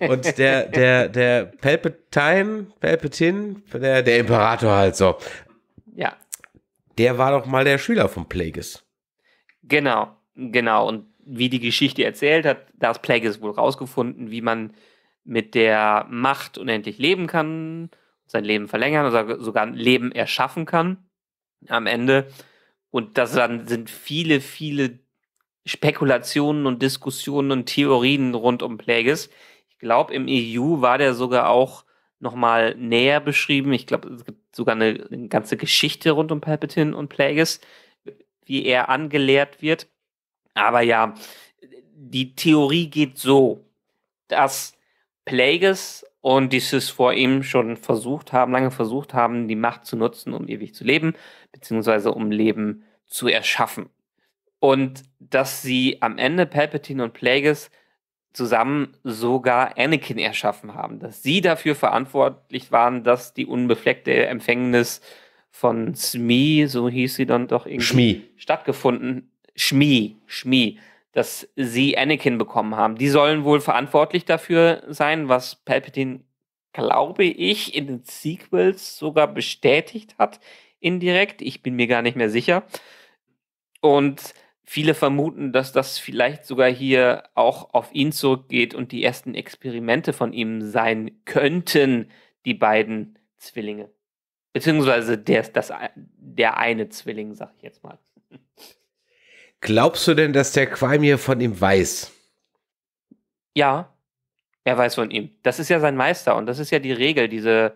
[LAUGHS] Und der der der Palpatine, Palpatine, der der Imperator halt so. Ja. Der war doch mal der Schüler von Plagueis. Genau, genau und wie die Geschichte erzählt hat, da ist Plagueis wohl rausgefunden, wie man mit der Macht unendlich leben kann, sein Leben verlängern oder sogar ein Leben erschaffen kann am Ende. Und das dann sind viele, viele Spekulationen und Diskussionen und Theorien rund um Plagueis. Ich glaube, im EU war der sogar auch nochmal näher beschrieben. Ich glaube, es gibt sogar eine, eine, ganze Geschichte rund um Palpatine und Plagueis, wie er angelehrt wird. Aber ja, die Theorie geht so, dass Plagueis und die Sith vor ihm schon versucht haben, lange versucht haben, die Macht zu nutzen, um ewig zu leben, beziehungsweise um Leben zu erschaffen. Und dass sie am Ende Palpatine und Plagueis zusammen sogar Anakin erschaffen haben, dass sie dafür verantwortlich waren, dass die unbefleckte Empfängnis von Smee, so hieß sie dann doch irgendwie, Schmie. stattgefunden, Schmie, Schmie, dass sie Anakin bekommen haben. Die sollen wohl verantwortlich dafür sein, was Palpatine, glaube ich, in den Sequels sogar bestätigt hat, indirekt. Ich bin mir gar nicht mehr sicher. Und viele vermuten, dass das vielleicht sogar hier auch auf ihn zurückgeht und die ersten Experimente von ihm sein könnten, die beiden Zwillinge. Beziehungsweise der, das, der eine Zwilling, sag ich jetzt mal. Glaubst du denn, dass der Qualm von ihm weiß? Ja, er weiß von ihm. Das ist ja sein Meister und das ist ja die Regel, diese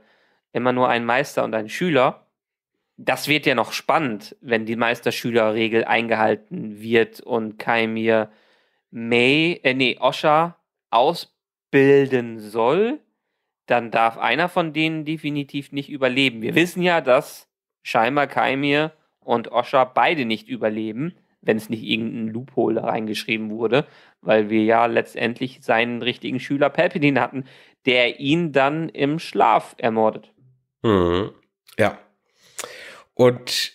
immer nur ein Meister und ein Schüler. Das wird ja noch spannend, wenn die Meisterschülerregel eingehalten wird und Kaimir May, äh, nee, Osha ausbilden soll, dann darf einer von denen definitiv nicht überleben. Wir wissen ja, dass scheinbar Kaimir und Osha beide nicht überleben wenn es nicht irgendein Loophole da reingeschrieben wurde, weil wir ja letztendlich seinen richtigen Schüler Palpatine hatten, der ihn dann im Schlaf ermordet. Mhm. Ja. Und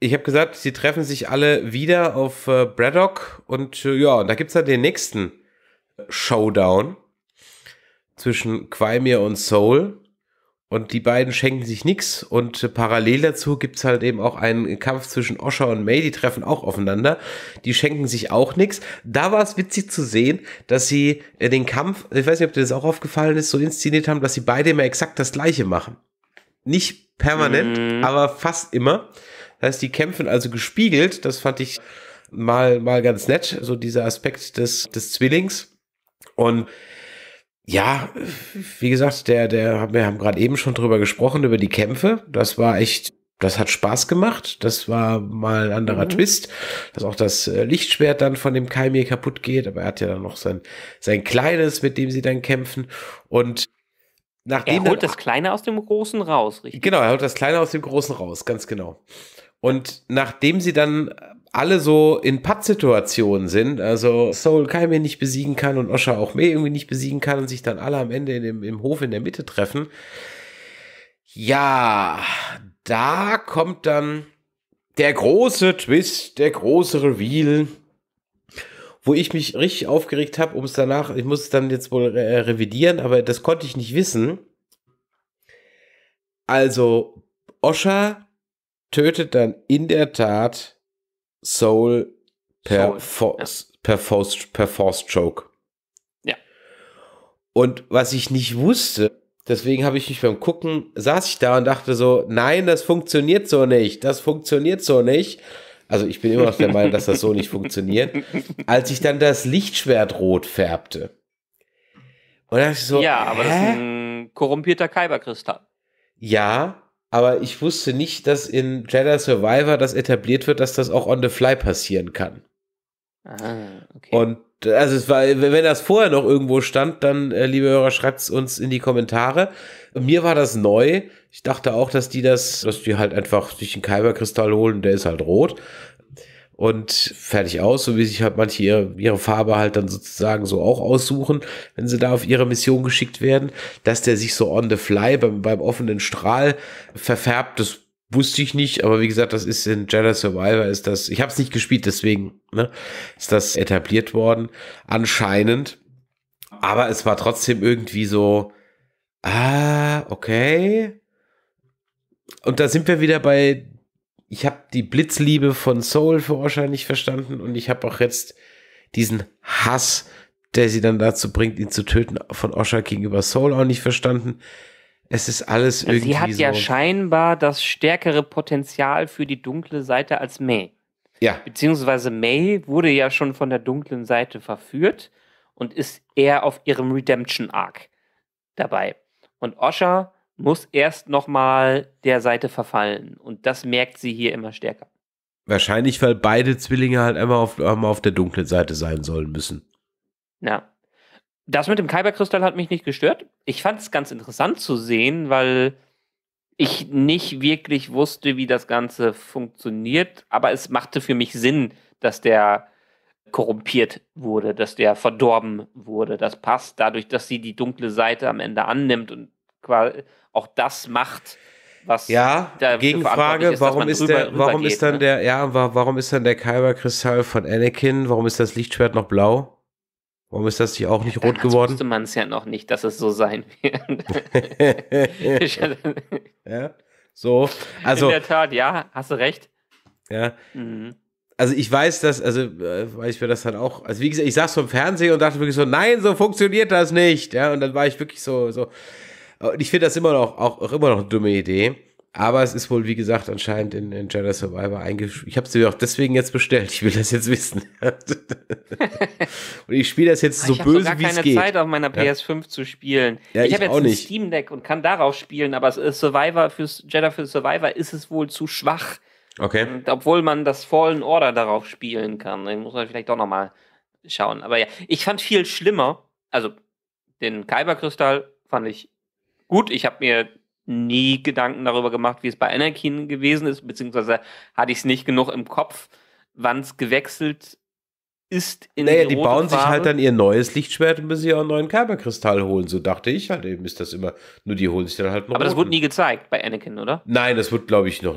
ich habe gesagt, sie treffen sich alle wieder auf äh, Braddock und äh, ja, und da gibt es dann den nächsten Showdown zwischen Quaimir und Soul. Und die beiden schenken sich nichts. Und äh, parallel dazu gibt es halt eben auch einen Kampf zwischen Osha und May. Die treffen auch aufeinander. Die schenken sich auch nichts. Da war es witzig zu sehen, dass sie äh, den Kampf, ich weiß nicht, ob dir das auch aufgefallen ist, so inszeniert haben, dass sie beide immer exakt das Gleiche machen. Nicht permanent, mhm. aber fast immer. Das heißt, die kämpfen also gespiegelt. Das fand ich mal, mal ganz nett. So dieser Aspekt des, des Zwillings. Und ja, wie gesagt, der, der, wir haben gerade eben schon drüber gesprochen, über die Kämpfe. Das war echt, das hat Spaß gemacht. Das war mal ein anderer mhm. Twist, dass auch das äh, Lichtschwert dann von dem Kaimir kaputt geht. Aber er hat ja dann noch sein, sein kleines, mit dem sie dann kämpfen. Und nachdem. Er holt dann, das Kleine aus dem Großen raus, richtig? Genau, er holt das Kleine aus dem Großen raus, ganz genau. Und nachdem sie dann alle so in Pattsituationen sind, also Soul Kai nicht besiegen kann und Osha auch mir irgendwie nicht besiegen kann und sich dann alle am Ende in dem, im Hof in der Mitte treffen. Ja, da kommt dann der große Twist, der große Reveal, wo ich mich richtig aufgeregt habe, um es danach, ich muss es dann jetzt wohl äh, revidieren, aber das konnte ich nicht wissen. Also, Osha tötet dann in der Tat Soul per, Soul. Fo ja. per, Force, per Force Choke. Ja. Und was ich nicht wusste, deswegen habe ich mich beim Gucken, saß ich da und dachte so, nein, das funktioniert so nicht, das funktioniert so nicht. Also ich bin immer noch der Meinung, dass das so nicht funktioniert. Als ich dann das Lichtschwert rot färbte. Und dann dachte ich so, ja, aber hä? das ist ein korrumpierter Kyberkristall. Ja, aber ich wusste nicht, dass in Jedi Survivor das etabliert wird, dass das auch on the fly passieren kann. Ah, okay. Und also es war, wenn das vorher noch irgendwo stand, dann, äh, liebe Hörer, schreibt es uns in die Kommentare. Mir war das neu. Ich dachte auch, dass die das, dass die halt einfach sich einen Kyberkristall holen, der ist halt rot und fertig aus, so wie sich halt manche ihre, ihre Farbe halt dann sozusagen so auch aussuchen, wenn sie da auf ihre Mission geschickt werden, dass der sich so on the fly beim, beim offenen Strahl verfärbt, das wusste ich nicht, aber wie gesagt, das ist in Jedi Survivor ist das, ich habe es nicht gespielt, deswegen ne, ist das etabliert worden, anscheinend, aber es war trotzdem irgendwie so, ah, okay, und da sind wir wieder bei ich habe die Blitzliebe von Soul für Soulforscher nicht verstanden und ich habe auch jetzt diesen Hass, der sie dann dazu bringt, ihn zu töten, von Osha gegenüber Soul auch nicht verstanden. Es ist alles irgendwie. Sie hat ja so scheinbar das stärkere Potenzial für die dunkle Seite als May. Ja. Beziehungsweise May wurde ja schon von der dunklen Seite verführt und ist eher auf ihrem Redemption-Arc dabei. Und Osha muss erst nochmal der Seite verfallen. Und das merkt sie hier immer stärker. Wahrscheinlich, weil beide Zwillinge halt immer auf, einmal auf der dunklen Seite sein sollen müssen. Ja. Das mit dem Kyberkristall hat mich nicht gestört. Ich fand es ganz interessant zu sehen, weil ich nicht wirklich wusste, wie das Ganze funktioniert. Aber es machte für mich Sinn, dass der korrumpiert wurde, dass der verdorben wurde. Das passt dadurch, dass sie die dunkle Seite am Ende annimmt und auch das macht, was ja, Gegenfrage, ist, warum ist rüber, der, warum geht, ist dann ne? der, ja, warum ist dann der Kyber-Kristall von Anakin, warum ist das Lichtschwert noch blau? Warum ist das nicht auch nicht ja, rot geworden? Wusste man es ja noch nicht, dass es so sein wird. [LAUGHS] ja, so. Also, In der Tat, ja, hast du recht. Ja. Mhm. Also ich weiß das, also äh, weil ich mir das dann auch, also wie gesagt, ich saß vom Fernsehen und dachte wirklich so, nein, so funktioniert das nicht. Ja, und dann war ich wirklich so, so, ich finde das immer noch, auch, auch immer noch eine dumme Idee. Aber es ist wohl, wie gesagt, anscheinend in, in Jedi Survivor eingeschrieben. Ich habe es mir auch deswegen jetzt bestellt. Ich will das jetzt wissen. [LAUGHS] und ich spiele das jetzt so böse, wie es geht. Ich habe keine Zeit, auf meiner PS5 zu spielen. Ja, ich, ich habe jetzt ein nicht. Steam Deck und kann darauf spielen, aber äh, Survivor fürs Jedi für Survivor ist es wohl zu schwach. Okay. Und obwohl man das Fallen Order darauf spielen kann. Den muss man vielleicht doch nochmal schauen. Aber ja, ich fand viel schlimmer, also den Kyberkristall fand ich gut, ich habe mir nie Gedanken darüber gemacht, wie es bei Anakin gewesen ist, beziehungsweise hatte ich es nicht genug im Kopf, wann es gewechselt ist in Naja, die, die bauen Farbe. sich halt dann ihr neues Lichtschwert und müssen ja auch einen neuen Kerberkristall holen. So dachte ich halt eben ist das immer. Nur die holen sich dann halt noch. Aber das wurde nie gezeigt bei Anakin, oder? Nein, das wird, glaube ich, noch.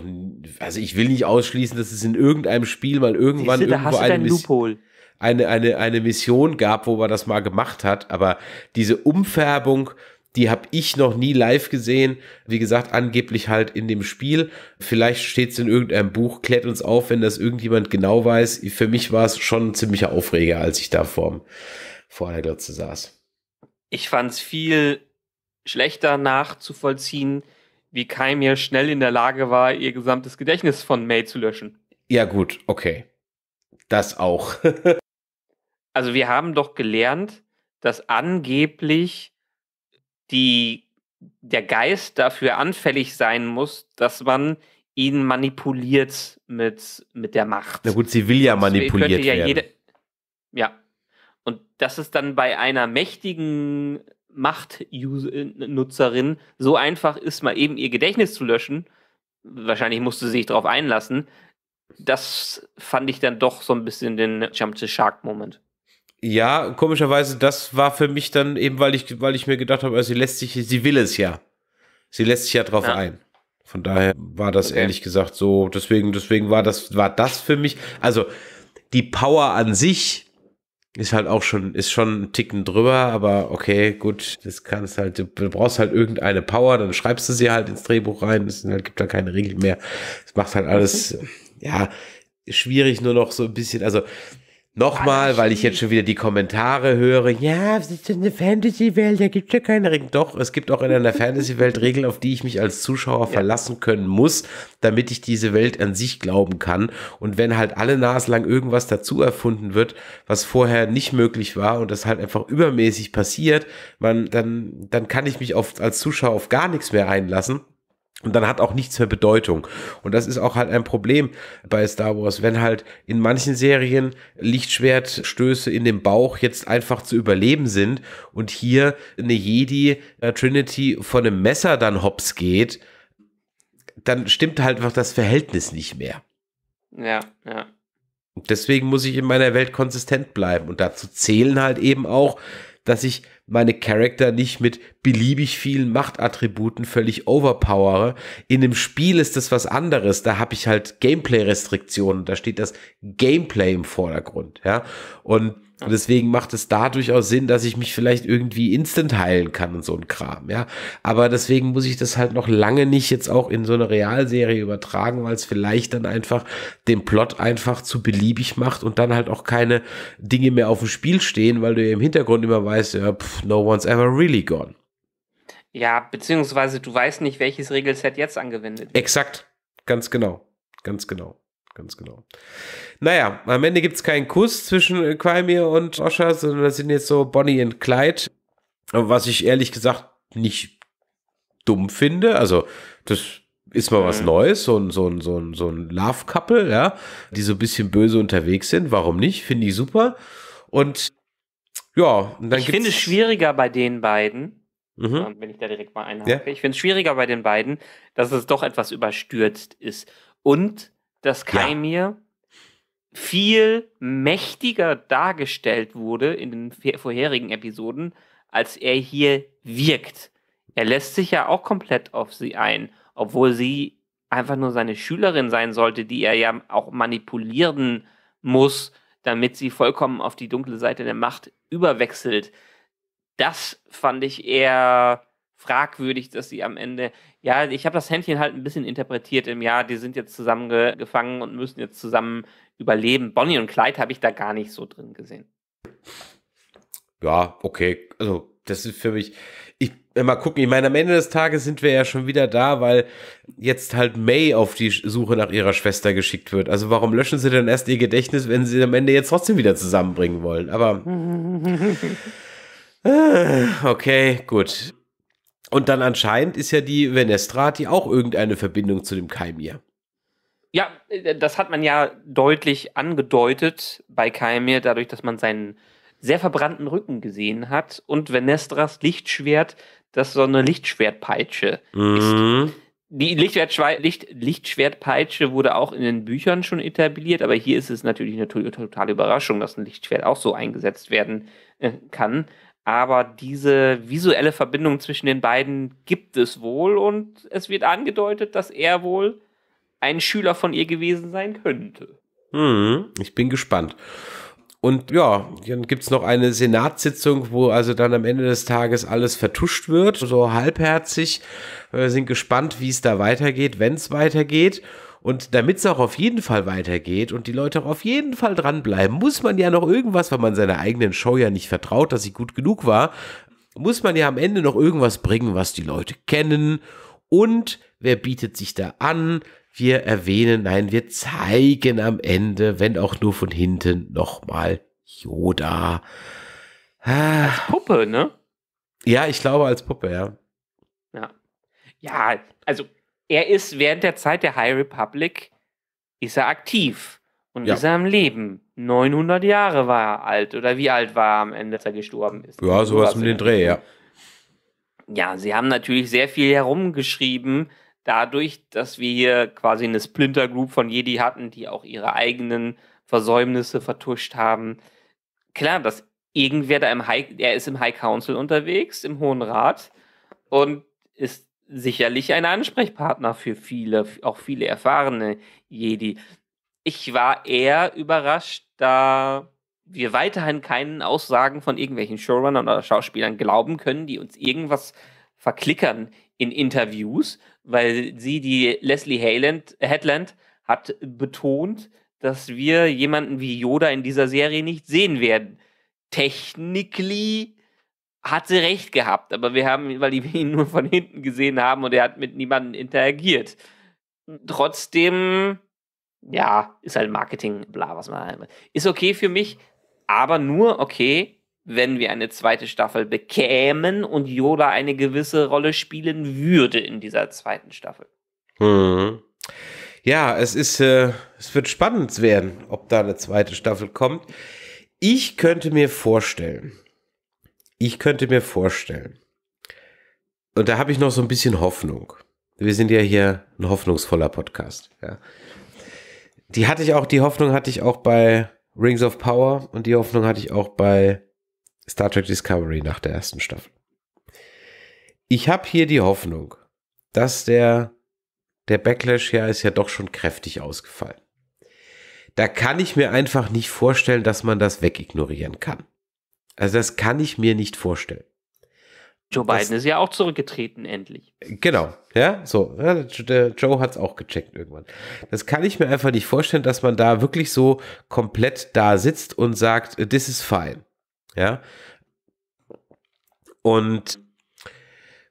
Also ich will nicht ausschließen, dass es in irgendeinem Spiel mal irgendwann Siehste, irgendwo eine, Miss eine, eine, eine Mission gab, wo man das mal gemacht hat. Aber diese Umfärbung die habe ich noch nie live gesehen. Wie gesagt, angeblich halt in dem Spiel. Vielleicht steht es in irgendeinem Buch. Klärt uns auf, wenn das irgendjemand genau weiß. Für mich war es schon ein ziemlicher Aufreger, als ich da vorm, vor der Glotze saß. Ich fand es viel schlechter nachzuvollziehen, wie Keim mir schnell in der Lage war, ihr gesamtes Gedächtnis von May zu löschen. Ja gut, okay. Das auch. [LAUGHS] also wir haben doch gelernt, dass angeblich die, der Geist dafür anfällig sein muss, dass man ihn manipuliert mit, mit der Macht. Na gut, sie will ja manipuliert ja werden. Jede, ja. Und das ist dann bei einer mächtigen Machtnutzerin so einfach ist, mal eben ihr Gedächtnis zu löschen. Wahrscheinlich musste sie sich darauf einlassen. Das fand ich dann doch so ein bisschen den Jump to Shark Moment. Ja, komischerweise, das war für mich dann eben, weil ich, weil ich mir gedacht habe, also sie lässt sich, sie will es ja. Sie lässt sich ja drauf ja. ein. Von daher war das okay. ehrlich gesagt so, deswegen, deswegen war das, war das für mich, also die Power an sich ist halt auch schon, ist schon einen Ticken drüber, aber okay, gut, das kannst halt, du brauchst halt irgendeine Power, dann schreibst du sie halt ins Drehbuch rein, es halt, gibt da keine Regel mehr. Es macht halt alles, ja, schwierig nur noch so ein bisschen, also, Nochmal, weil ich jetzt schon wieder die Kommentare höre. Ja, es ist eine Fantasy-Welt, da gibt es ja keine Regeln. Doch, es gibt auch in einer Fantasy-Welt Regeln, auf die ich mich als Zuschauer ja. verlassen können muss, damit ich diese Welt an sich glauben kann. Und wenn halt alle naslang irgendwas dazu erfunden wird, was vorher nicht möglich war und das halt einfach übermäßig passiert, man, dann, dann kann ich mich auf, als Zuschauer auf gar nichts mehr einlassen und dann hat auch nichts mehr Bedeutung. Und das ist auch halt ein Problem bei Star Wars, wenn halt in manchen Serien Lichtschwertstöße in den Bauch jetzt einfach zu überleben sind und hier eine Jedi äh, Trinity von einem Messer dann hops geht, dann stimmt halt einfach das Verhältnis nicht mehr. Ja, ja. Deswegen muss ich in meiner Welt konsistent bleiben. Und dazu zählen halt eben auch, dass ich meine Charakter nicht mit beliebig vielen Machtattributen völlig overpowere. In einem Spiel ist das was anderes. Da habe ich halt Gameplay-Restriktionen. Da steht das Gameplay im Vordergrund. Ja, und und deswegen macht es da durchaus Sinn, dass ich mich vielleicht irgendwie instant heilen kann und so ein Kram, ja. Aber deswegen muss ich das halt noch lange nicht jetzt auch in so eine Realserie übertragen, weil es vielleicht dann einfach den Plot einfach zu beliebig macht und dann halt auch keine Dinge mehr auf dem Spiel stehen, weil du ja im Hintergrund immer weißt, ja, pff, no one's ever really gone. Ja, beziehungsweise du weißt nicht, welches Regelset jetzt angewendet wird. Exakt, ganz genau, ganz genau, ganz genau. Naja, am Ende gibt es keinen Kuss zwischen Quaimir äh, und Osha, sondern das sind jetzt so Bonnie und Clyde. Was ich ehrlich gesagt nicht dumm finde. Also, das ist mal was mhm. Neues, so ein, so ein, so ein, so ein Love-Couple, ja, die so ein bisschen böse unterwegs sind. Warum nicht? Finde ich super. Und ja, und dann Ich finde es schwieriger bei den beiden, Mhm. Wenn ich da direkt mal einhabe. Ja. Ich finde es schwieriger bei den beiden, dass es doch etwas überstürzt ist. Und dass Kaimir ja viel mächtiger dargestellt wurde in den vorherigen Episoden, als er hier wirkt. Er lässt sich ja auch komplett auf sie ein, obwohl sie einfach nur seine Schülerin sein sollte, die er ja auch manipulieren muss, damit sie vollkommen auf die dunkle Seite der Macht überwechselt. Das fand ich eher fragwürdig, dass sie am Ende, ja, ich habe das Händchen halt ein bisschen interpretiert im Jahr, die sind jetzt zusammengefangen und müssen jetzt zusammen überleben. Bonnie und Clyde habe ich da gar nicht so drin gesehen. Ja, okay. Also, das ist für mich. Ich äh, mal gucken. Ich meine, am Ende des Tages sind wir ja schon wieder da, weil jetzt halt May auf die Suche nach ihrer Schwester geschickt wird. Also warum löschen sie denn erst ihr Gedächtnis, wenn sie am Ende jetzt trotzdem wieder zusammenbringen wollen? Aber [LAUGHS] ah, okay, gut. Und dann anscheinend ist ja die Venestrati auch irgendeine Verbindung zu dem Kaimir. Ja, äh, das hat man ja deutlich angedeutet bei Kaimir, dadurch, dass man seinen sehr verbrannten Rücken gesehen hat und Venestras Lichtschwert, das so eine Lichtschwertpeitsche mhm. ist. Die Lichtschwertpeitsche Licht Lichtschwert wurde auch in den Büchern schon etabliert, aber hier ist es natürlich eine totale Überraschung, dass ein Lichtschwert auch so eingesetzt werden äh, kann. Aber diese visuelle Verbindung zwischen den beiden gibt es wohl und es wird angedeutet, dass er wohl ein Schüler von ihr gewesen sein könnte. Hm, ich bin gespannt. Und ja, dann gibt es noch eine Senatssitzung, wo also dann am Ende des Tages alles vertuscht wird, so halbherzig. Wir sind gespannt, wie es da weitergeht, wenn es weitergeht. Und damit es auch auf jeden Fall weitergeht und die Leute auch auf jeden Fall dranbleiben, muss man ja noch irgendwas, weil man seiner eigenen Show ja nicht vertraut, dass sie gut genug war, muss man ja am Ende noch irgendwas bringen, was die Leute kennen. Und wer bietet sich da an? wir erwähnen, nein, wir zeigen am Ende, wenn auch nur von hinten, nochmal Yoda. Als Puppe, ne? Ja, ich glaube als Puppe, ja. Ja, ja also er ist während der Zeit der High Republic, ist er aktiv und ja. ist er im Leben. 900 Jahre war er alt oder wie alt war er am Ende, als er gestorben ist. Ja, sowas mit dem Dreh, ja. Ja, sie haben natürlich sehr viel herumgeschrieben, dadurch, dass wir hier quasi eine Splinter Group von Jedi hatten, die auch ihre eigenen Versäumnisse vertuscht haben. Klar, dass irgendwer da im High, er ist im High Council unterwegs, im Hohen Rat und ist sicherlich ein Ansprechpartner für viele, auch viele erfahrene Jedi. Ich war eher überrascht, da wir weiterhin keinen Aussagen von irgendwelchen Showrunnern oder Schauspielern glauben können, die uns irgendwas verklickern in Interviews, weil sie, die Leslie Hayland, Headland, hat betont, dass wir jemanden wie Yoda in dieser Serie nicht sehen werden. Technically hat sie recht gehabt, aber wir haben, weil wir [LAUGHS] ihn nur von hinten gesehen haben und er hat mit niemandem interagiert. Trotzdem, ja, ist halt Marketing, bla, was man. Halt, ist okay für mich, aber nur okay, wenn wir eine zweite Staffel bekämen und Yoda eine gewisse Rolle spielen würde in dieser zweiten Staffel. Hm. Ja, es ist, äh, es wird spannend werden, ob da eine zweite Staffel kommt. Ich könnte mir vorstellen, ich könnte mir vorstellen, und da habe ich noch so ein bisschen Hoffnung. Wir sind ja hier ein hoffnungsvoller Podcast. Ja. Die hatte ich auch, die Hoffnung hatte ich auch bei Rings of Power und die Hoffnung hatte ich auch bei Star Trek Discovery nach der ersten Staffel. Ich habe hier die Hoffnung, dass der, der Backlash ja ist ja doch schon kräftig ausgefallen. Da kann ich mir einfach nicht vorstellen, dass man das wegignorieren kann. Also das kann ich mir nicht vorstellen. Joe Biden das, ist ja auch zurückgetreten, endlich. Genau, ja, so. der Joe hat es auch gecheckt irgendwann. Das kann ich mir einfach nicht vorstellen, dass man da wirklich so komplett da sitzt und sagt, this is fine. Ja. Und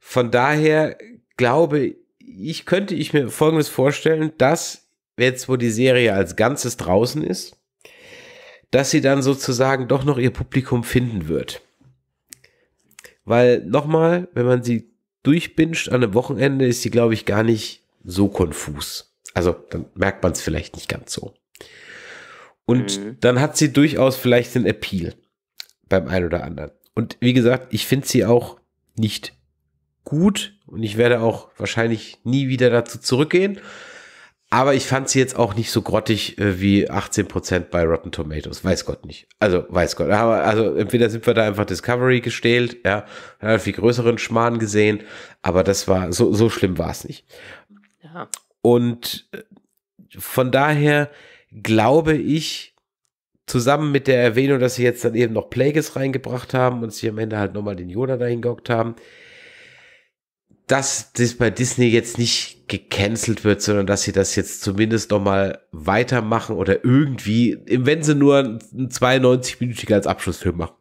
von daher glaube ich, könnte ich mir Folgendes vorstellen, dass jetzt, wo die Serie als Ganzes draußen ist, dass sie dann sozusagen doch noch ihr Publikum finden wird. Weil nochmal, wenn man sie durchbinscht an einem Wochenende, ist sie, glaube ich, gar nicht so konfus. Also dann merkt man es vielleicht nicht ganz so. Und mhm. dann hat sie durchaus vielleicht den Appeal beim einen oder anderen. Und wie gesagt, ich finde sie auch nicht gut und ich werde auch wahrscheinlich nie wieder dazu zurückgehen. Aber ich fand sie jetzt auch nicht so grottig äh, wie 18% bei Rotten Tomatoes. Weiß Gott nicht. Also, weiß Gott. Aber, also, entweder sind wir da einfach Discovery gestählt, ja, hat viel größeren Schmarrn gesehen, aber das war, so, so schlimm war es nicht. Ja. Und äh, von daher glaube ich, zusammen mit der Erwähnung, dass sie jetzt dann eben noch Plagueis reingebracht haben und sie am Ende halt nochmal den Yoda dahin gehockt haben, dass das bei Disney jetzt nicht gecancelt wird, sondern dass sie das jetzt zumindest nochmal weitermachen oder irgendwie, wenn sie nur ein 92-minütiger als Abschlussfilm machen.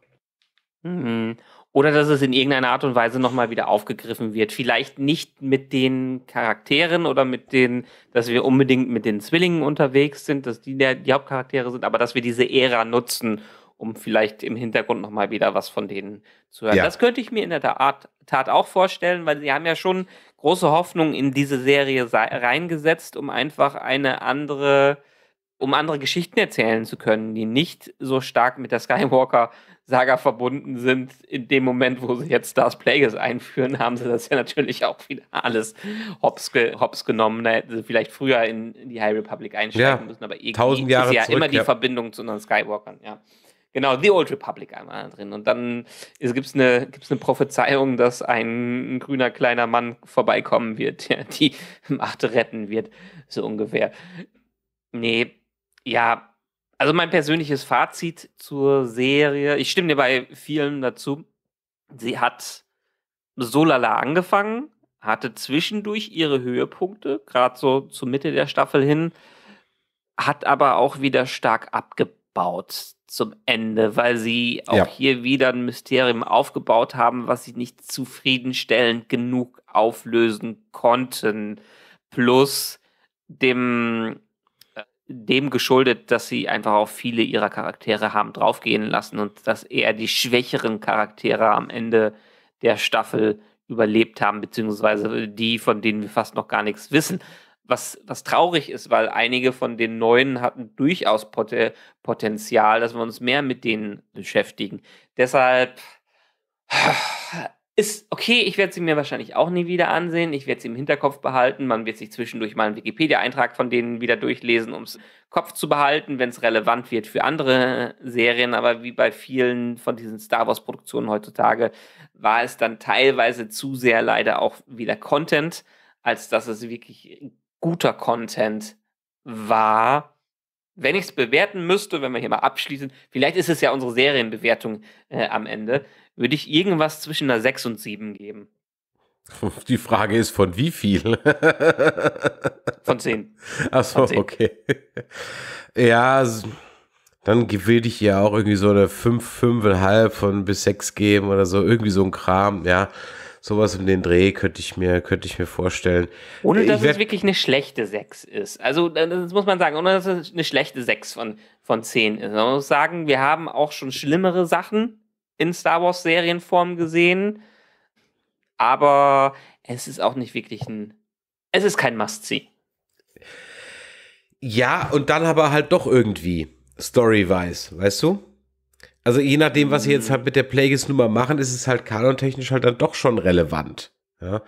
Mhm. Oder dass es in irgendeiner Art und Weise nochmal wieder aufgegriffen wird. Vielleicht nicht mit den Charakteren oder mit den, dass wir unbedingt mit den Zwillingen unterwegs sind, dass die der, die Hauptcharaktere sind, aber dass wir diese Ära nutzen, um vielleicht im Hintergrund nochmal wieder was von denen zu hören. Ja. Das könnte ich mir in der Tat, Tat auch vorstellen, weil sie haben ja schon große Hoffnung in diese Serie reingesetzt, um einfach eine andere um andere Geschichten erzählen zu können, die nicht so stark mit der Skywalker Saga verbunden sind, in dem Moment, wo sie jetzt Stars Plagueis einführen, haben sie das ja natürlich auch wieder alles hops, ge hops genommen. Da hätten sie vielleicht früher in, in die High Republic einsteigen ja, müssen, aber irgendwie ist ja zurück, immer die ja. Verbindung zu unseren Skywalkern, ja. Genau, The Old Republic einmal drin. Und dann gibt es eine, gibt's eine Prophezeiung, dass ein, grüner kleiner Mann vorbeikommen wird, der die Macht retten wird, so ungefähr. Nee, ja, also mein persönliches Fazit zur Serie, ich stimme dir bei vielen dazu. Sie hat so lala angefangen, hatte zwischendurch ihre Höhepunkte, gerade so zur Mitte der Staffel hin, hat aber auch wieder stark abgebaut zum Ende, weil sie auch ja. hier wieder ein Mysterium aufgebaut haben, was sie nicht zufriedenstellend genug auflösen konnten. Plus dem dem geschuldet, dass sie einfach auch viele ihrer Charaktere haben draufgehen lassen und dass eher die schwächeren Charaktere am Ende der Staffel überlebt haben, beziehungsweise die, von denen wir fast noch gar nichts wissen. Was, was traurig ist, weil einige von den Neuen hatten durchaus Pot Potenzial, dass wir uns mehr mit denen beschäftigen. Deshalb ist okay, ich werde sie mir wahrscheinlich auch nie wieder ansehen. Ich werde sie im Hinterkopf behalten. Man wird sich zwischendurch mal einen Wikipedia-Eintrag von denen wieder durchlesen, um es Kopf zu behalten, wenn es relevant wird für andere Serien. Aber wie bei vielen von diesen Star Wars-Produktionen heutzutage war es dann teilweise zu sehr leider auch wieder Content, als dass es wirklich guter Content war wenn ich es bewerten müsste, wenn wir hier mal abschließen, vielleicht ist es ja unsere Serienbewertung äh, am Ende, würde ich irgendwas zwischen einer 6 und 7 geben. [LAUGHS] Die Frage ist, von wie viel? [LAUGHS] von 10. Achso, okay. Ja, dann würde ich ja auch irgendwie so eine 5, 5,5 von bis 6 geben oder so, irgendwie so ein Kram, ja. Sowas um den Dreh könnte ich mir, könnte ich mir vorstellen. Ohne dass es wirklich eine schlechte 6 ist. Also, das muss man sagen, ohne dass es eine schlechte 6 von, von 10 ist. Man muss sagen, wir haben auch schon schlimmere Sachen in Star Wars Serienform gesehen, aber es ist auch nicht wirklich ein, es ist kein Must-See. Ja, und dann aber halt doch irgendwie, story-wise, weißt du? Also je nachdem, was sie jetzt halt mit der Plagueis Nummer machen, ist es halt kanontechnisch halt dann doch schon relevant. Ja,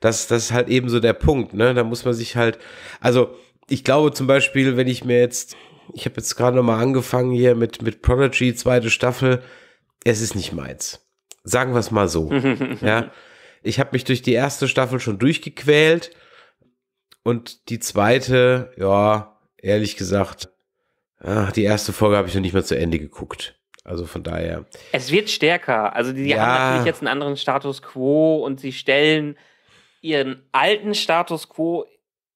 das, das ist halt eben so der Punkt, ne? Da muss man sich halt, also ich glaube zum Beispiel, wenn ich mir jetzt, ich habe jetzt gerade nochmal angefangen hier mit, mit Prodigy, zweite Staffel, es ist nicht meins. Sagen wir es mal so. [LAUGHS] ja, ich habe mich durch die erste Staffel schon durchgequält und die zweite, ja, ehrlich gesagt, ach, die erste Folge habe ich noch nicht mal zu Ende geguckt. Also von daher. Es wird stärker. Also die, die ja. haben natürlich jetzt einen anderen Status quo und sie stellen ihren alten Status quo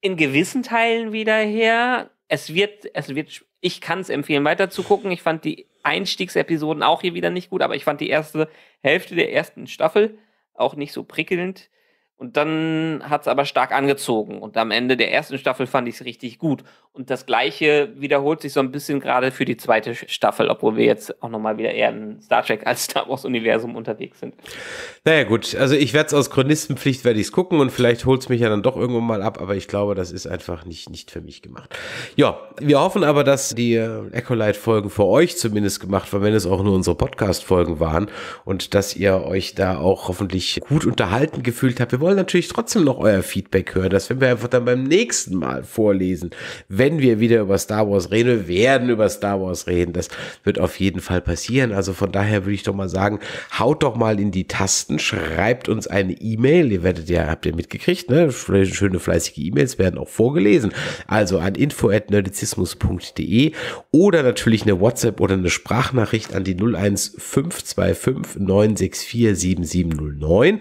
in gewissen Teilen wieder her. Es wird, es wird, ich kann es empfehlen, weiter zu gucken. Ich fand die Einstiegsepisoden auch hier wieder nicht gut, aber ich fand die erste Hälfte der ersten Staffel auch nicht so prickelnd. Und dann hat es aber stark angezogen. Und am Ende der ersten Staffel fand ich es richtig gut. Und das Gleiche wiederholt sich so ein bisschen gerade für die zweite Staffel, obwohl wir jetzt auch nochmal wieder eher in Star Trek als Star Wars-Universum unterwegs sind. Naja, gut. Also ich werde es aus Chronistenpflicht, werde ich es gucken und vielleicht holt es mich ja dann doch irgendwann mal ab, aber ich glaube, das ist einfach nicht, nicht für mich gemacht. Ja, wir hoffen aber, dass die Ecolite-Folgen äh, für euch zumindest gemacht waren, wenn es auch nur unsere Podcast-Folgen waren und dass ihr euch da auch hoffentlich gut unterhalten gefühlt habt. Wir wollen natürlich trotzdem noch euer Feedback hören. Das werden wir einfach dann beim nächsten Mal vorlesen. Wenn wenn wir wieder über Star Wars reden, wir werden über Star Wars reden. Das wird auf jeden Fall passieren. Also von daher würde ich doch mal sagen, haut doch mal in die Tasten, schreibt uns eine E-Mail. Ihr werdet ja, habt ihr mitgekriegt, ne? Schöne fleißige E-Mails werden auch vorgelesen. Also an info.nerdizismus.de oder natürlich eine WhatsApp oder eine Sprachnachricht an die 01525 964 7709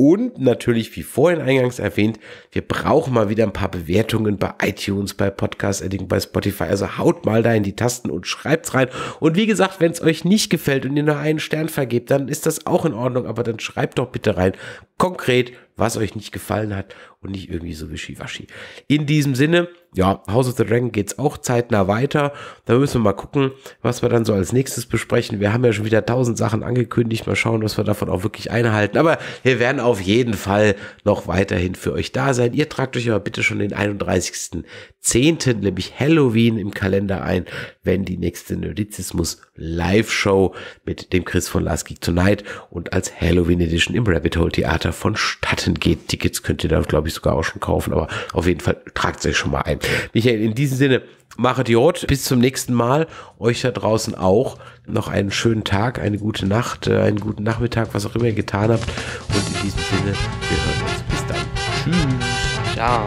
und natürlich, wie vorhin eingangs erwähnt, wir brauchen mal wieder ein paar Bewertungen bei iTunes, bei Podcast Editing, bei Spotify. Also haut mal da in die Tasten und schreibt's rein. Und wie gesagt, wenn es euch nicht gefällt und ihr nur einen Stern vergebt, dann ist das auch in Ordnung. Aber dann schreibt doch bitte rein, konkret, was euch nicht gefallen hat und nicht irgendwie so wischiwaschi. In diesem Sinne, ja, House of the Dragon geht's auch zeitnah weiter. Da müssen wir mal gucken, was wir dann so als nächstes besprechen. Wir haben ja schon wieder tausend Sachen angekündigt. Mal schauen, was wir davon auch wirklich einhalten. Aber wir werden auf jeden Fall noch weiterhin für euch da sein. Ihr tragt euch aber bitte schon den 31. 10., nämlich Halloween im Kalender ein, wenn die nächste Nerdizismus Live-Show mit dem Chris von Last Geek Tonight und als Halloween Edition im Rabbit Hole Theater vonstatten geht. Tickets könnt ihr da, glaube ich, sogar auch schon kaufen, aber auf jeden Fall tragt es euch schon mal ein. Michael, in diesem Sinne, machet Jod, bis zum nächsten Mal. Euch da draußen auch noch einen schönen Tag, eine gute Nacht, äh, einen guten Nachmittag, was auch immer ihr getan habt. Und in diesem Sinne, wir hören uns. Bis dann. Tschüss. Ciao.